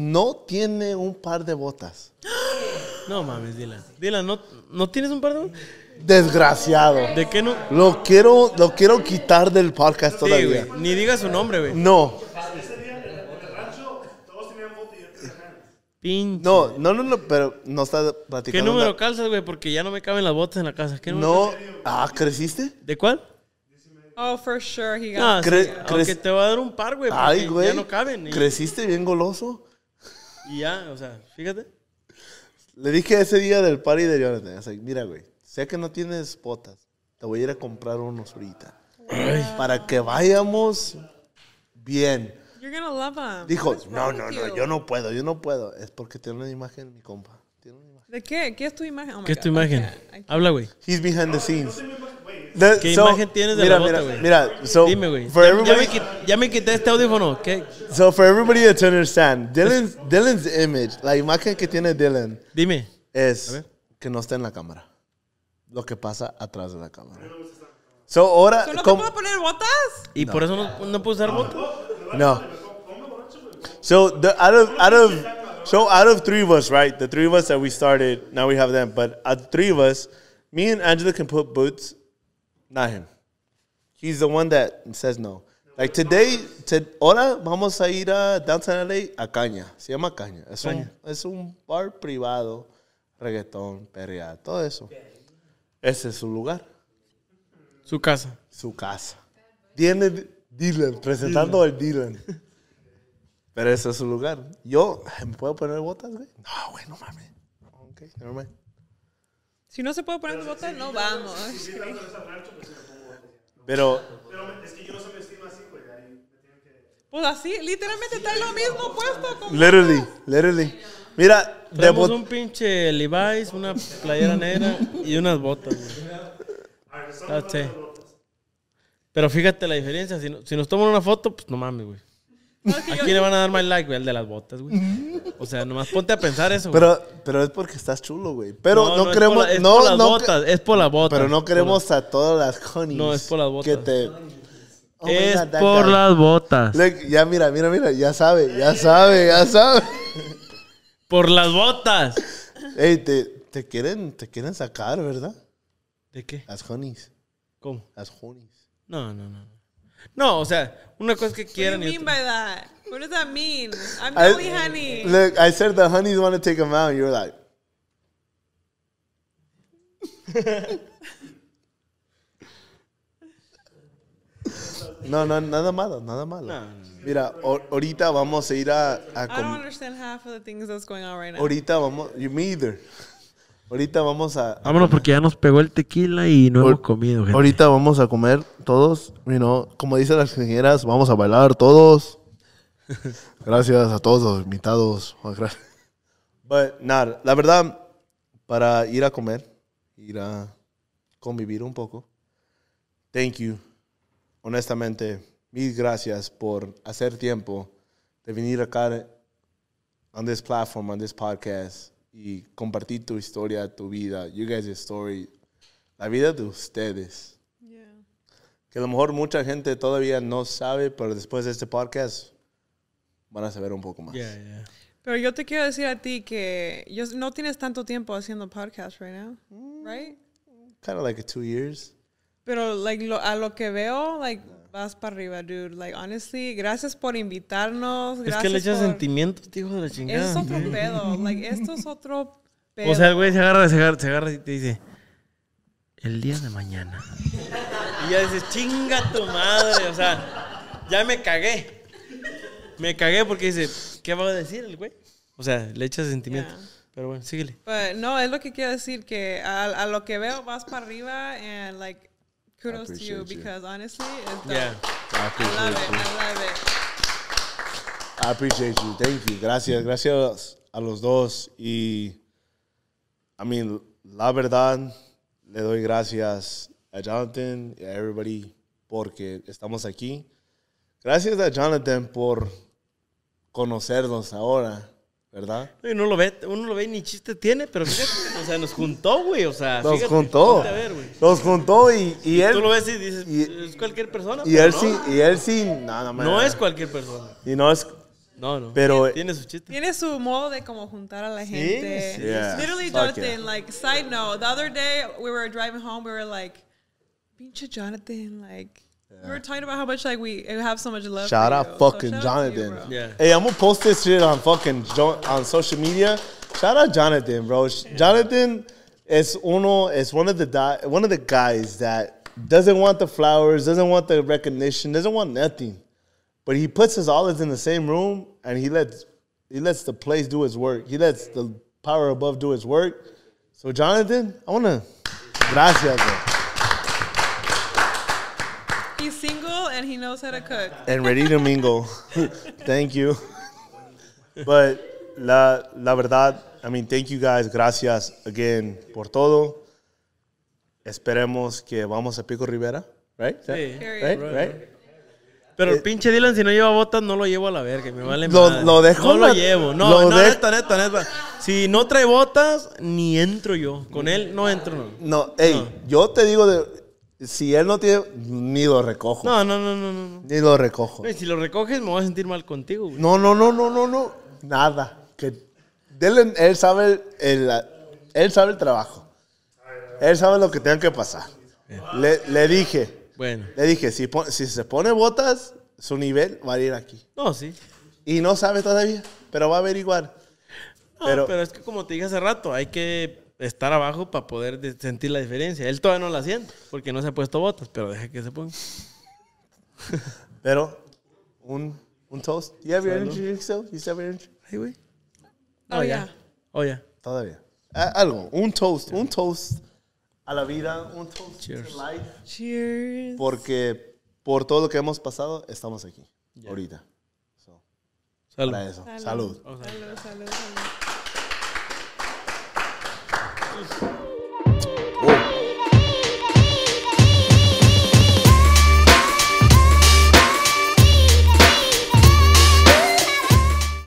Speaker 3: No, tiene un par de botas.
Speaker 1: No mames, Dylan. Dylan, ¿no, tienes un par de botas?
Speaker 3: Desgraciado. ¿De qué no? Lo quiero, lo quiero quitar del podcast todavía. Ni diga su nombre, güey. No. No, no, no, pero no está platicando. ¿Qué número
Speaker 1: calzas, güey? Porque ya no me caben las botas en la casa. ¿Qué número? No. Ah, ¿creciste? ¿De cuál?
Speaker 2: Oh, for sure, he got ah, te va a dar un par, güey. Ay, güey. Ya no caben. Creciste
Speaker 1: bien goloso. Y ya, o sea, fíjate.
Speaker 3: Le dije ese día del party de Jonathan, mira, güey, sé que no tienes botas, te voy a ir a comprar unos ahorita. Para que vayamos bien.
Speaker 2: Em. Dijo, no, no, no,
Speaker 3: yo no puedo, yo no puedo. Es porque tiene una imagen, mi compa. Tiene
Speaker 2: una imagen. ¿De qué? ¿Qué es tu imagen? Oh ¿Qué es tu imagen?
Speaker 3: Habla, güey. He's behind the scenes. ¿Qué imagen tienes de la bota, güey? Mira, mira, Dime, güey.
Speaker 1: Ya, me quité, este audífono. ¿Qué?
Speaker 3: So, for everybody to understand, Dylan's, Dylan's image, la imagen que tiene Dylan. Dime. Es que no está en la cámara. Lo que pasa atrás de la cámara. So, ahora... ¿No puedo poner
Speaker 2: botas? ¿Y por eso no, no puedo usar botas?
Speaker 3: No. So the out of out of so out of three of us, right? The three of us that we started, now we have them. But out of three of us, me and Angela can put boots, not him. He's the one that says no. Like today, to, ahora vamos a ir a Downtown LA a Caña. Se llama Caña. Es, Caña. Un, es un bar privado, reggaetón, perreada, todo eso. Ese es su lugar. Su casa. Su casa. Tiene Dylan, presentando al Dylan. Pero ese es su lugar. Yo, ¿me puedo poner botas, güey? No, güey, no mames. Ok, no mames.
Speaker 2: Si no se puede poner botas, no vamos. pero, pero es que yo no soy vestido así, güey. Pues así, literalmente está está lo mismo puesto. literally,
Speaker 1: literally. Mira, tenemos un pinche Levi's, una playera negra y unas botas. Güey. Pero fíjate la diferencia. si nos toman una foto, pues no mames, güey. ¿A quién le van a dar más like, güey? El de las botas, güey. O sea, nomás ponte a pensar eso, güey. Pero, pero es porque estás chulo, güey. Pero no, queremos. Es por,
Speaker 3: las botas, es por las botas. Pero no queremos a todas las honeys. No, es por las botas. Oh es por las botas. ya mira, mira, mira, ya sabe, ya sabe, ya sabe. Por las botas. Ey, te, quieren, te quieren sacar, ¿verdad? ¿De qué? Las honeys. ¿Cómo? Las honeys. No, no, no. No, o sea,
Speaker 1: una cosa que quieran.
Speaker 2: What do you mean by that? What does that mean? I'm only honey. Look, I said
Speaker 3: the honeys want to take them out. You're like. No, no, nada malo, nada malo. Mira, ahorita vamos a ir a, a I don't
Speaker 2: understand half of the things that's going on right now. Ahorita
Speaker 3: vamos, you me either. Ahorita vamos a.
Speaker 1: Vámonos porque ya nos pegó el tequila y no hemos comido, Ahorita vamos a comer todos. You
Speaker 3: como dicen las ingenieras, vamos a bailar todos. Gracias a todos los invitados. But, nada, la verdad, para ir a comer, ir a convivir un poco. Thank you. Honestamente, mil gracias por hacer tiempo de venir acá on this platform, on this podcast y compartir tu historia, tu vida, you guys' story, la vida de ustedes. Que a lo mejor mucha gente todavía no sabe, pero después de este podcast van a saber un poco más.
Speaker 2: Pero yo te quiero decir a ti que yo, no tienes tanto tiempo haciendo podcast right now, mm, right?
Speaker 3: Kind of like two years.
Speaker 2: Pero like a lo que veo, like Vas para arriba, dude. Like, honestly, gracias por invitarnos. es que le echas
Speaker 1: sentimientos, tío este de la chingada. es otro pedo.
Speaker 2: Like, esto es otro pedo. O sea, el güey se
Speaker 1: agarra, se agarra, se agarra y te dice, el día de mañana. y ya dices, chinga tu madre.
Speaker 2: O sea, ya me cagué.
Speaker 1: Me cagué porque dice, ¿qué va a decir el güey? O sea, le echas sentimientos. Pero bueno, síguele.
Speaker 2: no, es lo que quiero decir, que a, a, lo que veo vas para arriba and like kudos to you, because honestly, it's I love you. it. I love it.
Speaker 3: I appreciate you. Thank you. Gracias. Gracias a los dos. Y, I mean, la verdad, le doy gracias a Jonathan y a everybody porque estamos aquí. Gracias a Jonathan por conocernos ahora. ¿verdad?
Speaker 1: Y lo ve, uno lo ve y ni chiste tiene, pero o sea, nos juntó, güey, o sea, nos juntó. Ver,
Speaker 3: nos juntó y, y, él tú lo ves y dices,
Speaker 1: es cualquier persona. Y él sí,
Speaker 3: y él sí, no, no, no es cualquier persona. Y no es no, no. tiene su
Speaker 1: chiste.
Speaker 2: Tiene su modo de como juntar a la gente. Literally, Jonathan, like side note, the other day we were driving home, we were like, pinche Jonathan, like Yeah. We were talking about how much like we have so much love. Shout
Speaker 3: out you. fucking so shout Jonathan. Out
Speaker 4: you,
Speaker 2: yeah.
Speaker 3: Hey, I'm gonna post this shit on fucking jo- on social media. Shout out Jonathan, bro. Yeah. Jonathan is uno is one of the di- one of the guys that doesn't want the flowers, doesn't want the recognition, doesn't want nothing. But he puts his olives in the same room and he lets he lets the place do his work. He lets the power above do his work. So Jonathan, I wanna gracias, bro.
Speaker 2: and he knows how to cook.
Speaker 3: And ready to mingle. thank you. but la, la verdad, I mean, thank you guys. Gracias again por todo. Esperemos que vamos a Pico Rivera,
Speaker 1: right? Right? Pero el eh, pinche Dylan, si no lleva botas, no lo llevo a la verga. Me vale lo, Lo dejo. No lo llevo. No, no, neta, neta, neta. Si no trae botas, ni entro yo. Con él no entro.
Speaker 3: No, no ey, yo te digo, de, si él no tiene, ni lo recojo. No,
Speaker 1: no, no, no, no.
Speaker 3: Ni lo recojo.
Speaker 1: si lo recoges, me voy a sentir mal contigo, güey. No,
Speaker 3: no, no, no, no, no. Nada. Que él, sabe el, él sabe el trabajo. Él sabe lo que tenga que pasar. Eh. Le, dije, Bueno, le dije, si, si se pone
Speaker 1: botas, su
Speaker 3: nivel va a ir
Speaker 1: aquí. no, sí.
Speaker 3: Y no sabe todavía, pero va a
Speaker 1: averiguar. No, ah, Pero- es que como te dije hace rato, hay que estar abajo para poder sentir la diferencia. Él todavía no la siente porque no se ha puesto botas, pero deja que se ponga. pero, un, un toast. ¿Tienes have your
Speaker 3: energy seven Hey, güey. Oh, yeah. Oh, yeah. Todavía. Ah, algo. Un toast. Un toast a la vida. Un toast Cheers. Cheers. Porque por todo lo que hemos pasado, estamos aquí. Ahorita. Oh, salud. Salud, salud, salud.
Speaker 4: salud. Jesus.